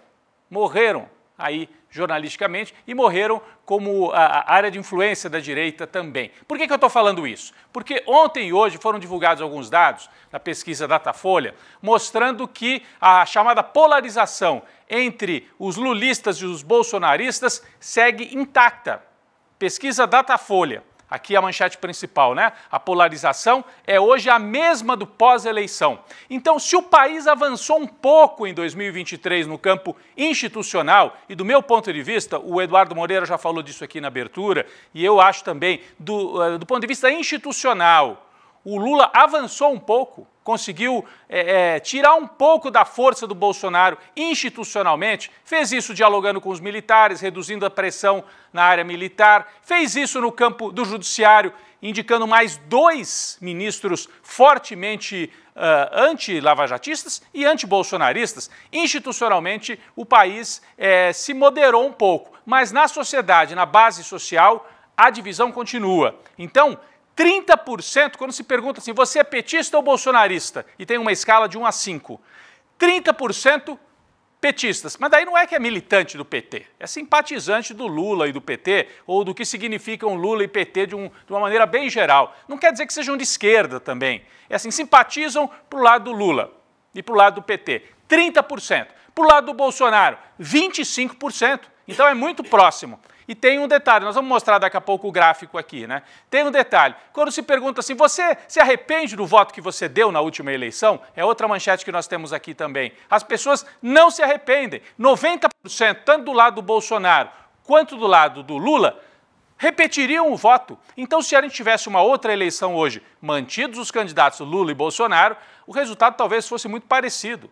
Morreram aí jornalisticamente e morreram como a, ah, ah, área de influência da direita também. Por que, que eu estou falando isso? Porque ontem e hoje foram divulgados alguns dados da pesquisa Datafolha mostrando que a chamada polarização entre os lulistas e os bolsonaristas segue intacta. Pesquisa Datafolha. Aqui a manchete principal, né? A polarização é hoje a mesma do pós-eleição. Então, se o país avançou um pouco em 2023 no campo institucional, e do meu ponto de vista, o Eduardo Moreira já falou disso aqui na abertura, e eu acho também, do, eh, do ponto de vista institucional, o Lula avançou um pouco conseguiu é, é, tirar um pouco da força do Bolsonaro institucionalmente, fez isso dialogando com os militares, reduzindo a pressão na área militar, fez isso no campo do judiciário, indicando mais dois ministros fortemente uh, anti-lavajatistas e anti-bolsonaristas. Institucionalmente, o país é, se moderou um pouco, mas na sociedade, na base social, a divisão continua. Então, 30%, quando se pergunta assim, você é petista ou bolsonarista? E tem uma escala de 1 a 5. 30% petistas. Mas daí não é que é militante do PT, é simpatizante do Lula e do PT, ou do que significam Lula e PT de, um, de uma maneira bem geral. Não quer dizer que sejam de esquerda também. É assim, simpatizam para o lado do Lula e para o lado do PT. 30%. Para o lado do Bolsonaro, 25%. Então é muito próximo. E tem um detalhe, nós vamos mostrar daqui a pouco o gráfico aqui, né? Tem um detalhe. Quando se pergunta assim, você se arrepende do voto que você deu na última eleição? É outra manchete que nós temos aqui também. As pessoas não se arrependem. 90%, tanto do lado do Bolsonaro quanto do lado do Lula, repetiriam o voto. Então, se a gente tivesse uma outra eleição hoje, mantidos os candidatos Lula e Bolsonaro, o resultado talvez fosse muito parecido.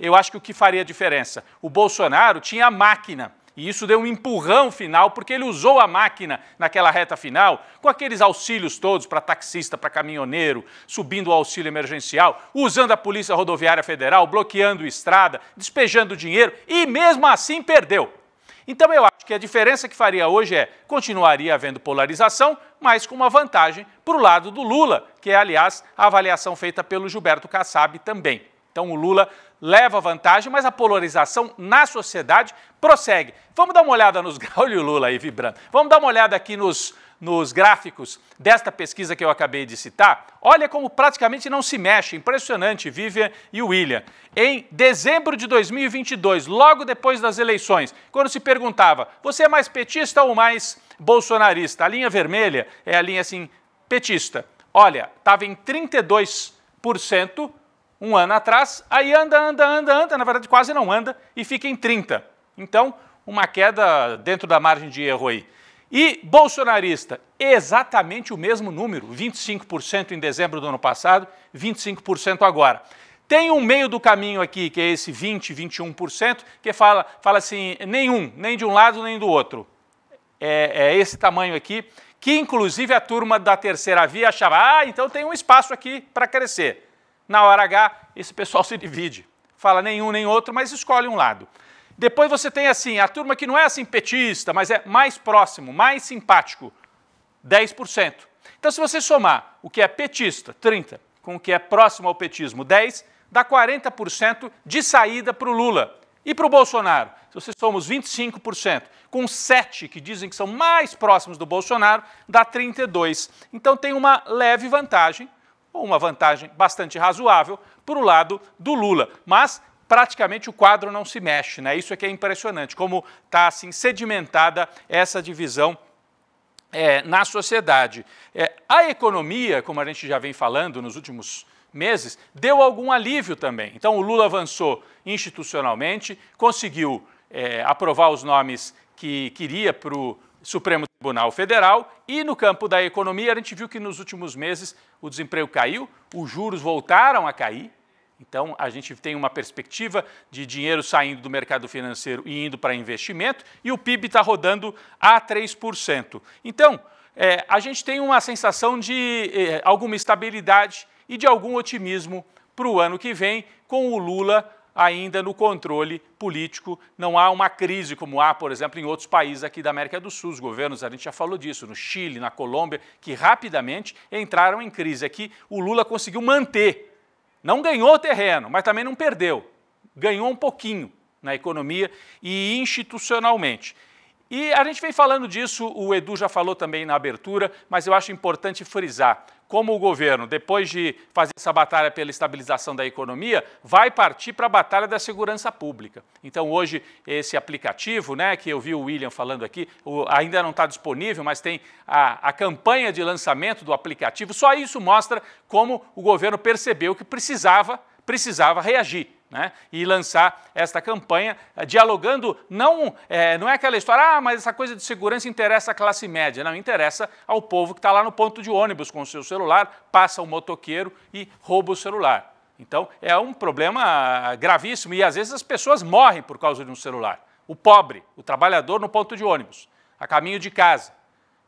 Eu acho que o que faria diferença? O Bolsonaro tinha a máquina e isso deu um empurrão final, porque ele usou a máquina naquela reta final, com aqueles auxílios todos para taxista, para caminhoneiro, subindo o auxílio emergencial, usando a Polícia Rodoviária Federal, bloqueando estrada, despejando dinheiro, e mesmo assim perdeu. Então eu acho que a diferença que faria hoje é continuaria havendo polarização, mas com uma vantagem para o lado do Lula, que é, aliás, a avaliação feita pelo Gilberto Kassab também. Então o Lula leva vantagem, mas a polarização na sociedade prossegue. Vamos dar uma olhada nos. Olha o Lula aí vibrando. Vamos dar uma olhada aqui nos, nos gráficos desta pesquisa que eu acabei de citar. Olha como praticamente não se mexe. Impressionante, Vivian e William. Em dezembro de 2022, logo depois das eleições, quando se perguntava: você é mais petista ou mais bolsonarista? A linha vermelha é a linha assim, petista. Olha, estava em 32% um ano atrás, aí anda, anda, anda, anda, na verdade quase não anda e fica em 30. Então, uma queda dentro da margem de erro aí. E bolsonarista, exatamente o mesmo número, 25% em dezembro do ano passado, 25% agora. Tem um meio do caminho aqui, que é esse 20, 21%, que fala, fala assim, nenhum, nem de um lado nem do outro. É, é esse tamanho aqui, que inclusive a turma da terceira via achava, ah, então tem um espaço aqui para crescer na hora H, esse pessoal se divide. Fala nenhum nem outro, mas escolhe um lado. Depois você tem assim, a turma que não é assim petista, mas é mais próximo, mais simpático, 10%. Então, se você somar o que é petista, 30, com o que é próximo ao petismo, 10, dá 40% de saída para o Lula. E para o Bolsonaro? Se você soma os 25%, com 7 que dizem que são mais próximos do Bolsonaro, dá 32. Então tem uma leve vantagem, uma vantagem bastante razoável para o lado do Lula. Mas praticamente o quadro não se mexe, né? Isso é que é impressionante, como está assim sedimentada essa divisão é, na sociedade. É, a economia, como a gente já vem falando nos últimos meses, deu algum alívio também. Então o Lula avançou institucionalmente, conseguiu é, aprovar os nomes que queria para o Supremo Tribunal Federal e no campo da economia, a gente viu que nos últimos meses o desemprego caiu, os juros voltaram a cair. Então, a gente tem uma perspectiva de dinheiro saindo do mercado financeiro e indo para investimento, e o PIB está rodando a 3%. Então, é, a gente tem uma sensação de é, alguma estabilidade e de algum otimismo para o ano que vem, com o Lula ainda no controle político. Não há uma crise como há, por exemplo, em outros países aqui da América do Sul. Os governos, a gente já falou disso, no Chile, na Colômbia, que rapidamente entraram em crise. Aqui o Lula conseguiu manter. Não ganhou terreno, mas também não perdeu. Ganhou um pouquinho na economia e institucionalmente. E a gente vem falando disso, o Edu já falou também na abertura, mas eu acho importante frisar como o governo, depois de fazer essa batalha pela estabilização da economia, vai partir para a batalha da segurança pública. Então, hoje, esse aplicativo, né, que eu vi o William falando aqui, o, ainda não está disponível, mas tem a, a campanha de lançamento do aplicativo. Só isso mostra como o governo percebeu que precisava, precisava reagir né, e lançar esta campanha, eh, dialogando, não é, não é aquela história, ah, mas essa coisa de segurança interessa à classe média, não, interessa ao povo que está lá no ponto de ônibus com o seu celular, passa o um motoqueiro e rouba o celular. Então, é um problema ah, gravíssimo e às vezes as pessoas morrem por causa de um celular. O pobre, o trabalhador no ponto de ônibus, a caminho de casa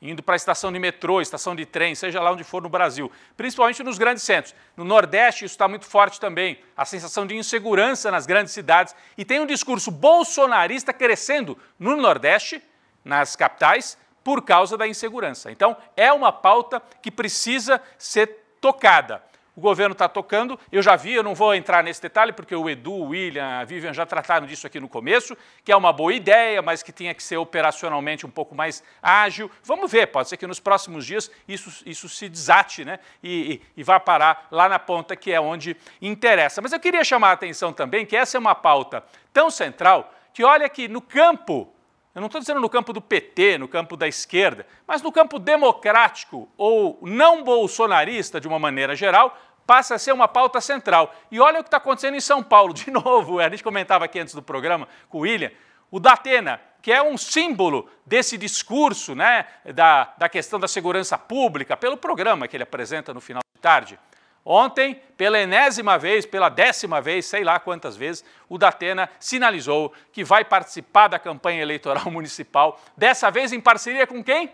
indo para a estação de metrô, estação de trem, seja lá onde for no Brasil, principalmente nos grandes centros. No Nordeste, isso está muito forte também, a sensação de insegurança nas grandes cidades. E tem um discurso bolsonarista crescendo no Nordeste, nas capitais, por causa da insegurança. Então, é uma pauta que precisa ser tocada o governo está tocando. Eu já vi, eu não vou entrar nesse detalhe, porque o Edu, o William, a Vivian já trataram disso aqui no começo, que é uma boa ideia, mas que tinha que ser operacionalmente um pouco mais ágil. Vamos ver, pode ser que nos próximos dias isso, isso se desate né? e, e, e vá parar lá na ponta, que é onde interessa. Mas eu queria chamar a atenção também que essa é uma pauta tão central que olha que no campo eu não estou dizendo no campo do PT, no campo da esquerda, mas no campo democrático ou não bolsonarista, de uma maneira geral, passa a ser uma pauta central. E olha o que está acontecendo em São Paulo, de novo, a gente comentava aqui antes do programa com o William, o Datena, que é um símbolo desse discurso né, da, da questão da segurança pública, pelo programa que ele apresenta no final de tarde. Ontem, pela enésima vez, pela décima vez, sei lá quantas vezes, o Datena sinalizou que vai participar da campanha eleitoral municipal, dessa vez em parceria com quem?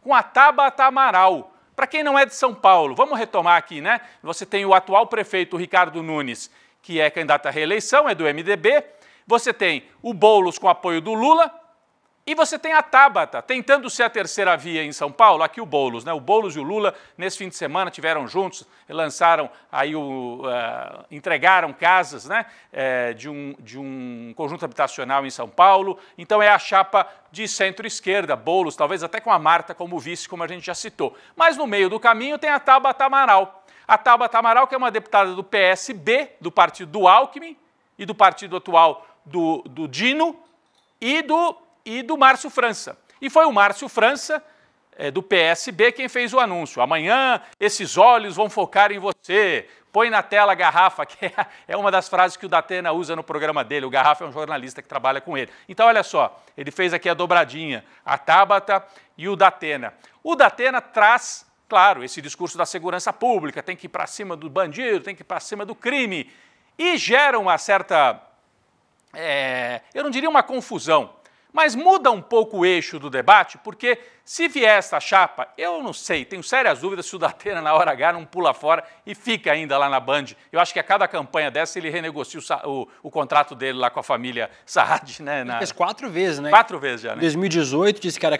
Com a Tabata Amaral, para quem não é de São Paulo, vamos retomar aqui, né? Você tem o atual prefeito Ricardo Nunes, que é candidato à reeleição, é do MDB. Você tem o Boulos com apoio do Lula, e você tem a Tabata, tentando ser a terceira via em São Paulo, aqui o Boulos, né? O Boulos e o Lula, nesse fim de semana, tiveram juntos, lançaram aí o. Uh, entregaram casas né? É, de, um, de um conjunto habitacional em São Paulo. Então é a chapa de centro-esquerda, Boulos, talvez até com a Marta como vice, como a gente já citou. Mas no meio do caminho tem a Tabata Amaral. A Tabata Amaral, que é uma deputada do PSB, do partido do Alckmin e do partido atual do, do Dino e do e do Márcio França. E foi o Márcio França, é, do PSB, quem fez o anúncio. Amanhã esses olhos vão focar em você. Põe na tela a garrafa, que é, é uma das frases que o Datena usa no programa dele. O Garrafa é um jornalista que trabalha com ele. Então, olha só, ele fez aqui a dobradinha, a Tabata e o Datena. O Datena traz, claro, esse discurso da segurança pública, tem que ir para cima do bandido, tem que ir para cima do crime. E gera uma certa, é, eu não diria uma confusão, mas muda um pouco o eixo do debate, porque se vier essa chapa, eu não sei, tenho sérias dúvidas se o Datena na hora H não pula fora e fica ainda lá na Band. Eu acho que a cada campanha dessa ele renegocia o, o, o contrato dele lá com a família Saad, né? Na... Ele fez quatro vezes, né? Quatro vezes já, né? 2018 disse que era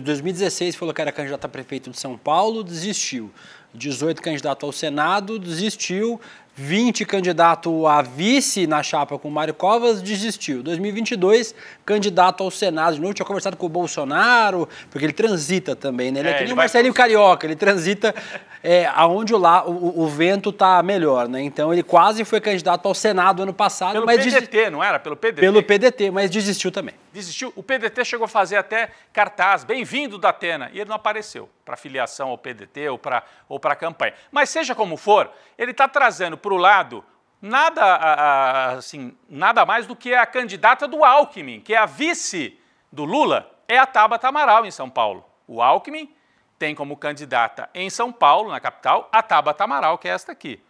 2016 eh, falou que era candidato a prefeito de São Paulo, desistiu. 18 candidato ao Senado, desistiu. 20 candidato a vice na chapa com Mário Covas, desistiu. 2022, candidato ao Senado. De novo, tinha conversado com o Bolsonaro, porque ele transita também, né? Ele é, é que nem o Marcelinho pro... Carioca, ele transita é, aonde o, lá, o, o vento está melhor, né? Então, ele quase foi candidato ao Senado ano passado. Pelo mas PDT, desist... não era? Pelo PDT? Pelo PDT, mas desistiu também. Desistiu. O PDT chegou a fazer até cartaz, bem-vindo da Atena, e ele não apareceu para filiação ao PDT ou para ou campanha. Mas seja como for, ele está trazendo para o lado nada, assim, nada mais do que a candidata do Alckmin, que é a vice do Lula, é a Tabata Amaral em São Paulo. O Alckmin tem como candidata em São Paulo, na capital, a Tabata Amaral, que é esta aqui.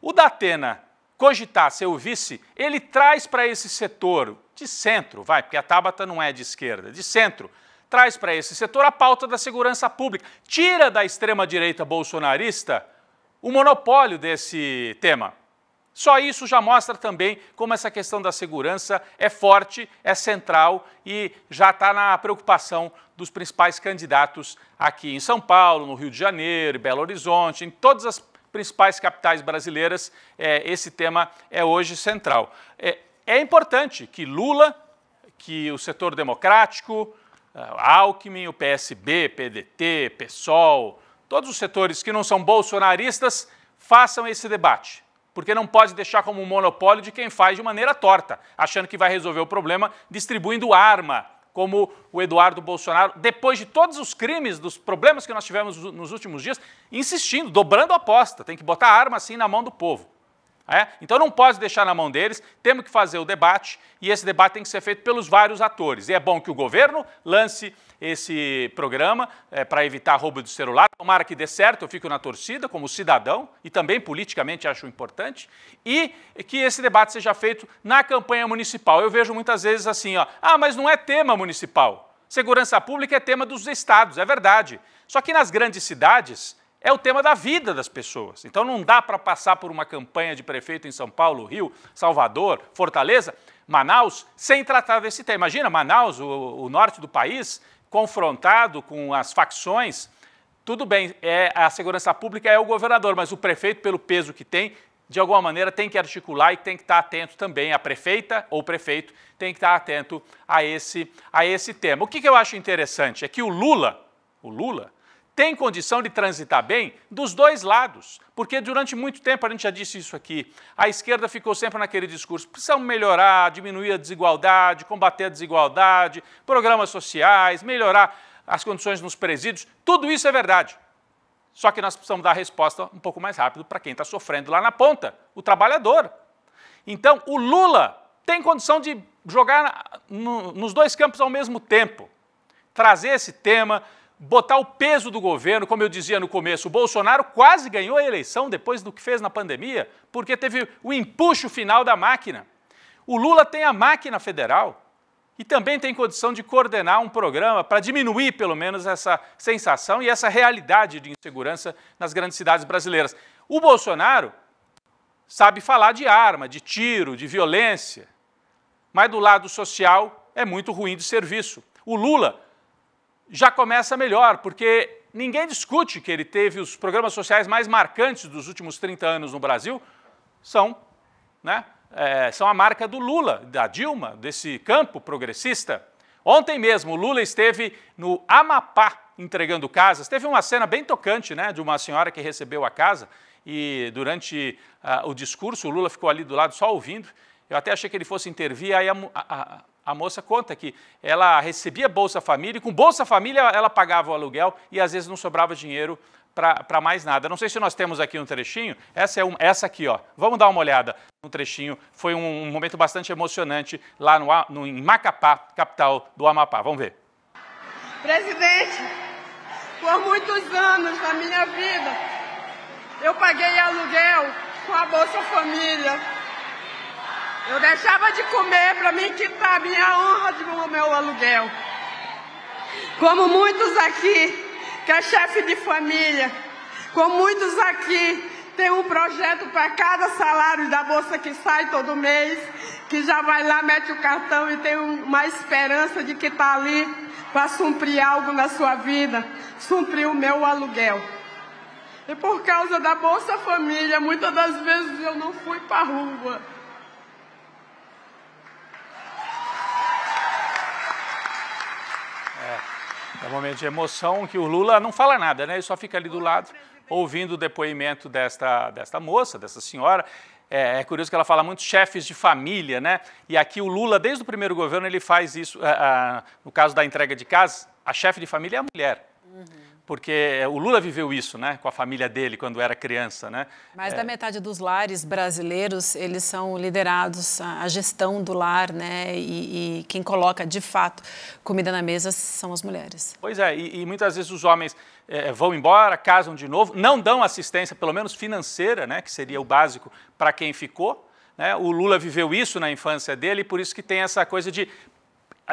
O Datena cogitar ser o vice, ele traz para esse setor de centro, vai, porque a Tabata não é de esquerda, de centro, traz para esse setor a pauta da segurança pública, tira da extrema-direita bolsonarista o monopólio desse tema. Só isso já mostra também como essa questão da segurança é forte, é central e já está na preocupação dos principais candidatos aqui em São Paulo, no Rio de Janeiro, Belo Horizonte, em todas as principais capitais brasileiras, é, esse tema é hoje central. É, é importante que Lula, que o setor democrático, é, Alckmin, o PSB, PDT, PSOL, todos os setores que não são bolsonaristas façam esse debate, porque não pode deixar como um monopólio de quem faz de maneira torta, achando que vai resolver o problema distribuindo arma, como o Eduardo Bolsonaro, depois de todos os crimes, dos problemas que nós tivemos nos últimos dias, insistindo, dobrando a aposta, tem que botar arma assim na mão do povo. É? Então não pode deixar na mão deles, temos que fazer o debate e esse debate tem que ser feito pelos vários atores. E é bom que o governo lance esse programa é, para evitar roubo do celular. Tomara que dê certo, eu fico na torcida como cidadão e também politicamente acho importante. E que esse debate seja feito na campanha municipal. Eu vejo muitas vezes assim, ó, ah, mas não é tema municipal. Segurança pública é tema dos estados, é verdade. Só que nas grandes cidades é o tema da vida das pessoas. Então não dá para passar por uma campanha de prefeito em São Paulo, Rio, Salvador, Fortaleza, Manaus, sem tratar desse tema. Imagina Manaus, o, o norte do país, confrontado com as facções. Tudo bem, é, a segurança pública é o governador, mas o prefeito, pelo peso que tem, de alguma maneira tem que articular e tem que estar atento também. A prefeita ou prefeito tem que estar atento a esse, a esse tema. O que, que eu acho interessante é que o Lula, o Lula, tem condição de transitar bem dos dois lados, porque durante muito tempo, a gente já disse isso aqui, a esquerda ficou sempre naquele discurso: precisamos melhorar, diminuir a desigualdade, combater a desigualdade, programas sociais, melhorar as condições nos presídios. Tudo isso é verdade. Só que nós precisamos dar a resposta um pouco mais rápido para quem está sofrendo lá na ponta, o trabalhador. Então, o Lula tem condição de jogar no, nos dois campos ao mesmo tempo. Trazer esse tema, botar o peso do governo, como eu dizia no começo, o Bolsonaro quase ganhou a eleição depois do que fez na pandemia, porque teve o empuxo final da máquina. O Lula tem a máquina federal e também tem condição de coordenar um programa para diminuir, pelo menos, essa sensação e essa realidade de insegurança nas grandes cidades brasileiras. O Bolsonaro sabe falar de arma, de tiro, de violência, mas do lado social é muito ruim de serviço. O Lula já começa melhor, porque ninguém discute que ele teve os programas sociais mais marcantes dos últimos 30 anos no Brasil, são, né, é, são a marca do Lula, da Dilma, desse campo progressista. Ontem mesmo, o Lula esteve no Amapá entregando casas. Teve uma cena bem tocante, né, de uma senhora que recebeu a casa e durante uh, o discurso o Lula ficou ali do lado só ouvindo. Eu até achei que ele fosse intervir, aí a, a a moça conta que ela recebia Bolsa Família e com Bolsa Família ela pagava o aluguel e às vezes não sobrava dinheiro para mais nada. Não sei se nós temos aqui um trechinho. Essa é um, essa aqui, ó. Vamos dar uma olhada no trechinho. Foi um, um momento bastante emocionante lá no, no, em Macapá, capital do Amapá. Vamos ver. Presidente, por muitos anos na minha vida, eu paguei aluguel com a Bolsa Família. Eu deixava de comer para mim quitar é a minha honra de meu aluguel. Como muitos aqui, que é chefe de família, como muitos aqui, tem um projeto para cada salário da bolsa que sai todo mês, que já vai lá, mete o cartão e tem uma esperança de que está ali para cumprir algo na sua vida, cumprir o meu aluguel. E por causa da Bolsa Família, muitas das vezes eu não fui para a rua. É um momento de emoção que o Lula não fala nada, né? Ele só fica ali do é lado ouvindo o depoimento desta, desta moça, dessa senhora. É, é, curioso que ela fala muito chefes de família, né? E aqui o Lula, desde o primeiro governo, ele faz isso. É, é, no caso da entrega de casa, a chefe de família é a mulher. Uhum porque é, o Lula viveu isso, né, com a família dele quando era criança, né? Mais é... da metade dos lares brasileiros eles são liderados a gestão do lar, né, e, e quem coloca de fato comida na mesa são as mulheres. Pois é, e, e muitas vezes os homens é, é vão embora, casam de novo, não dão assistência, pelo menos financeira, né, que seria o básico para quem ficou, né? o Lula viveu isso na infância dele, por isso que tem essa coisa de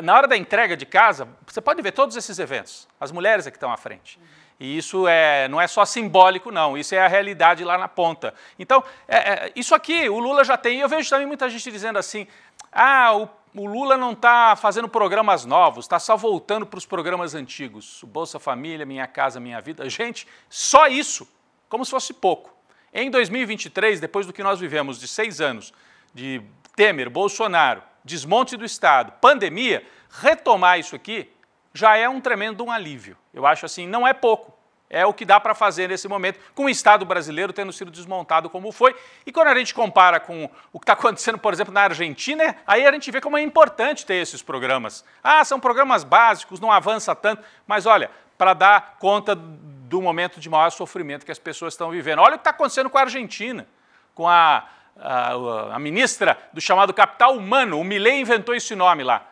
na hora da entrega de casa, você pode ver todos esses eventos, as mulheres é que estão à frente. E isso é, não é só simbólico, não, isso é a realidade lá na ponta. Então, é, é, isso aqui o Lula já tem. Eu vejo também muita gente dizendo assim: ah, o, o Lula não está fazendo programas novos, está só voltando para os programas antigos. O Bolsa Família, Minha Casa, Minha Vida. Gente, só isso, como se fosse pouco. Em 2023, depois do que nós vivemos de seis anos de Temer, Bolsonaro, desmonte do Estado, pandemia, retomar isso aqui já é um tremendo um alívio. Eu acho assim, não é pouco. É o que dá para fazer nesse momento, com o Estado brasileiro tendo sido desmontado como foi. E quando a gente compara com o que está acontecendo, por exemplo, na Argentina, né, aí a gente vê como é importante ter esses programas. Ah, são programas básicos, não avança tanto, mas olha, para dar conta do momento de maior sofrimento que as pessoas estão vivendo. Olha o que está acontecendo com a Argentina, com a a, ministra do chamado capital humano, o Milley inventou esse nome lá,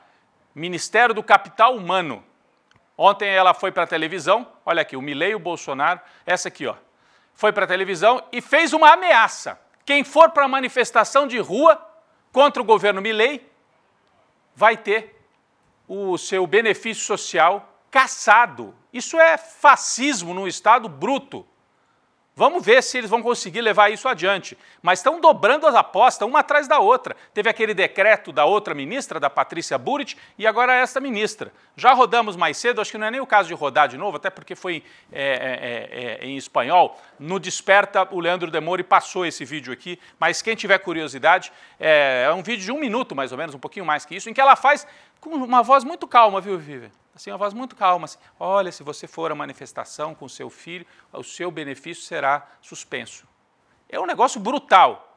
Ministério do Capital Humano. Ontem ela foi para a televisão, olha aqui, o Milley e o Bolsonaro, essa aqui, ó, foi para a televisão e fez uma ameaça. Quem for para a manifestação de rua contra o governo Milley vai ter o seu benefício social caçado. Isso é fascismo num Estado bruto. Vamos ver se eles vão conseguir levar isso adiante. Mas estão dobrando as apostas uma atrás da outra. Teve aquele decreto da outra ministra, da Patrícia Burit, e agora é esta ministra. Já rodamos mais cedo, acho que não é nem o caso de rodar de novo, até porque foi é, é, é, é em espanhol. No Desperta, o Leandro Demori passou esse vídeo aqui, mas quem tiver curiosidade, é, é, um vídeo de um minuto mais ou menos, um pouquinho mais que isso, em que ela faz com uma voz muito calma, viu, Vivian? assim, uma voz muito calma, assim, olha, se você for à manifestação com seu filho, o seu benefício será suspenso. É um negócio brutal.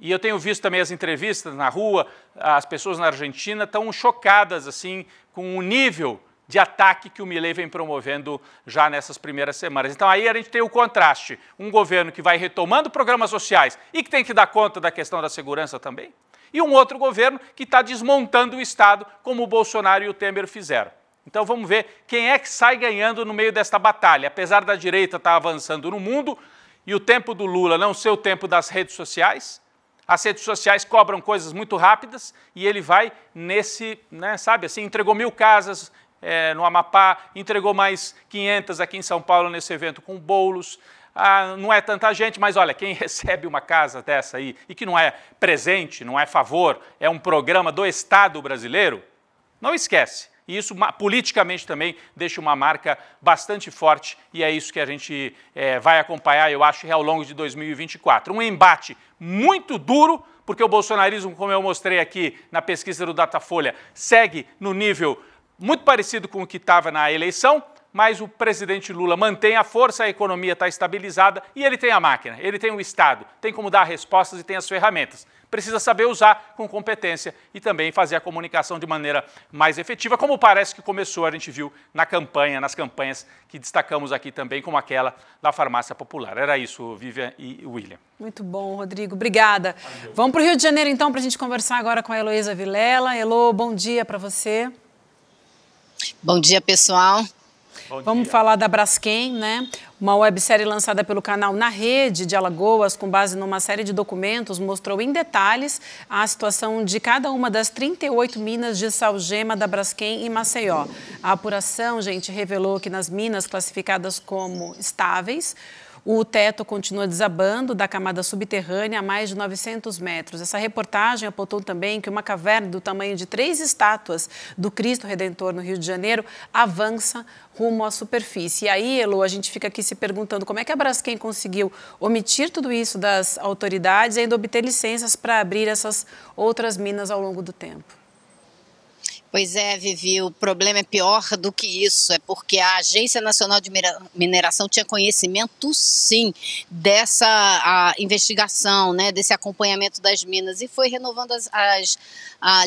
E eu tenho visto também as entrevistas na rua, as pessoas na Argentina estão chocadas assim com o nível de ataque que o Milei vem promovendo já nessas primeiras semanas. Então aí a gente tem o contraste, um governo que vai retomando programas sociais e que tem que dar conta da questão da segurança também, e um outro governo que está desmontando o Estado como o Bolsonaro e o Temer fizeram. Então vamos ver quem é que sai ganhando no meio desta batalha. Apesar da direita estar tá avançando no mundo e o tempo do Lula não ser o tempo das redes sociais, as redes sociais cobram coisas muito rápidas e ele vai nesse, né, sabe assim, entregou mil casas é, no Amapá, entregou mais 500 aqui em São Paulo nesse evento com bolos. Ah, não é tanta gente, mas olha, quem recebe uma casa dessa aí, e que não é presente, não é favor, é um programa do Estado brasileiro, não esquece e isso politicamente também deixa uma marca bastante forte e é isso que a gente é, vai acompanhar, eu acho, ao longo de 2024. Um embate muito duro, porque o bolsonarismo, como eu mostrei aqui na pesquisa do Datafolha, segue no nível muito parecido com o que estava na eleição, mas o presidente Lula mantém a força, a economia está estabilizada e ele tem a máquina, ele tem o Estado, tem como dar respostas e tem as ferramentas. Precisa saber usar com competência e também fazer a comunicação de maneira mais efetiva, como parece que começou, a gente viu na campanha, nas campanhas que destacamos aqui também, como aquela da farmácia popular. Era isso, Vivian e William. Muito bom, Rodrigo. Obrigada. Vamos para o Rio de Janeiro, então, para a gente conversar agora com a Heloísa Vilela. Elo, bom dia para você. Bom dia, pessoal. Bom Vamos dia. falar da Braskem, né? Uma websérie lançada pelo canal Na Rede de Alagoas, com base numa série de documentos, mostrou em detalhes a situação de cada uma das 38 minas de salgema da Braskem e Maceió. A apuração, gente, revelou que nas minas classificadas como estáveis, o teto continua desabando da camada subterrânea a mais de 900 metros. Essa reportagem apontou também que uma caverna do tamanho de três estátuas do Cristo Redentor no Rio de Janeiro avança rumo à superfície. E aí, Elo, a gente fica aqui se perguntando como é que a Braskem conseguiu omitir tudo isso das autoridades e ainda obter licenças para abrir essas outras minas ao longo do tempo. Pois é, Vivi, o problema é pior do que isso. É porque a Agência Nacional de Mineração tinha conhecimento, sim, dessa investigação, né, desse acompanhamento das minas e foi renovando as, as,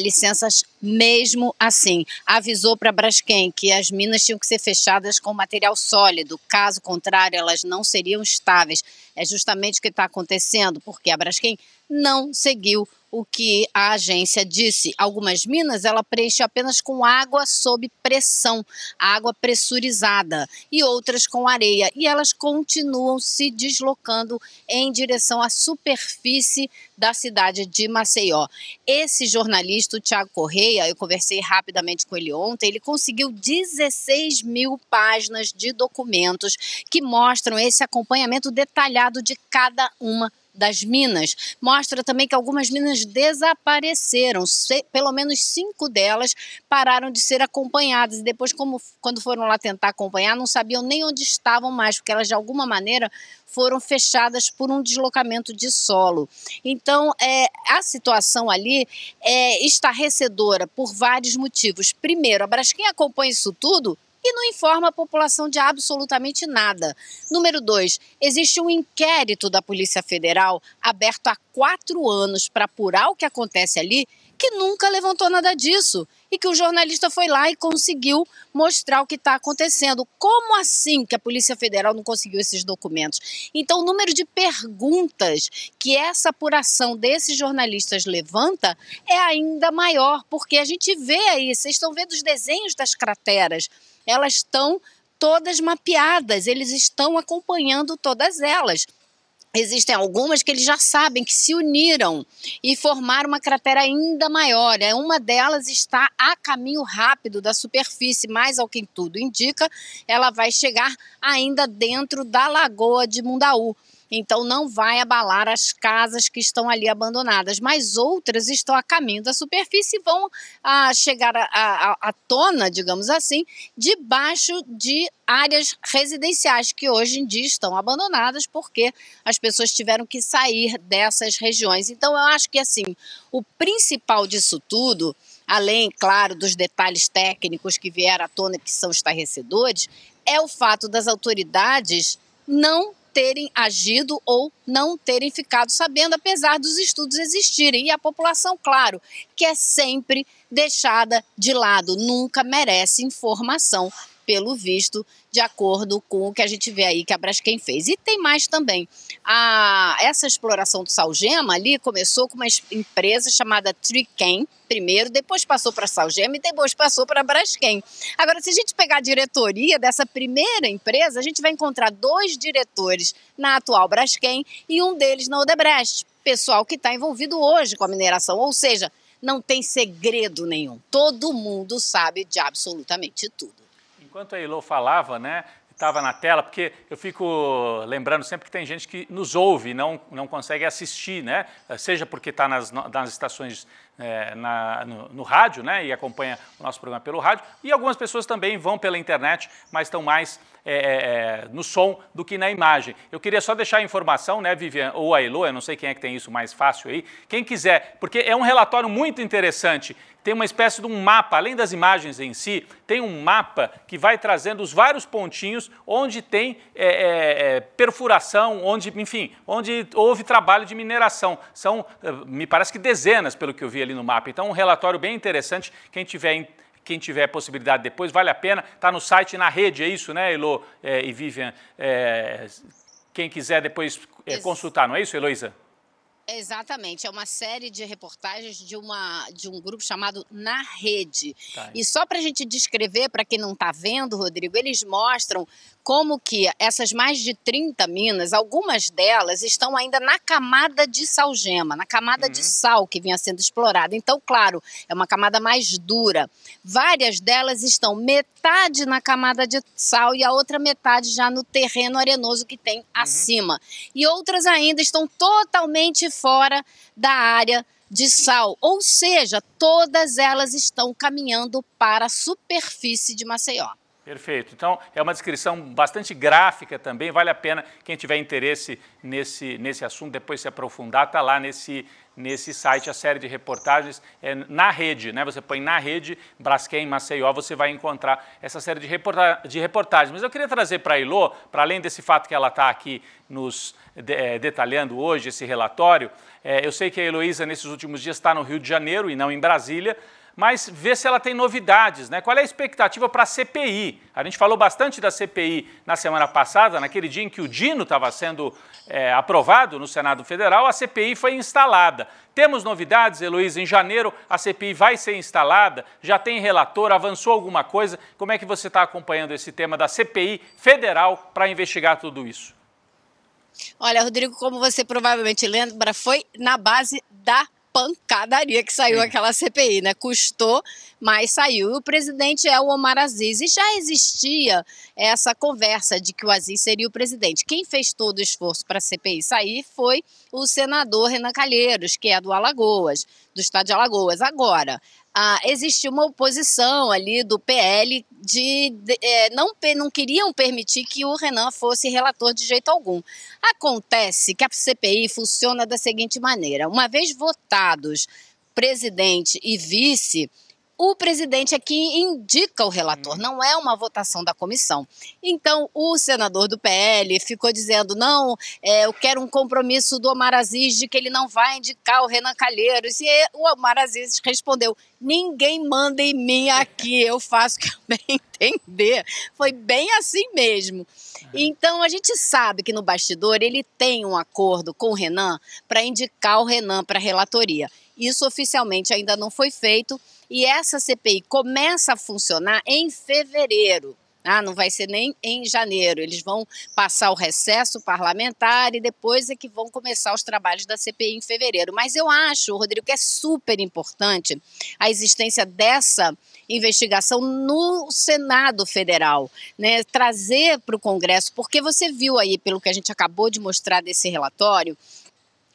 licenças mesmo assim. Avisou para a Braskem que as minas tinham que ser fechadas com material sólido, caso contrário, elas não seriam estáveis. É justamente o que está acontecendo, porque a Braskem não seguiu o que a agência disse. Algumas minas ela preenche apenas com água sob pressão, água pressurizada, e outras com areia. E elas continuam se deslocando em direção à superfície da cidade de Maceió. Esse jornalista, o Tiago Correia, eu conversei rapidamente com ele ontem, ele conseguiu 16 mil páginas de documentos que mostram esse acompanhamento detalhado de cada uma das minas mostra também que algumas minas desapareceram, se, pelo menos cinco delas pararam de ser acompanhadas e depois, como, quando foram lá tentar acompanhar, não sabiam nem onde estavam mais, porque elas de alguma maneira foram fechadas por um deslocamento de solo. Então, é, a situação ali é estarrecedora por vários motivos. Primeiro, a Braskem acompanha isso tudo e não informa a população de absolutamente nada. Número dois, existe um inquérito da Polícia Federal aberto há quatro anos para apurar o que acontece ali que nunca levantou nada disso e que o jornalista foi lá e conseguiu mostrar o que está acontecendo. Como assim que a Polícia Federal não conseguiu esses documentos? Então, o número de perguntas que essa apuração desses jornalistas levanta é ainda maior, porque a gente vê aí, vocês estão vendo os desenhos das crateras elas estão todas mapeadas, eles estão acompanhando todas elas. Existem algumas que eles já sabem que se uniram e formaram uma cratera ainda maior. É, uma delas está a caminho rápido da superfície, mas ao que tudo indica, ela vai chegar ainda dentro da lagoa de Mundaú. Então não vai abalar as casas que estão ali abandonadas, mas outras estão a caminho da superfície e vão ah, a chegar à tona, digamos assim, debaixo de áreas residenciais que hoje em dia estão abandonadas porque as pessoas tiveram que sair dessas regiões. Então eu acho que assim, o principal disso tudo, além, claro, dos detalhes técnicos que vieram à tona que são estarrecedores, é o fato das autoridades não terem agido ou não terem ficado sabendo, apesar dos estudos existirem. E a população, claro, que é sempre deixada de lado, nunca merece informação, pelo visto, de acordo com o que a gente vê aí que a Braskem fez. E tem mais também. A, essa exploração do salgema ali começou com uma empresa chamada Triken, primeiro, depois passou para Salgema e depois passou para a Braskem. Agora, se a gente pegar a diretoria dessa primeira empresa, a gente vai encontrar dois diretores na atual Braskem e um deles na Odebrecht, pessoal que está envolvido hoje com a mineração, ou seja, não tem segredo nenhum. Todo mundo sabe de absolutamente tudo. Enquanto a Elo falava, né, estava na tela, porque eu fico lembrando sempre que tem gente que nos ouve, não não consegue assistir, né? Seja porque está nas, nas estações é, na, no, no, rádio, né? E acompanha o nosso programa pelo rádio. E algumas pessoas também vão pela internet, mas estão mais é, é, é, no som do que na imagem. Eu queria só deixar a informação, né, Vivian, ou a Elo, eu não sei quem é que tem isso mais fácil aí, quem quiser, porque é um relatório muito interessante tem uma espécie de um mapa, além das imagens em si, tem um mapa que vai trazendo os vários pontinhos onde tem é, é, é perfuração, onde, enfim, onde houve trabalho de mineração. São, eh, me parece que dezenas, pelo que eu vi ali no mapa. Então, um relatório bem interessante. Quem tiver quem tiver possibilidade depois, vale a pena. Está no site na rede, é isso, né, Elo é, e Vivian? É, quem quiser depois é, consultar, não é isso, Heloísa? Exatamente, é uma série de reportagens de, uma, de um grupo chamado Na Rede. Tá. E só para a gente descrever, para quem não está vendo, Rodrigo, eles mostram como que essas mais de 30 minas, algumas delas estão ainda na camada de salgema, na camada uhum. de sal que vinha sendo explorada. Então, claro, é uma camada mais dura. Várias delas estão metade na camada de sal e a outra metade já no terreno arenoso que tem uhum. acima. E outras ainda estão totalmente fora da área de sal. Ou seja, todas elas estão caminhando para a superfície de Maceió. Perfeito. Então, é uma descrição bastante gráfica também. Vale a pena, quem tiver interesse nesse, nesse assunto, depois se aprofundar, está lá nesse nesse site a série de reportagens é, na rede, né? Você põe na rede Braskem Maceió, você vai encontrar essa série de, reporta de reportagens. Mas eu queria trazer para a Ilô, para além desse fato que ela está aqui nos de, eh, detalhando hoje esse relatório, é, eu sei que a Heloísa nesses últimos dias está no Rio de Janeiro e não em Brasília mas ver se ela tem novidades. Né? Qual é a expectativa para a CPI? A gente falou bastante da CPI na semana passada, naquele dia em que o Dino estava sendo é, aprovado no Senado Federal, a CPI foi instalada. Temos novidades, Heloísa? Em janeiro a CPI vai ser instalada? Já tem relator? Avançou alguma coisa? Como é que você está acompanhando esse tema da CPI federal para investigar tudo isso? Olha, Rodrigo, como você provavelmente lembra, foi na base da pancadaria que saiu aquela CPI, né? Custou, mas saiu. E o presidente é o Omar Aziz. E já existia essa conversa de que o Aziz seria o presidente. Quem fez todo o esforço para a CPI sair foi o senador Renan Calheiros, que é do Alagoas, do estado de Alagoas. Agora, ah, existia uma oposição ali do PL de, de é, não, não queriam permitir que o Renan fosse relator de jeito algum. Acontece que a CPI funciona da seguinte maneira: uma vez votados presidente e vice, o presidente é quem indica o relator, uhum. não é uma votação da comissão. Então, o senador do PL ficou dizendo: não, é, eu quero um compromisso do Omar Aziz de que ele não vai indicar o Renan Calheiros. E o Omar Aziz respondeu: ninguém manda em mim aqui, eu faço o que eu bem entender. Foi bem assim mesmo. Uhum. Então, a gente sabe que no bastidor ele tem um acordo com o Renan para indicar o Renan para a relatoria. Isso oficialmente ainda não foi feito e essa CPI começa a funcionar em fevereiro. Ah, não vai ser nem em janeiro. Eles vão passar o recesso parlamentar e depois é que vão começar os trabalhos da CPI em fevereiro. Mas eu acho, Rodrigo, que é super importante a existência dessa investigação no Senado Federal, né? Trazer para o Congresso, porque você viu aí, pelo que a gente acabou de mostrar desse relatório,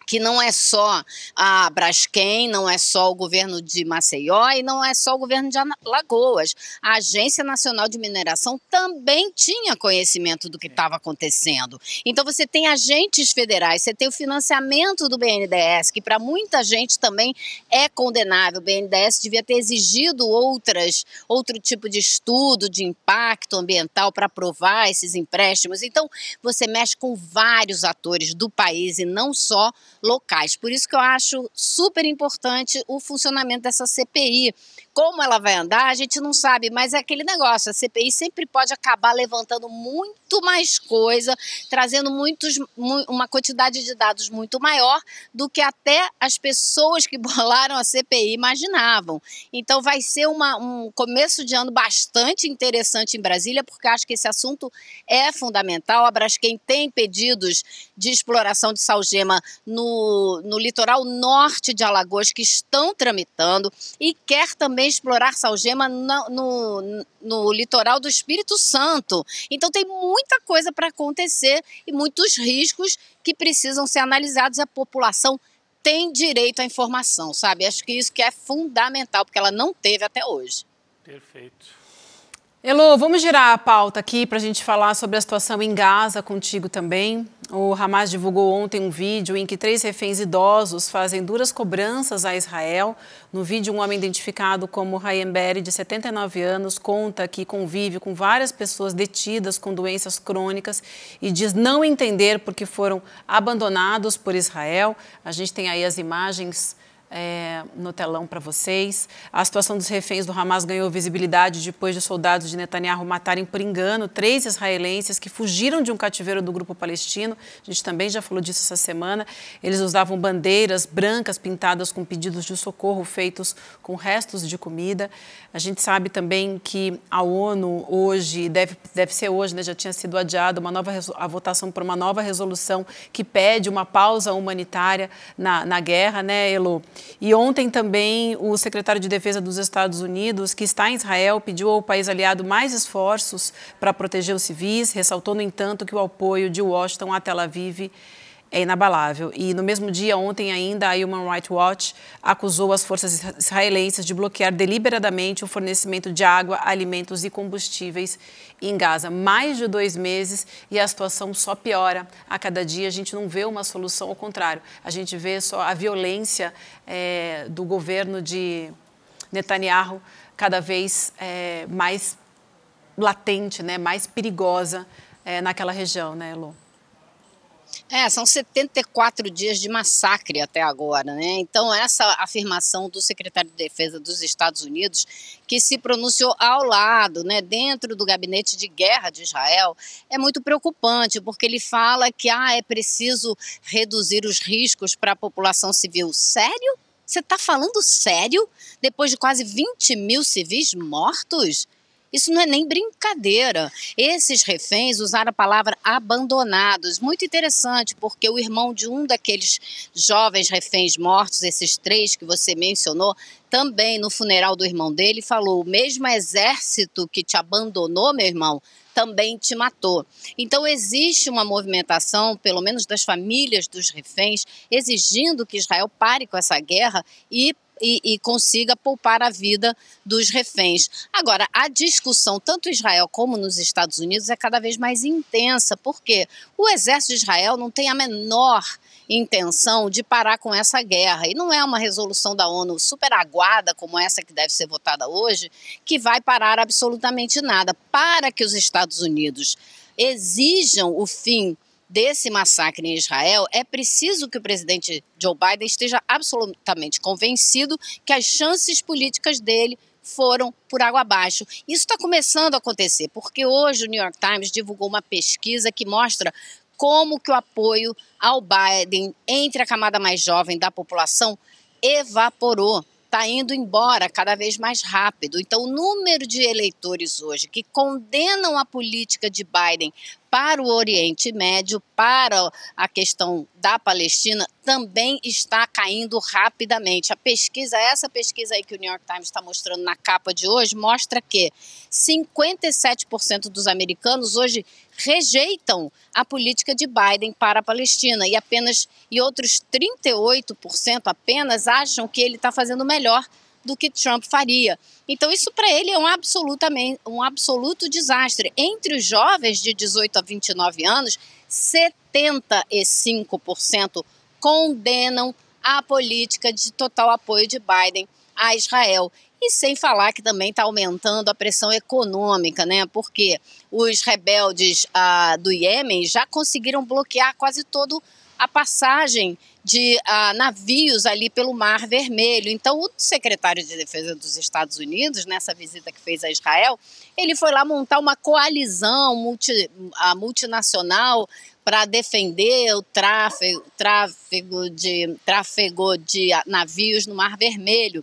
que não é só a Braskem, não é só o governo de Maceió e não é só o governo de Alagoas. A Agência Nacional de Mineração também tinha conhecimento do que estava é. acontecendo. Então você tem agentes federais, você tem o financiamento do BNDES, que para muita gente também é condenável. O BNDES devia ter exigido outras, outro tipo de estudo de impacto ambiental para aprovar esses empréstimos. Então você mexe com vários atores do país e não só locais. Por isso que eu acho super importante o funcionamento dessa CPI, como ela vai andar, a gente não sabe, mas é aquele negócio, a CPI sempre pode acabar levantando muito mais coisa, trazendo muitos, uma quantidade de dados muito maior do que até as pessoas que bolaram a CPI imaginavam. Então vai ser uma, um começo de ano bastante interessante em Brasília, porque acho que esse assunto é fundamental. A Braskem tem pedidos de exploração de salgema no, no litoral norte de Alagoas que estão tramitando e quer também explorar salgema no, no, no litoral do Espírito Santo. Então tem muita coisa para acontecer e muitos riscos que precisam ser analisados. A população tem direito à informação, sabe? Acho que isso que é fundamental, porque ela não teve até hoje. Perfeito. Elo, vamos girar a pauta aqui para a gente falar sobre a situação em Gaza contigo também. O Hamas divulgou ontem um vídeo em que três reféns idosos fazem duras cobranças a Israel. No vídeo, um homem identificado como Hayem Berry, de 79 anos, conta que convive com várias pessoas detidas com doenças crônicas e diz não entender porque foram abandonados por Israel. A gente tem aí as imagens é, no telão para vocês. A situação dos reféns do Hamas ganhou visibilidade depois de soldados de Netanyahu matarem por engano três israelenses que fugiram de um cativeiro do grupo palestino. A gente também já falou disso essa semana. Eles usavam bandeiras brancas pintadas com pedidos de socorro feitos com restos de comida. A gente sabe também que a ONU hoje, deve, deve ser hoje, né, já tinha sido adiada uma nova a votação por uma nova resolução que pede uma pausa humanitária na, na guerra, né, Elo? E ontem também o secretário de Defesa dos Estados Unidos, que está em Israel, pediu ao país aliado mais esforços para proteger os civis, ressaltou, no entanto, que o apoio de Washington a Tel Aviv é inabalável. E no mesmo dia, ontem ainda, a Human Rights Watch acusou as forças israelenses de bloquear deliberadamente o fornecimento de água, alimentos e combustíveis em Gaza. Mais de dois meses e a situação só piora. A cada dia a gente não vê uma solução, ao contrário, a gente vê só a violência é, do governo de Netanyahu cada vez é, mais latente, né, mais perigosa é, naquela região, né, Elô? É, são 74 dias de massacre até agora, né? Então, essa afirmação do secretário de Defesa dos Estados Unidos, que se pronunciou ao lado, né, dentro do gabinete de guerra de Israel, é muito preocupante, porque ele fala que ah, é preciso reduzir os riscos para a população civil. Sério? Você está falando sério? Depois de quase 20 mil civis mortos? Isso não é nem brincadeira. Esses reféns usaram a palavra abandonados. Muito interessante, porque o irmão de um daqueles jovens reféns mortos, esses três que você mencionou, também no funeral do irmão dele falou: o mesmo exército que te abandonou, meu irmão, também te matou. Então, existe uma movimentação, pelo menos das famílias dos reféns, exigindo que Israel pare com essa guerra e e, e, consiga poupar a vida dos reféns. Agora, a discussão, tanto em Israel como nos Estados Unidos, é cada vez mais intensa, porque o exército de Israel não tem a menor intenção de parar com essa guerra. E não é uma resolução da ONU super aguada, como essa que deve ser votada hoje, que vai parar absolutamente nada. Para que os Estados Unidos exijam o fim desse massacre em Israel, é preciso que o presidente Joe Biden esteja absolutamente convencido que as chances políticas dele foram por água abaixo. Isso está começando a acontecer, porque hoje o New York Times divulgou uma pesquisa que mostra como que o apoio ao Biden entre a camada mais jovem da população evaporou está indo embora cada vez mais rápido. Então, o número de eleitores hoje que condenam a política de Biden para o Oriente Médio, para a questão da Palestina, também está caindo rapidamente. A pesquisa, essa pesquisa aí que o New York Times está mostrando na capa de hoje, mostra que 57% dos americanos hoje rejeitam a política de Biden para a Palestina e apenas e outros 38% apenas acham que ele está fazendo melhor do que Trump faria. Então, isso para ele é um, absolutamente, um absoluto desastre. Entre os jovens de 18 a 29 anos, 75% condenam a política de total apoio de Biden a Israel. E sem falar que também está aumentando a pressão econômica, né? Porque os rebeldes ah, do Iêmen já conseguiram bloquear quase todo a passagem de ah, navios ali pelo Mar Vermelho. Então, o secretário de Defesa dos Estados Unidos, nessa visita que fez a Israel, ele foi lá montar uma coalizão multi, a multinacional para defender o tráfego, tráfego, de, tráfego de navios no Mar Vermelho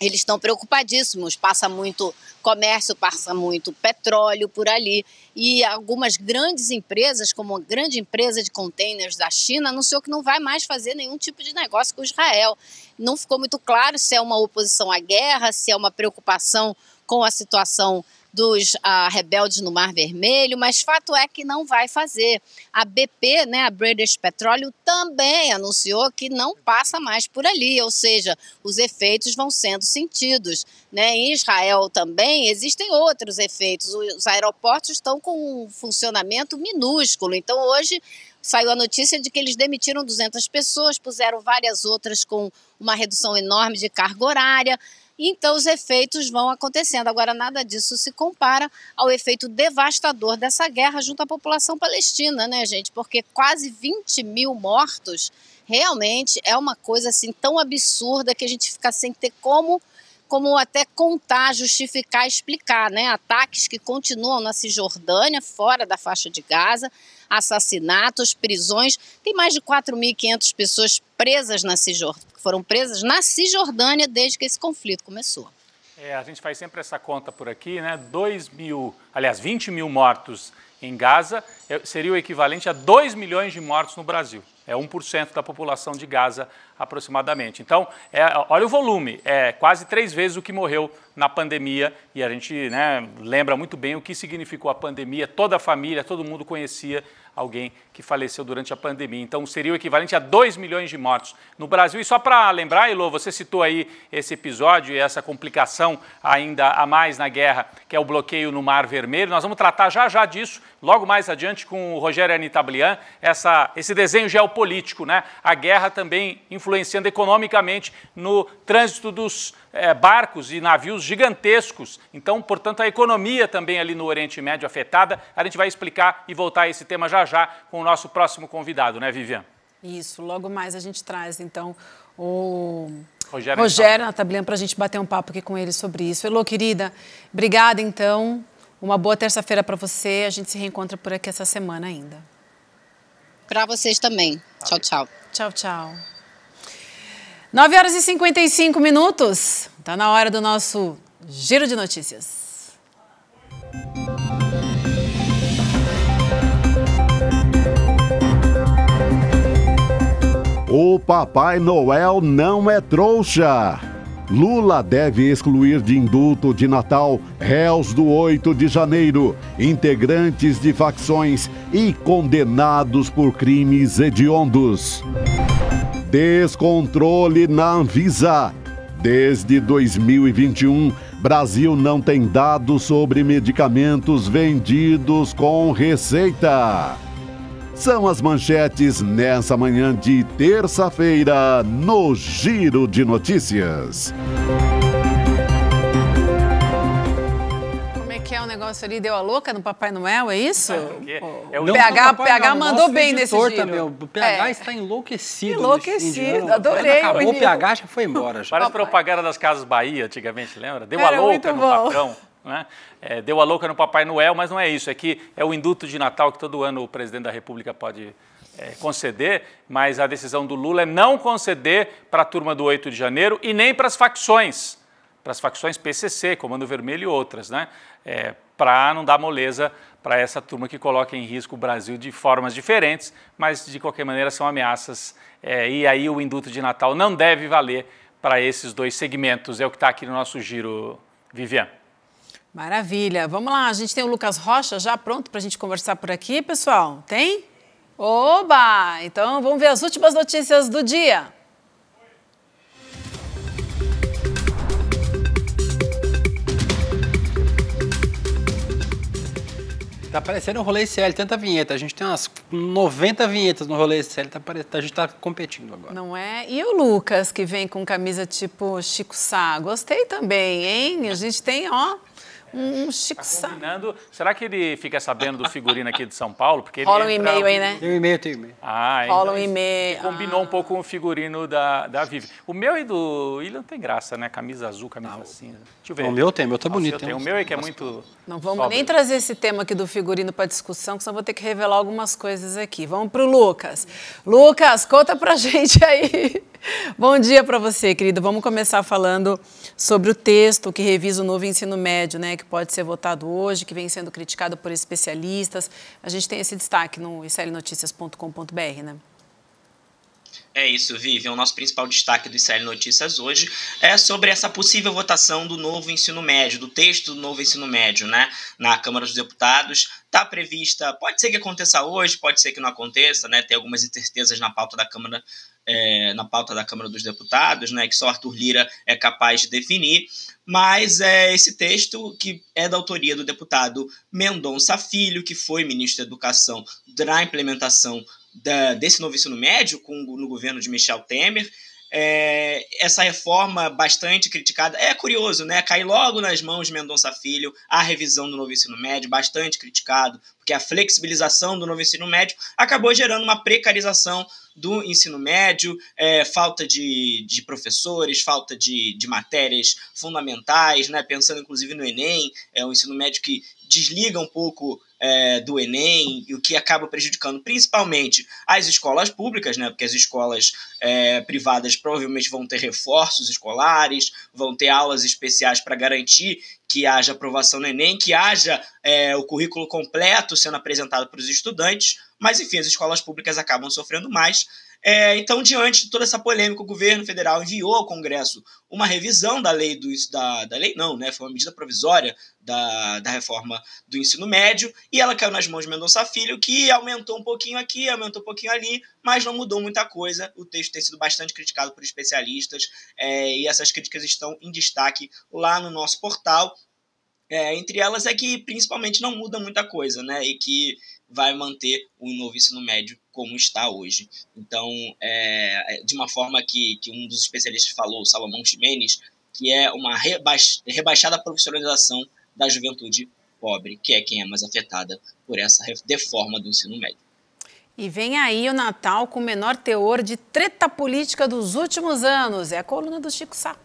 eles estão preocupadíssimos. Passa muito comércio, passa muito petróleo por ali. E algumas grandes empresas, como a grande empresa de containers da China, anunciou que não vai mais fazer nenhum tipo de negócio com Israel. Não ficou muito claro se é uma oposição à guerra, se é uma preocupação com a situação dos ah, rebeldes no Mar Vermelho, mas fato é que não vai fazer. A BP, né, a British Petroleum, também anunciou que não passa mais por ali, ou seja, os efeitos vão sendo sentidos. Né? Em Israel também existem outros efeitos. Os aeroportos estão com um funcionamento minúsculo. Então, hoje saiu a notícia de que eles demitiram 200 pessoas, puseram várias outras com uma redução enorme de carga horária então os efeitos vão acontecendo. Agora, nada disso se compara ao efeito devastador dessa guerra junto à população palestina, né, gente? Porque quase 20 mil mortos realmente é uma coisa assim tão absurda que a gente fica sem ter como como até contar, justificar, explicar, né? Ataques que continuam na Cisjordânia, fora da faixa de Gaza, assassinatos, prisões. Tem mais de 4.500 pessoas presas na Cisjordânia, que foram presas na Cisjordânia desde que esse conflito começou. É, a gente faz sempre essa conta por aqui, né? 2 mil, aliás, 20 mil mortos em Gaza é, seria o equivalente a 2 milhões de mortos no Brasil é 1% da população de Gaza aproximadamente. Então, é, olha o volume, é quase três vezes o que morreu na pandemia e a gente né, lembra muito bem o que significou a pandemia, toda a família, todo mundo conhecia alguém que faleceu durante a pandemia. Então, seria o equivalente a 2 milhões de mortos no Brasil. E só para lembrar, Elô, você citou aí esse episódio e essa complicação ainda a mais na guerra, que é o bloqueio no Mar Vermelho. Nós vamos tratar já já disso, logo mais adiante, com o Rogério Anitablian, essa, esse desenho geopolítico, né? A guerra também influenciando economicamente no trânsito dos é, barcos e navios gigantescos. Então, portanto, a economia também ali no Oriente Médio afetada. A gente vai explicar e voltar a esse tema já já já com o nosso próximo convidado, né, Vivian? Isso, logo mais a gente traz, então, o Rogério, Rogério Natablian para a gente bater um papo aqui com ele sobre isso. Elô, querida, obrigada, então. Uma boa terça-feira para você. A gente se reencontra por aqui essa semana ainda. Para vocês também. Tchau, tá. tchau. Tchau, tchau. 9 horas e 55 minutos. Está na hora do nosso giro de notícias. O Papai Noel não é trouxa. Lula deve excluir de indulto de Natal réus do 8 de janeiro, integrantes de facções e condenados por crimes hediondos. Descontrole na Anvisa. Desde 2021, Brasil não tem dados sobre medicamentos vendidos com receita são as manchetes nessa manhã de terça-feira no Giro de Notícias. Como é que é o negócio ali? Deu a louca no Papai Noel, é isso? É, é o não, PH, PH mandou bem nesse giro. Também, o PH é. está enlouquecido. Enlouquecido, adorei. Acabou o, o PH, já foi embora. Já. Parece propaganda das Casas Bahia, antigamente, lembra? Deu Era a louca no patrão. Né? é, deu a louca no Papai Noel, mas não é isso. É que é o induto de Natal que todo ano o presidente da República pode é, conceder, mas a decisão do Lula é não conceder para a turma do 8 de janeiro e nem para as facções, para as facções PCC, Comando Vermelho e outras, né? É, para não dar moleza para essa turma que coloca em risco o Brasil de formas diferentes, mas de qualquer maneira são ameaças. É, e aí o induto de Natal não deve valer para esses dois segmentos. É o que está aqui no nosso giro, Vivian. Maravilha. Vamos lá, a gente tem o Lucas Rocha já pronto para a gente conversar por aqui, pessoal. Tem? Oba! Então vamos ver as últimas notícias do dia. Tá parecendo o um rolê CL, tanta vinheta. A gente tem umas 90 vinhetas no rolê CL, tá a gente tá competindo agora. Não é? E o Lucas, que vem com camisa tipo Chico Sá? Gostei também, hein? A gente tem, ó, um chique tá combinando. Será que ele fica sabendo do figurino aqui de São Paulo? Porque Rola um e-mail aí, né? Tem um e-mail, tem um e-mail. Ah, Rola um e-mail. Combinou ah. um pouco com o figurino da, da Vivi. O meu e do William tem graça, né? Camisa azul, camisa ah, cinza. Deixa eu ver. O meu tem, o meu tá ah, bonito. Tem. O meu e que é muito... Não vamos nem trazer esse tema aqui do figurino para discussão, que senão vou ter que revelar algumas coisas aqui. Vamos pro Lucas. Lucas, conta pra gente aí. Bom dia para você, querido. Vamos começar falando sobre o texto que revisa o novo ensino médio, né, que pode ser votado hoje, que vem sendo criticado por especialistas. A gente tem esse destaque no islnoticias.com.br, né? É isso, Vivian. O nosso principal destaque do ICL Notícias hoje é sobre essa possível votação do novo ensino médio, do texto do novo ensino médio, né? Na Câmara dos Deputados. Está prevista, pode ser que aconteça hoje, pode ser que não aconteça, né? Tem algumas incertezas na pauta da Câmara é, na pauta da Câmara dos Deputados, né, que só Arthur Lira é capaz de definir, mas é esse texto que é da autoria do deputado Mendonça Filho, que foi ministro da Educação na implementação da, desse novo ensino médio com, no governo de Michel Temer, é, essa reforma bastante criticada. É curioso, né? Cai logo nas mãos de Mendonça Filho a revisão do novo ensino médio, bastante criticado, porque a flexibilização do novo ensino médio acabou gerando uma precarização do ensino médio, é, falta de, de professores, falta de, de matérias fundamentais, né? pensando inclusive no Enem, é um ensino médio que desliga um pouco é, do Enem, e o que acaba prejudicando principalmente as escolas públicas, né? Porque as escolas é, privadas provavelmente vão ter reforços escolares, vão ter aulas especiais para garantir que haja aprovação no Enem, que haja é, o currículo completo sendo apresentado para os estudantes, mas enfim, as escolas públicas acabam sofrendo mais. É, então, diante de toda essa polêmica, o governo federal enviou ao Congresso uma revisão da lei do da, da lei não, né? Foi uma medida provisória da, da reforma do ensino médio e ela caiu nas mãos de Mendonça Filho, que aumentou um pouquinho aqui, aumentou um pouquinho ali, mas não mudou muita coisa. O texto tem sido bastante criticado por especialistas é, e essas críticas estão em destaque lá no nosso portal. É, entre elas é que principalmente não muda muita coisa, né? E que vai manter o novo ensino médio como está hoje. Então, é, é, de uma forma que, que um dos especialistas falou, Salomão Ximenes, que é uma reba rebaixada profissionalização da juventude pobre, que é quem é mais afetada por essa deforma do ensino médio. E vem aí o Natal com o menor teor de treta política dos últimos anos. É a coluna do Chico Sá.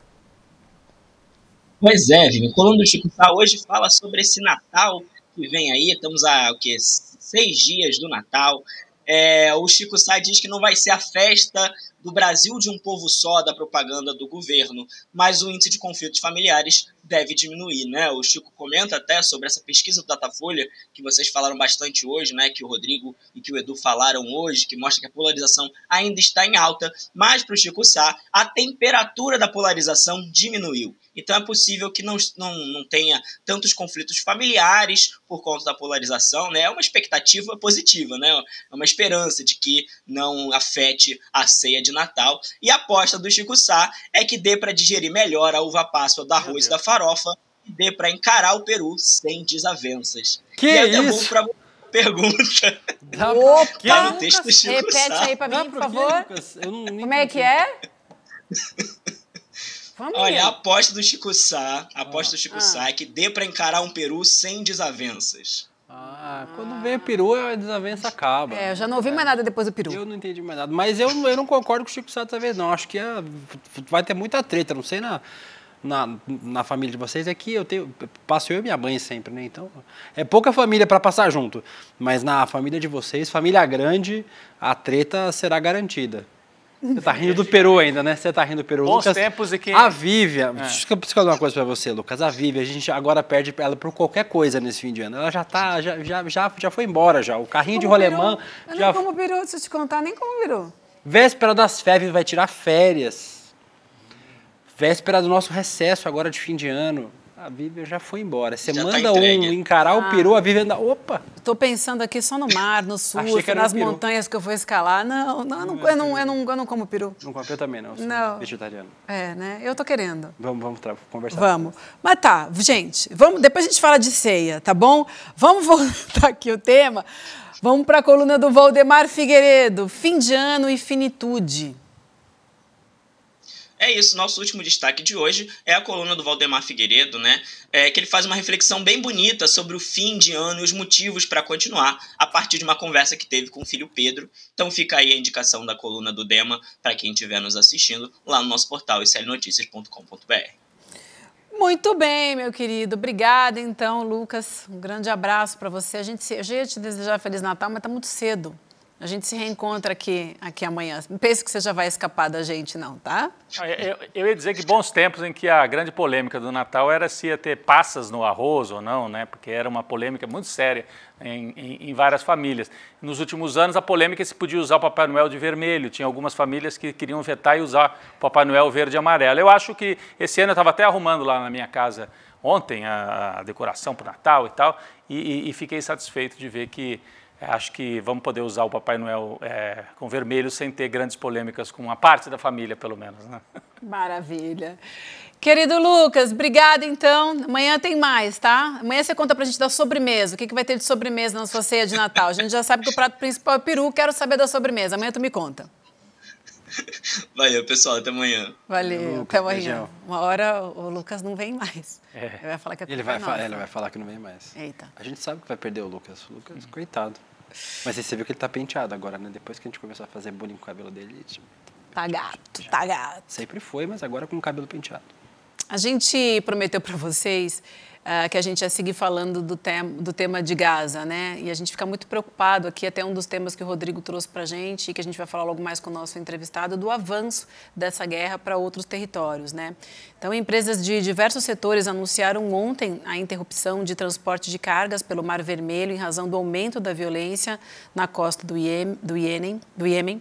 Pois é, Vivi. A coluna do Chico Sá hoje fala sobre esse Natal que vem aí. Estamos a o quê? seis dias do Natal. É, o Chico Sá diz que não vai ser a festa do Brasil de um povo só da propaganda do governo, mas o índice de conflitos familiares deve diminuir, né? O Chico comenta até sobre essa pesquisa do Datafolha que vocês falaram bastante hoje, né? Que o Rodrigo e que o Edu falaram hoje, que mostra que a polarização ainda está em alta, mas para o Chico Sá a temperatura da polarização diminuiu. Então é possível que não, não, não tenha tantos conflitos familiares por conta da polarização, né? É uma expectativa positiva, né? É uma esperança de que não afete a ceia de Natal. E a aposta do Chico Sá é que dê para digerir melhor a uva passa da arroz da farinha farofa e dê para encarar o Peru sem desavenças. Que e é isso? Pra pergunta. Dá Opa! Que é texto Chico Repete Sá. aí para mim, por favor. não, Como é que é? Vamos Olha, a aposta do Chico Sá, a ah. aposta ah. do Chico ah. Sá é que dê para encarar um Peru sem desavenças. Ah, quando vem o peru, a desavença acaba. É, eu já não ouvi é. mais nada depois do peru. Eu não entendi mais nada. Mas eu, eu não concordo com o Chico Sá dessa vez, não. Acho que é, vai ter muita treta, não sei na, né? na, na família de vocês é que eu tenho, passo eu e minha mãe sempre, né? Então, é pouca família para passar junto. Mas na família de vocês, família grande, a treta será garantida. Você tá rindo do Peru ainda, né? Você tá rindo do Peru. Bons Lucas, tempos e que... A Vívia... é. deixa eu falar uma coisa para você, Lucas. A Vívia, a gente agora perde ela por qualquer coisa nesse fim de ano. Ela já tá, já, já, já, já foi embora já. O carrinho como de rolemã... Já... Não como Peru, deixa eu te contar, nem como Peru. Véspera das férias, vai tirar férias véspera do nosso recesso agora de fim de ano. A Bíblia já foi embora. Você já tá manda tá um encarar ah, o peru, a Bíblia anda. Opa! Estou pensando aqui só no mar, no sul, nas montanhas que eu vou escalar. Não, não, não, eu, não, eu, não, eu não como peru. Não como eu também, não. sou não. vegetariano. É, né? Eu tô querendo. Vamos, vamos conversar. Vamos. Mas tá, gente, vamos, depois a gente fala de ceia, tá bom? Vamos voltar aqui o tema. Vamos para a coluna do Valdemar Figueiredo, fim de ano e finitude é isso, nosso último destaque de hoje é a coluna do Valdemar Figueiredo, né? É, que ele faz uma reflexão bem bonita sobre o fim de ano e os motivos para continuar a partir de uma conversa que teve com o filho Pedro. Então fica aí a indicação da coluna do Dema para quem estiver nos assistindo lá no nosso portal slnoticias.com.br. Muito bem, meu querido. Obrigada, então, Lucas. Um grande abraço para você. A gente, eu já ia te desejar Feliz Natal, mas está muito cedo. A gente se reencontra aqui, aqui amanhã. Não pense que você já vai escapar da gente, não, tá? Eu, eu, ia dizer que bons tempos em que a grande polêmica do Natal era se ia ter passas no arroz ou não, né? Porque era uma polêmica muito séria em, em, em várias famílias. Nos últimos anos, a polêmica é se podia usar o Papai Noel de vermelho. Tinha algumas famílias que queriam vetar e usar o Papai Noel verde e amarelo. Eu acho que esse ano eu estava até arrumando lá na minha casa ontem a, a decoração para o Natal e tal, e, e, e fiquei satisfeito de ver que é, acho que vamos poder usar o Papai Noel é, com vermelho sem ter grandes polêmicas com uma parte da família, pelo menos. Né? Maravilha. Querido Lucas, obrigada então. Amanhã tem mais, tá? Amanhã você conta pra gente da sobremesa. O que, que vai ter de sobremesa na sua ceia de Natal? A gente já sabe que o prato principal é peru, quero saber da sobremesa. Amanhã tu me conta. Valeu, pessoal. Até amanhã. Valeu, até amanhã. Beijão. Uma hora o Lucas não vem mais. É. Ele vai falar que é ele vai, ele vai falar que não vem mais. Eita. A gente sabe que vai perder o Lucas. O Lucas, hum. coitado. Mas você viu que ele tá penteado agora, né? Depois que a gente começou a fazer bullying com o cabelo dele, tipo, tá gato, tá gato. Sempre foi, mas agora com o cabelo penteado. A gente prometeu para vocês uh, que a gente ia seguir falando do, tem, do tema de Gaza, né? E a gente fica muito preocupado aqui, até um dos temas que o Rodrigo trouxe para a gente, e que a gente vai falar logo mais com o nosso entrevistado, do avanço dessa guerra para outros territórios, né? Então, empresas de diversos setores anunciaram ontem a interrupção de transporte de cargas pelo Mar Vermelho em razão do aumento da violência na costa do, do, Iêmen.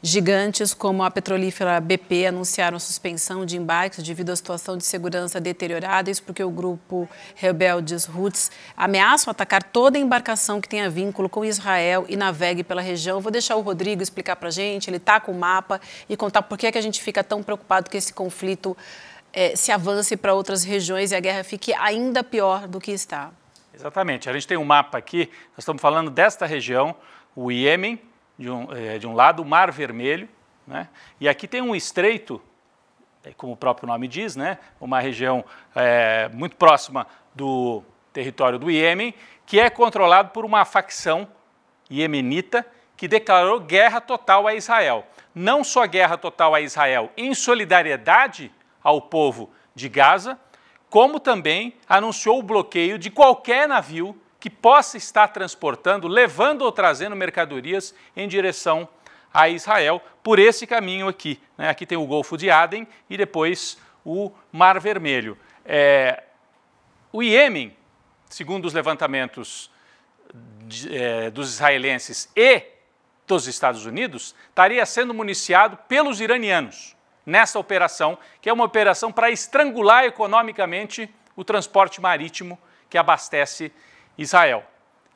Gigantes como a petrolífera BP anunciaram suspensão de embarques devido à situação de segurança deteriorada, isso porque o grupo rebeldes Roots ameaça atacar toda embarcação que tenha vínculo com Israel e navegue pela região. Vou deixar o Rodrigo explicar para a gente, ele está com o mapa e contar por que, que a gente fica tão preocupado com esse conflito é, se avance para outras regiões e a guerra fique ainda pior do que está. Exatamente. A gente tem um mapa aqui, nós estamos falando desta região, o Iêmen, de um, é, de um lado, o Mar Vermelho, né? e aqui tem um estreito, é, como o próprio nome diz, né? uma região é, muito próxima do território do Iêmen, que é controlado por uma facção iemenita que declarou guerra total a Israel. Não só guerra total a Israel em solidariedade ao povo de Gaza, como também anunciou o bloqueio de qualquer navio que possa estar transportando, levando ou trazendo mercadorias em direção a Israel por esse caminho aqui. Né? Aqui tem o Golfo de Aden e depois o Mar Vermelho. É, o Iêmen, segundo os levantamentos de, é, dos israelenses e dos Estados Unidos, estaria sendo municiado pelos iranianos nessa operação, que é uma operação para estrangular economicamente o transporte marítimo que abastece Israel.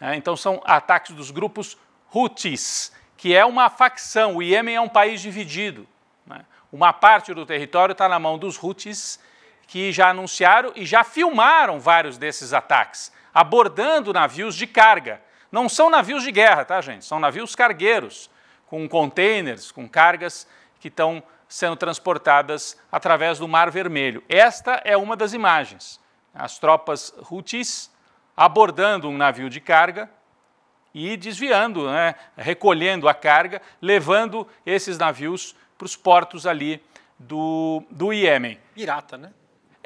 É, então, são ataques dos grupos Houthis, que é uma facção. O Iêmen é um país dividido. Né? Uma parte do território está na mão dos Houthis, que já anunciaram e já filmaram vários desses ataques, abordando navios de carga. Não são navios de guerra, tá, gente? São navios cargueiros, com containers, com cargas que estão sendo transportadas através do Mar Vermelho. Esta é uma das imagens. As tropas Houthis abordando um navio de carga e desviando, né, recolhendo a carga, levando esses navios para os portos ali do, do Iêmen. Pirata, né?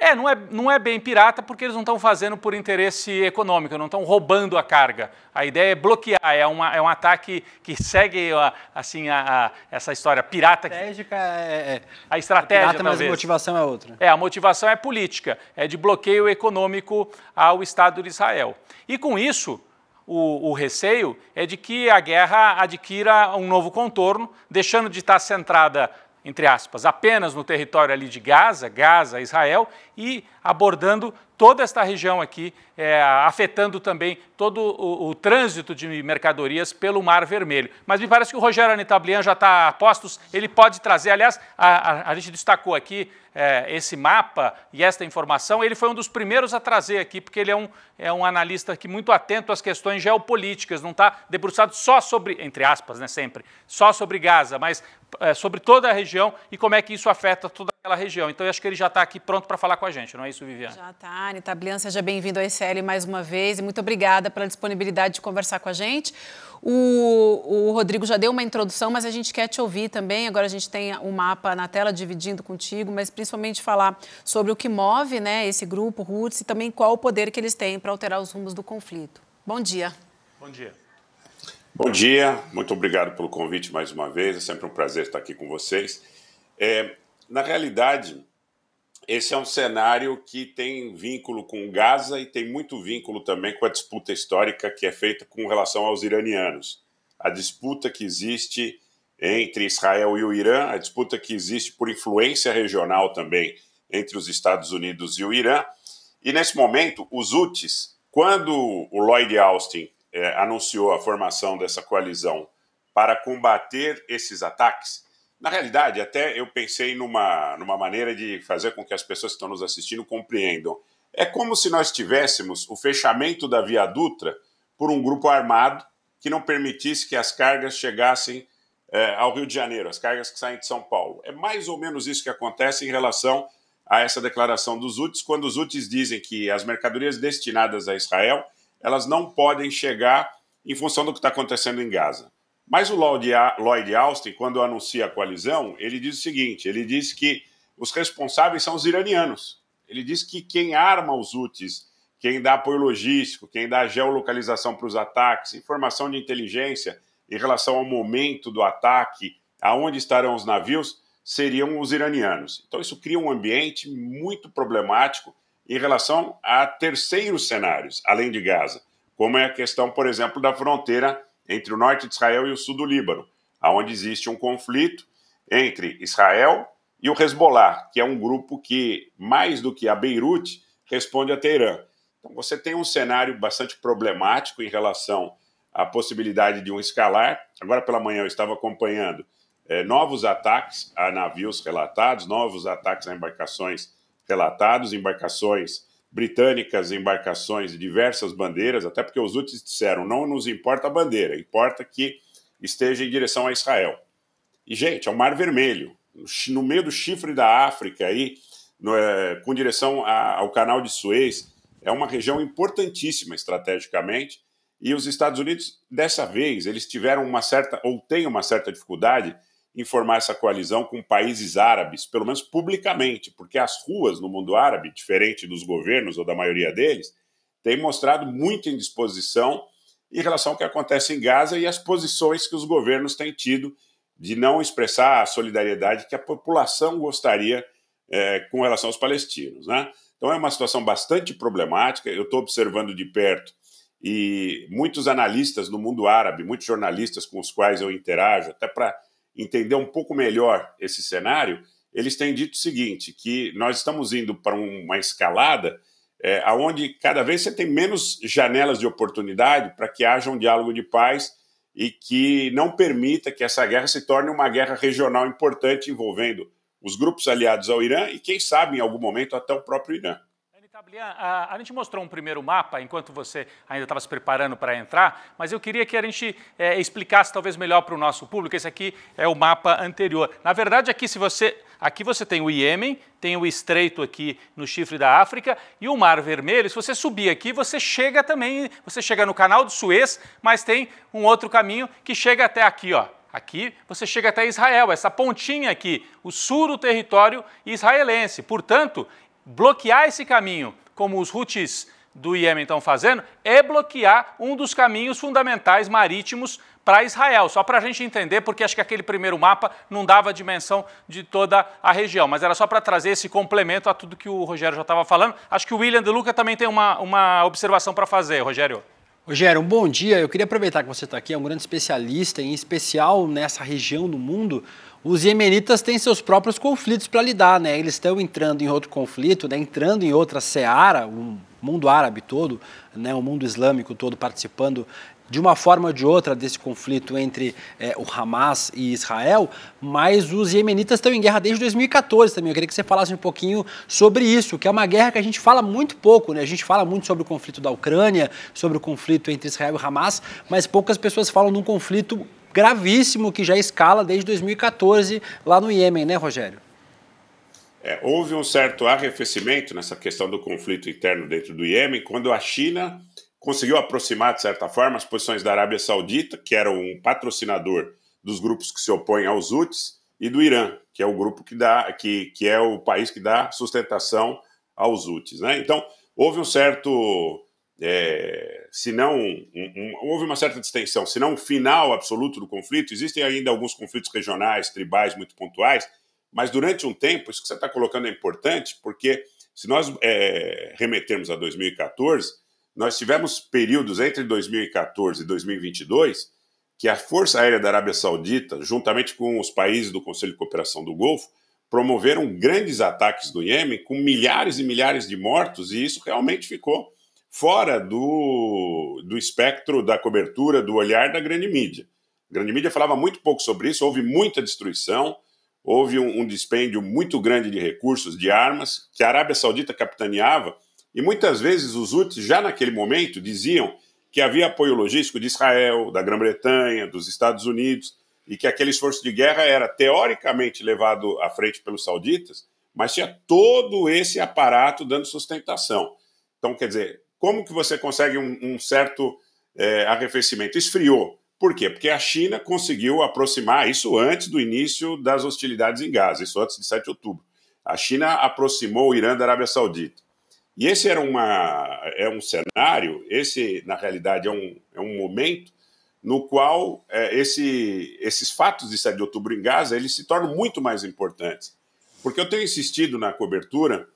É, não é, não é bem pirata porque eles não estão fazendo por interesse econômico, não estão roubando a carga. A ideia é bloquear, é, uma, é um ataque que segue a, assim a, a, essa história pirata. A estratégica é, é, a estratégia, é pirata, talvez. mas a motivação é outra. É, a motivação é política, é de bloqueio econômico ao Estado de Israel. E com isso, o, o, receio é de que a guerra adquira um novo contorno, deixando de estar centrada entre aspas, apenas no território ali de Gaza, Gaza, Israel, e abordando toda esta região aqui, é, afetando também todo o, o, trânsito de mercadorias pelo Mar Vermelho. Mas me parece que o Rogério Anitablian já está a postos, ele pode trazer, aliás, a, a, a gente destacou aqui é, esse mapa e esta informação, ele foi um dos primeiros a trazer aqui, porque ele é um, é um analista que muito atento às questões geopolíticas, não está debruçado só sobre, entre aspas, né, sempre, só sobre Gaza, mas é, sobre toda a região e como é que isso afeta toda a região. Então, eu acho que ele já está aqui pronto para falar com a gente, não é isso, Viviane? Já está, Anita Blian, seja bem-vindo ao ICL mais uma vez e muito obrigada pela disponibilidade de conversar com a gente. O, o, Rodrigo já deu uma introdução, mas a gente quer te ouvir também. Agora a gente tem o um mapa na tela dividindo contigo, mas principalmente falar sobre o que move né, esse grupo, Roots, e também qual o poder que eles têm para alterar os rumos do conflito. Bom dia. Bom dia. Bom dia, muito obrigado pelo convite mais uma vez. É sempre um prazer estar aqui com vocês. É, na realidade, esse é um cenário que tem vínculo com Gaza e tem muito vínculo também com a disputa histórica que é feita com relação aos iranianos. A disputa que existe entre Israel e o Irã, a disputa que existe por influência regional também entre os Estados Unidos e o Irã. E nesse momento, os UTs, quando o Lloyd Austin eh, anunciou a formação dessa coalizão para combater esses ataques, na realidade, até eu pensei numa, numa maneira de fazer com que as pessoas que estão nos assistindo compreendam. É como se nós tivéssemos o fechamento da Via Dutra por um grupo armado que não permitisse que as cargas chegassem é, ao Rio de Janeiro, as cargas que saem de São Paulo. É mais ou menos isso que acontece em relação a essa declaração dos UTIs, quando os UTIs dizem que as mercadorias destinadas a Israel elas não podem chegar em função do que está acontecendo em Gaza. Mas o Lloyd Austin, quando anuncia a coalizão, ele diz o seguinte: ele diz que os responsáveis são os iranianos. Ele diz que quem arma os UTIs, quem dá apoio logístico, quem dá geolocalização para os ataques, informação de inteligência em relação ao momento do ataque, aonde estarão os navios, seriam os iranianos. Então isso cria um ambiente muito problemático em relação a terceiros cenários, além de Gaza, como é a questão, por exemplo, da fronteira entre o norte de Israel e o sul do Líbano, onde existe um conflito entre Israel e o Hezbollah, que é um grupo que, mais do que a Beirute, responde a Teherã. Então você tem um cenário bastante problemático em relação à possibilidade de um escalar. Agora pela manhã eu estava acompanhando é, novos ataques a navios relatados, novos ataques a embarcações relatados, embarcações britânicas, embarcações de diversas bandeiras, até porque os úteis disseram: não nos importa a bandeira, importa que esteja em direção a Israel. E, gente, é o Mar Vermelho, no meio do chifre da África, aí, no, é, com direção a, ao Canal de Suez, é uma região importantíssima estrategicamente. E os Estados Unidos, dessa vez, eles tiveram uma certa, ou têm uma certa dificuldade em formar essa coalizão com países árabes, pelo menos publicamente, porque as ruas no mundo árabe, diferente dos governos ou da maioria deles, têm mostrado muita indisposição em relação ao que acontece em Gaza e as posições que os governos têm tido de não expressar a solidariedade que a população gostaria é, com relação aos palestinos. Né? Então é uma situação bastante problemática, eu estou observando de perto e muitos analistas no mundo árabe, muitos jornalistas com os quais eu interajo, até para entender um pouco melhor esse cenário, eles têm dito o seguinte: que nós estamos indo para uma escalada é, onde cada vez você tem menos janelas de oportunidade para que haja um diálogo de paz e que não permita que essa guerra se torne uma guerra regional importante envolvendo os grupos aliados ao Irã e, quem sabe, em algum momento, até o próprio Irã. Fabiana, a, a gente mostrou um primeiro mapa enquanto você ainda estava se preparando para entrar, mas eu queria que a gente é, explicasse talvez melhor para o nosso público. Esse aqui é o mapa anterior. Na verdade, aqui se você Aqui você tem o Iêmen, tem o estreito aqui no chifre da África e o Mar Vermelho. Se você subir aqui, você chega também, você chega no canal do Suez, mas tem um outro caminho que chega até aqui, ó. Aqui você chega até Israel, essa pontinha aqui, o sul do território israelense. Portanto, bloquear esse caminho, como os Houthis do Iêmen estão fazendo, é bloquear um dos caminhos fundamentais marítimos para Israel. Só para a gente entender, porque acho que aquele primeiro mapa não dava a dimensão de toda a região, mas era só para trazer esse complemento a tudo que o Rogério já estava falando. Acho que o William de Luca também tem uma, uma observação para fazer, Rogério. Rogério, um bom dia. Eu queria aproveitar que você está aqui, é um grande especialista, em especial nessa região do mundo os iemenitas têm seus próprios conflitos para lidar, né? Eles estão entrando em outro conflito, né? entrando em outra seara, o um mundo árabe todo, né? o mundo islâmico todo participando de uma forma ou de outra desse conflito entre é, o Hamas e Israel, mas os iemenitas estão em guerra desde 2014 também. Eu queria que você falasse um pouquinho sobre isso, que é uma guerra que a gente fala muito pouco, né? A gente fala muito sobre o conflito da Ucrânia, sobre o conflito entre Israel e Hamas, mas poucas pessoas falam de um conflito gravíssimo que já escala desde 2014 lá no Iêmen, né, Rogério? É, houve um certo arrefecimento nessa questão do conflito interno dentro do Iêmen, quando a China conseguiu aproximar, de certa forma, as posições da Arábia Saudita, que era um patrocinador dos grupos que se opõem aos Houthis, e do Irã, que é o grupo que dá, que, que é o país que dá sustentação aos Houthis. Né? Então, houve um certo é, se não um, um, houve uma certa distensão, se não um final absoluto do conflito, existem ainda alguns conflitos regionais, tribais muito pontuais, mas durante um tempo isso que você está colocando é importante, porque se nós é, remetermos a 2014, nós tivemos períodos entre 2014 e 2022 que a Força Aérea da Arábia Saudita, juntamente com os países do Conselho de Cooperação do Golfo, promoveram grandes ataques no Iêmen com milhares e milhares de mortos e isso realmente ficou fora do, do espectro da cobertura, do olhar da grande mídia. A grande mídia falava muito pouco sobre isso, houve muita destruição, houve um, um dispêndio muito grande de recursos, de armas, que a Arábia Saudita capitaneava, e muitas vezes os UTs, já naquele momento, diziam que havia apoio logístico de Israel, da Grã-Bretanha, dos Estados Unidos, e que aquele esforço de guerra era teoricamente levado à frente pelos sauditas, mas tinha todo esse aparato dando sustentação. Então, quer dizer, como que você consegue um, um certo é, arrefecimento? Esfriou. Por quê? Porque a China conseguiu aproximar isso antes do início das hostilidades em Gaza, isso antes de 7 de outubro. A China aproximou o Irã da Arábia Saudita. E esse era uma, é um cenário, esse, na realidade, é um, é um momento no qual é, esse, esses fatos de 7 de outubro em Gaza eles se tornam muito mais importantes. Porque eu tenho insistido na cobertura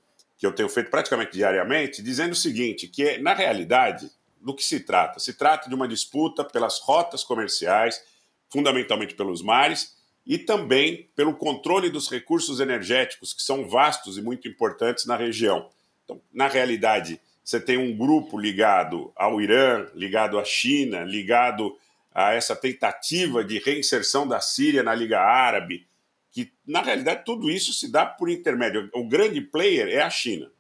que eu tenho feito praticamente diariamente, dizendo o seguinte: que é, na realidade, do que se trata? Se trata de uma disputa pelas rotas comerciais, fundamentalmente pelos mares, e também pelo controle dos recursos energéticos, que são vastos e muito importantes na região. Então, na realidade, você tem um grupo ligado ao Irã, ligado à China, ligado a essa tentativa de reinserção da Síria na Liga Árabe, que na realidade tudo isso se dá por intermédio. O grande player é a China.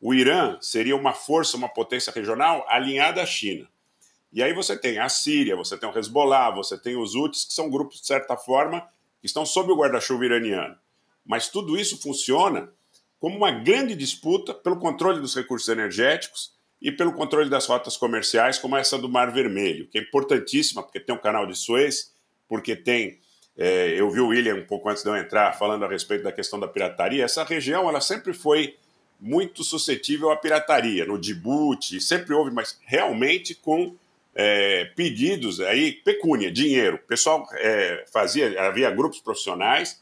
O Irã seria uma força, uma potência regional alinhada à China. E aí você tem a Síria, você tem o Hezbollah, você tem os Houthis, que são grupos, de certa forma, que estão sob o guarda-chuva iraniano. Mas tudo isso funciona como uma grande disputa pelo controle dos recursos energéticos e pelo controle das rotas comerciais, como essa do Mar Vermelho, que é importantíssima, porque tem o um canal de Suez, porque tem é, eu vi o William um pouco antes de eu entrar falando a respeito da questão da pirataria. Essa região ela sempre foi muito suscetível à pirataria. No Djibouti sempre houve, mas realmente com é, pedidos aí pecúnia, dinheiro. O pessoal é, fazia, havia grupos profissionais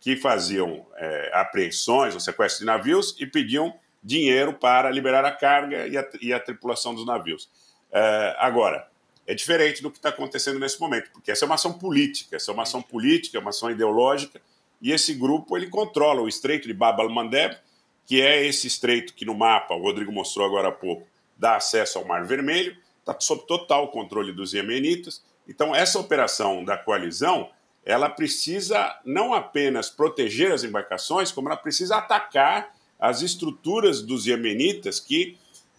que faziam é, apreensões ou sequestro de navios e pediam dinheiro para liberar a carga e a, e a tripulação dos navios. É, agora, é diferente do que está acontecendo nesse momento, porque essa é uma ação política, essa é uma ação política, é uma ação ideológica, e esse grupo ele controla o Estreito de Bab al-Mandeb, que é esse estreito que no mapa, o Rodrigo mostrou agora há pouco, dá acesso ao Mar Vermelho, está sob total controle dos iemenitas. Então, essa operação da coalizão, ela precisa não apenas proteger as embarcações, como ela precisa atacar as estruturas dos iemenitas que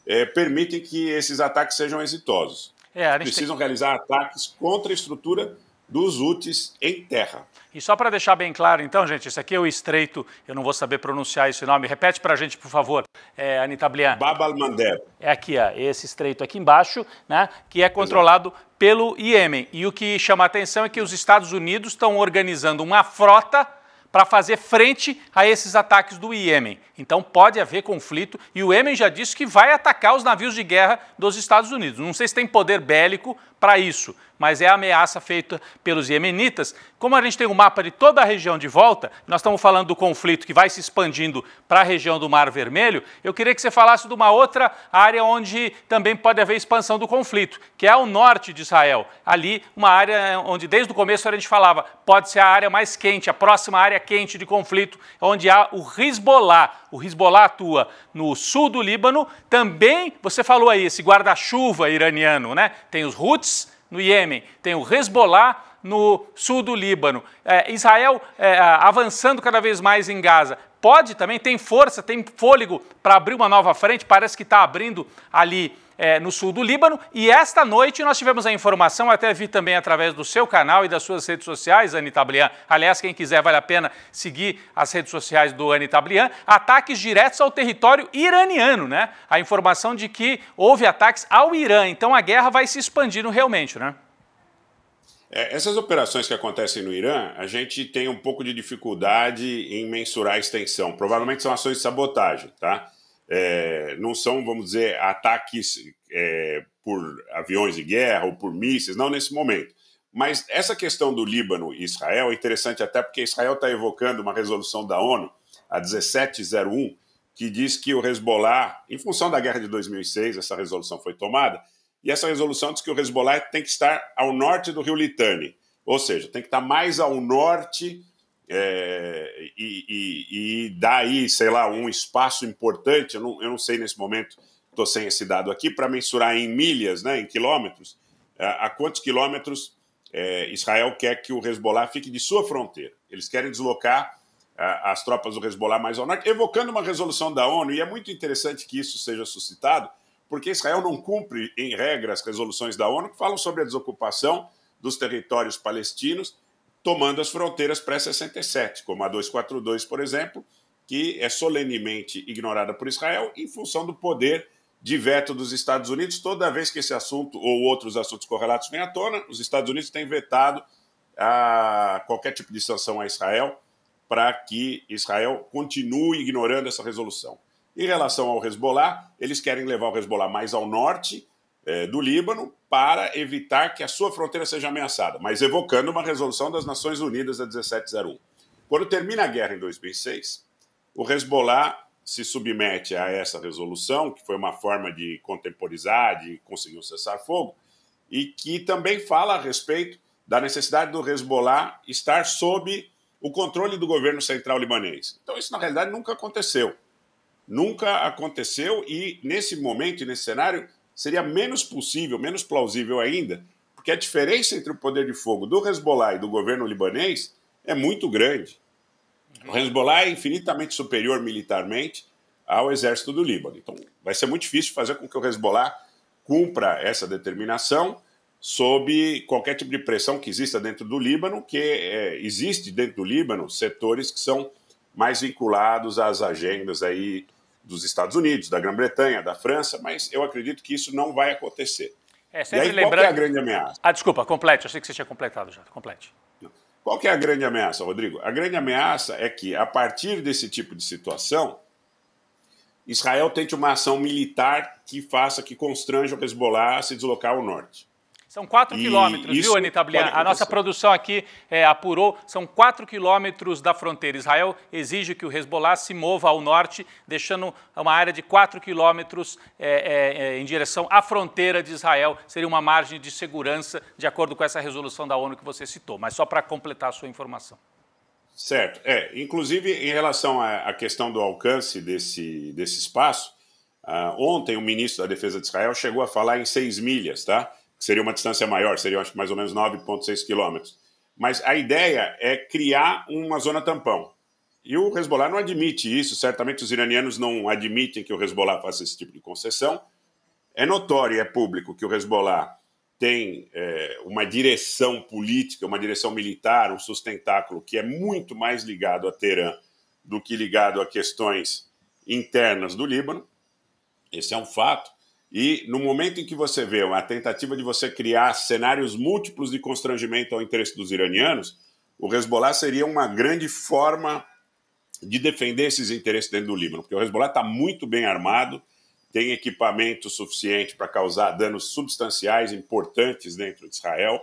eh, permitem que esses ataques sejam exitosos. É, precisam realizar ataques contra a estrutura dos UTIs em terra. E só para deixar bem claro, então, gente, isso aqui é o estreito, eu não vou saber pronunciar esse nome. Repete para a gente, por favor, é, Anitta Blian. Bab al-Mandeb. É aqui, ó, esse estreito aqui embaixo, né, que é controlado Exato. pelo Iêmen. E o que chama a atenção é que os Estados Unidos estão organizando uma frota para fazer frente a esses ataques do Iêmen. Então pode haver conflito e o Iêmen já disse que vai atacar os navios de guerra dos Estados Unidos. Não sei se tem poder bélico para isso, mas é a ameaça feita pelos iemenitas. Como a gente tem o um mapa de toda a região de volta, nós estamos falando do conflito que vai se expandindo para a região do Mar Vermelho, eu queria que você falasse de uma outra área onde também pode haver expansão do conflito, que é o norte de Israel. Ali, uma área onde desde o começo a gente falava, pode ser a área mais quente, a próxima área quente de conflito, onde há o Hezbollah. O Hezbollah atua no sul do Líbano, também, você falou aí, esse guarda-chuva iraniano, né? Tem os Houthis, no Iêmen, tem o Hezbollah no sul do Líbano, é, Israel é, avançando cada vez mais em Gaza. Pode também, tem força, tem fôlego para abrir uma nova frente, parece que está abrindo ali é, no sul do Líbano. E esta noite nós tivemos a informação, até vi também através do seu canal e das suas redes sociais, Anita Blian. Aliás, quem quiser, vale a pena seguir as redes sociais do Anita Blian. Ataques diretos ao território iraniano, né? A informação de que houve ataques ao Irã. Então a guerra vai se expandindo realmente, né? É, essas operações que acontecem no Irã, a gente tem um pouco de dificuldade em mensurar a extensão. Provavelmente são ações de sabotagem, tá? é, não são, vamos dizer, ataques é, por aviões de guerra ou por mísseis, não nesse momento. Mas essa questão do Líbano e Israel é interessante até porque Israel está evocando uma resolução da ONU, a 1701, que diz que o Hezbollah, em função da guerra de 2006, essa resolução foi tomada, e essa resolução diz que o Hezbollah tem que estar ao norte do rio Litani, ou seja, tem que estar mais ao norte é, e, e, e dá aí, sei lá, um espaço importante, eu não, eu não sei nesse momento, estou sem esse dado aqui, para mensurar em milhas, né, em quilômetros, a, a quantos quilômetros é, Israel quer que o Hezbollah fique de sua fronteira. Eles querem deslocar a, as tropas do Hezbollah mais ao norte, evocando uma resolução da ONU, e é muito interessante que isso seja suscitado, porque Israel não cumpre, em regra, as resoluções da ONU que falam sobre a desocupação dos territórios palestinos tomando as fronteiras pré-67, como a 242, por exemplo, que é solenemente ignorada por Israel em função do poder de veto dos Estados Unidos. Toda vez que esse assunto ou outros assuntos correlatos vêm à tona, os Estados Unidos têm vetado a ah, qualquer tipo de sanção a Israel para que Israel continue ignorando essa resolução. Em relação ao Hezbollah, eles querem levar o Hezbollah mais ao norte é, do Líbano para evitar que a sua fronteira seja ameaçada, mas evocando uma resolução das Nações Unidas a 1701. Quando termina a guerra em 2006, o Hezbollah se submete a essa resolução, que foi uma forma de contemporizar, de conseguir um cessar-fogo, e que também fala a respeito da necessidade do Hezbollah estar sob o controle do governo central libanês. Então, isso na realidade nunca aconteceu. Nunca aconteceu, e nesse momento e nesse cenário, seria menos possível, menos plausível ainda, porque a diferença entre o poder de fogo do Hezbollah e do governo libanês é muito grande. O Hezbollah é infinitamente superior militarmente ao exército do Líbano. Então, vai ser muito difícil fazer com que o Hezbollah cumpra essa determinação sob qualquer tipo de pressão que exista dentro do Líbano, que é, existe dentro do Líbano setores que são mais vinculados às agendas aí dos Estados Unidos, da Grã-Bretanha, da França, mas eu acredito que isso não vai acontecer. É, sempre e aí, lembrando... qual é a grande ameaça? Ah, desculpa, complete, eu sei que você tinha completado já, complete. Qual é a grande ameaça, Rodrigo? A grande ameaça é que, a partir desse tipo de situação, Israel tente uma ação militar que faça, que constranja o Hezbollah a se deslocar ao norte. São 4 quilômetros, viu, Anitta Blian? A nossa produção aqui é, apurou, são 4 quilômetros da fronteira. Israel exige que o Hezbollah se mova ao norte, deixando uma área de 4 quilômetros é, é, é, em direção à fronteira de Israel. Seria uma margem de segurança, de acordo com essa resolução da ONU que você citou. Mas só para completar a sua informação. Certo. É, inclusive, em relação à questão do alcance desse, desse espaço, uh, ontem o ministro da Defesa de Israel chegou a falar em 6 milhas, tá? seria uma distância maior, seria acho mais ou menos 9,6 quilômetros. Mas a ideia é criar uma zona tampão. E o Hezbollah não admite isso, certamente os iranianos não admitem que o Hezbollah faça esse tipo de concessão. É notório, é público que o Hezbollah tem é, uma direção política, uma direção militar, um sustentáculo que é muito mais ligado a Teherã do que ligado a questões internas do Líbano. Esse é um fato. E no momento em que você vê uma tentativa de você criar cenários múltiplos de constrangimento ao interesse dos iranianos, o Hezbollah seria uma grande forma de defender esses interesses dentro do Líbano, porque o Hezbollah está muito bem armado, tem equipamento suficiente para causar danos substanciais importantes dentro de Israel.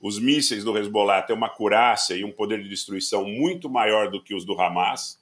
Os mísseis do Hezbollah têm uma curácia e um poder de destruição muito maior do que os do Hamas.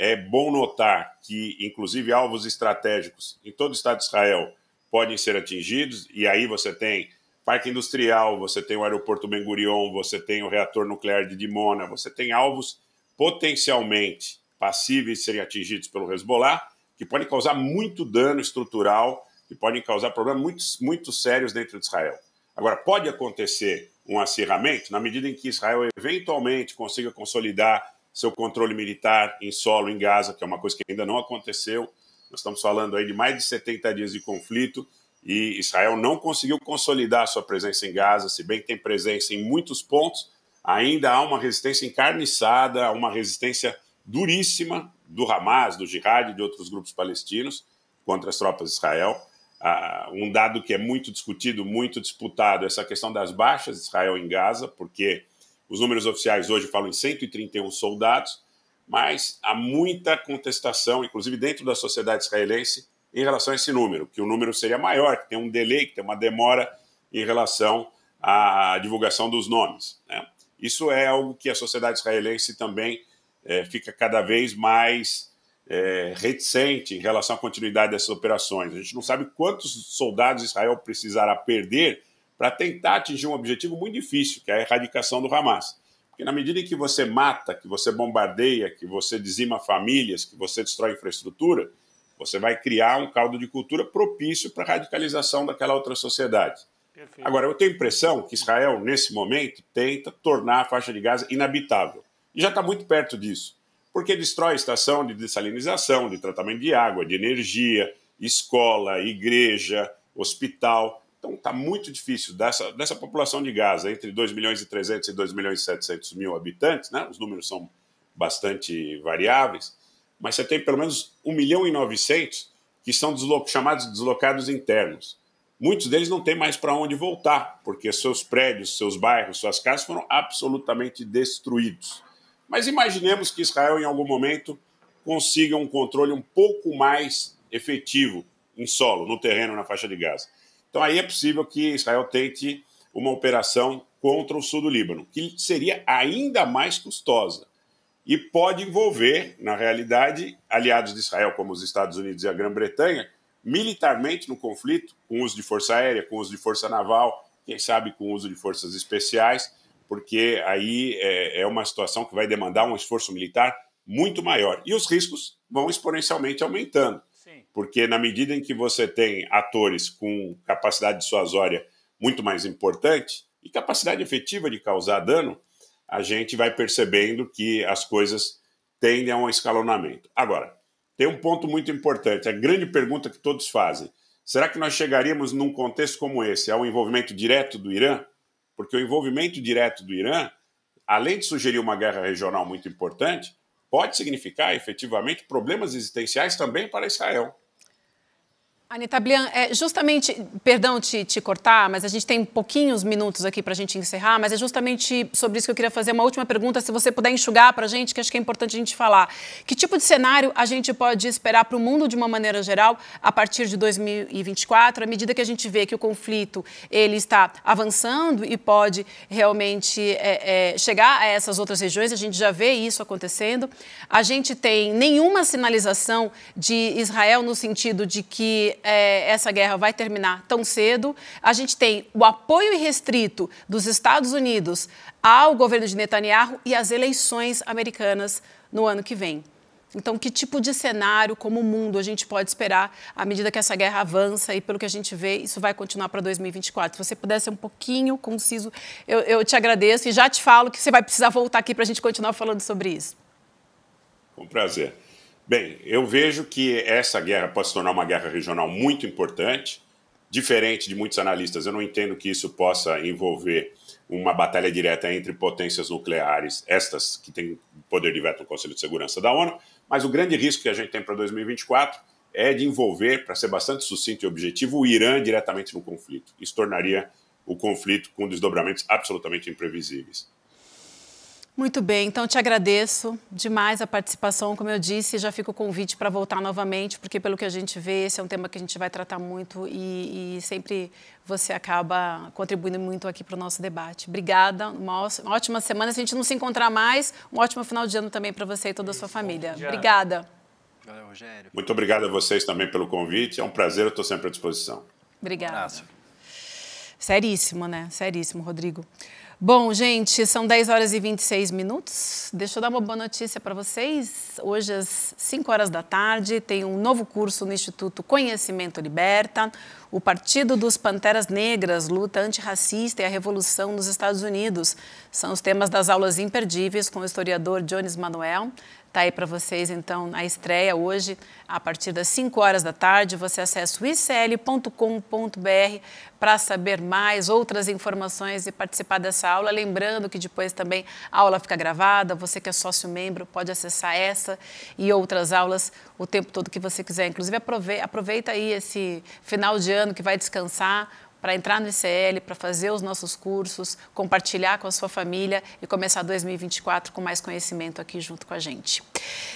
É bom notar que, inclusive, alvos estratégicos em todo o Estado de Israel podem ser atingidos, e aí você tem parque industrial, você tem o aeroporto Ben Gurion, você tem o reator nuclear de Dimona, você tem alvos potencialmente passíveis de serem atingidos pelo Hezbollah, que podem causar muito dano estrutural, e podem causar problemas muito, muito sérios dentro de Israel. Agora, pode acontecer um acirramento na medida em que Israel eventualmente consiga consolidar seu controle militar em solo em Gaza, que é uma coisa que ainda não aconteceu. Nós estamos falando aí de mais de 70 dias de conflito e Israel não conseguiu consolidar sua presença em Gaza, se bem que tem presença em muitos pontos, ainda há uma resistência encarniçada, uma resistência duríssima do Hamas, do Jihad e de outros grupos palestinos contra as tropas de Israel. Uh, um dado que é muito discutido, muito disputado, é essa questão das baixas de Israel em Gaza, porque os números oficiais hoje falam em 131 soldados, mas há muita contestação, inclusive dentro da sociedade israelense, em relação a esse número, que o número seria maior, que tem um delay, que tem uma demora em relação à divulgação dos nomes. Né? Isso é algo que a sociedade israelense também é, fica cada vez mais é, reticente em relação à continuidade dessas operações. A gente não sabe quantos soldados Israel precisará perder para tentar atingir um objetivo muito difícil, que é a erradicação do Hamas. Porque na medida em que você mata, que você bombardeia, que você dizima famílias, que você destrói infraestrutura, você vai criar um caldo de cultura propício para a radicalização daquela outra sociedade. Perfeito. Agora, eu tenho a impressão que Israel, nesse momento, tenta tornar a faixa de Gaza inabitável. E já está muito perto disso. Porque destrói estação de dessalinização, de tratamento de água, de energia, escola, igreja, hospital. Então está muito difícil. Dessa, dessa população de Gaza, entre 2 milhões e 300 e 2 milhões e 700 mil habitantes, né? os números são bastante variáveis, mas você tem pelo menos 1 milhão e 900 que são deslo chamados deslocados internos. Muitos deles não têm mais para onde voltar, porque seus prédios, seus bairros, suas casas foram absolutamente destruídos. Mas imaginemos que Israel, em algum momento, consiga um controle um pouco mais efetivo em solo, no terreno, na faixa de Gaza. Então aí é possível que Israel tente uma operação contra o sul do Líbano, que seria ainda mais custosa e pode envolver, na realidade, aliados de Israel, como os Estados Unidos e a Grã-Bretanha, militarmente no conflito, com uso de força aérea, com uso de força naval, quem sabe com uso de forças especiais, porque aí é, é, uma situação que vai demandar um esforço militar muito maior. E os riscos vão exponencialmente aumentando porque na medida em que você tem atores com capacidade dissuasória muito mais importante e capacidade efetiva de causar dano, a gente vai percebendo que as coisas tendem a um escalonamento. Agora, tem um ponto muito importante, a grande pergunta que todos fazem: será que nós chegaríamos num contexto como esse ao envolvimento direto do Irã? Porque o envolvimento direto do Irã, além de sugerir uma guerra regional muito importante, pode significar efetivamente problemas existenciais também para Israel. Anitablian, Blian, é justamente, perdão te, te, cortar, mas a gente tem pouquinhos minutos aqui para a gente encerrar, mas é justamente sobre isso que eu queria fazer uma última pergunta, se você puder enxugar para a gente, que acho que é importante a gente falar. Que tipo de cenário a gente pode esperar para o mundo de uma maneira geral a partir de 2024, à medida que a gente vê que o conflito ele está avançando e pode realmente é, é, chegar a essas outras regiões, a gente já vê isso acontecendo. A gente tem nenhuma sinalização de Israel no sentido de que é, essa guerra vai terminar tão cedo. A gente tem o apoio irrestrito dos Estados Unidos ao governo de Netanyahu e às eleições americanas no ano que vem. Então, que tipo de cenário, como mundo, a gente pode esperar à medida que essa guerra avança e, pelo que a gente vê, isso vai continuar para 2024? Se você puder ser um pouquinho conciso, eu, eu te agradeço e já te falo que você vai precisar voltar aqui para a gente continuar falando sobre isso. Com prazer. Bem, eu vejo que essa guerra pode se tornar uma guerra regional muito importante. Diferente de muitos analistas, eu não entendo que isso possa envolver uma batalha direta entre potências nucleares, estas que têm poder de veto no Conselho de Segurança da ONU, mas o grande risco que a gente tem para 2024 é de envolver, para ser bastante sucinto e objetivo, o Irã diretamente no conflito. Isso tornaria o conflito com desdobramentos absolutamente imprevisíveis. Muito bem, então te agradeço demais a participação. Como eu disse, já fica o convite para voltar novamente, porque pelo que a gente vê, esse é um tema que a gente vai tratar muito e, e sempre você acaba contribuindo muito aqui para o nosso debate. Obrigada, uma ótima semana. Se a gente não se encontrar mais, um ótimo final de ano também para você e toda a sua família. Obrigada. Valeu, Rogério. Muito obrigado a vocês também pelo convite. É um prazer, eu estou sempre à disposição. Obrigada. Um Seríssimo, né? Seríssimo, Rodrigo. Bom, gente, são 10 horas e 26 minutos. Deixa eu dar uma boa notícia para vocês. Hoje, às 5 horas da tarde, tem um novo curso no Instituto Conhecimento Liberta. O Partido dos Panteras Negras, luta antirracista e a revolução nos Estados Unidos. São os temas das aulas imperdíveis com o historiador Jones Manuel. Está aí para vocês, então, a estreia hoje, a partir das 5 horas da tarde. Você acessa o icl.com.br para saber mais outras informações e participar dessa aula. Lembrando que depois também a aula fica gravada. Você que é sócio-membro pode acessar essa e outras aulas o tempo todo que você quiser. Inclusive, aproveita aí esse final de ano que vai descansar para entrar no ICL, para fazer os nossos cursos, compartilhar com a sua família e começar 2024 com mais conhecimento aqui junto com a gente.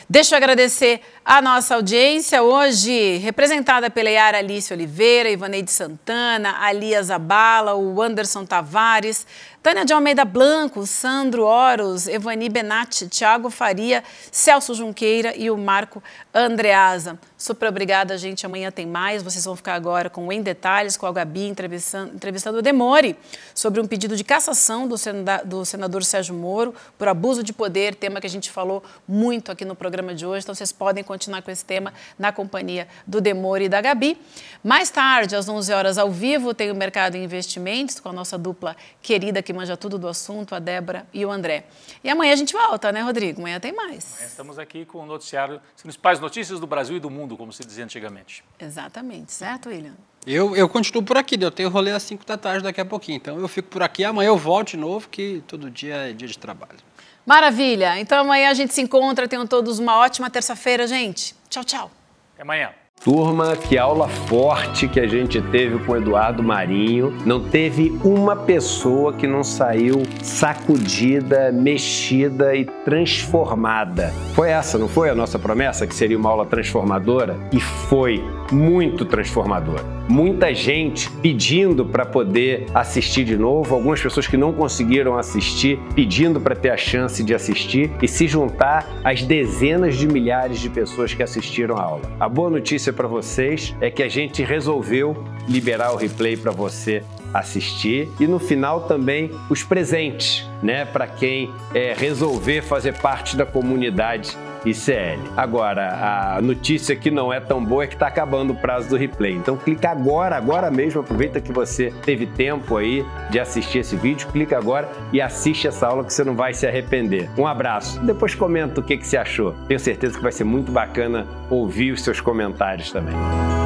Deixa eu agradecer a nossa audiência hoje, representada pela Yara Alice Oliveira, Ivaneide Santana, Alias Abala, o Anderson Tavares, Tânia de Almeida Blanco, Sandro Oros, Evani Benatti, Tiago Faria, Celso Junqueira e o Marco Andreasa. Super obrigada, gente. Amanhã tem mais. Vocês vão ficar agora com Em Detalhes, com a Gabi entrevistando, entrevistando o Demore sobre um pedido de cassação do, do senador Sérgio Moro por abuso de poder, tema que a gente falou muito aqui no programa de hoje. Então, vocês podem continuar com esse tema na companhia do Demore e da Gabi. Mais tarde, às 11 horas, ao vivo, tem o Mercado e Investimentos com a nossa dupla querida que que manja tudo do assunto, a Débora e o André. E amanhã a gente volta, né, Rodrigo? Amanhã tem mais. Amanhã estamos aqui com o noticiário, as principais notícias do Brasil e do mundo, como se dizia antigamente. Exatamente, certo, William? Eu, eu continuo por aqui, né? eu tenho rolê às 5 da tarde daqui a pouquinho, então eu fico por aqui, amanhã eu volto de novo, que todo dia é dia de trabalho. Maravilha! Então amanhã a gente se encontra, tenham todos uma ótima terça-feira, gente. Tchau, tchau. Até amanhã. Turma, que aula forte que a gente teve com o Eduardo Marinho. Não teve uma pessoa que não saiu sacudida, mexida e transformada. Foi essa, não foi a nossa promessa que seria uma aula transformadora? E foi muito transformadora muita gente pedindo para poder assistir de novo, algumas pessoas que não conseguiram assistir pedindo para ter a chance de assistir e se juntar às dezenas de milhares de pessoas que assistiram a aula. A boa notícia para vocês é que a gente resolveu liberar o replay para você assistir e no final também os presentes, né, para quem é, resolver fazer parte da comunidade ICL. Agora, a notícia que não é tão boa é que está acabando o prazo do replay. Então clica agora, agora mesmo. Aproveita que você teve tempo aí de assistir esse vídeo. Clica agora e assiste essa aula que você não vai se arrepender. Um abraço. Depois comenta o que, que você achou. Tenho certeza que vai ser muito bacana ouvir os seus comentários também.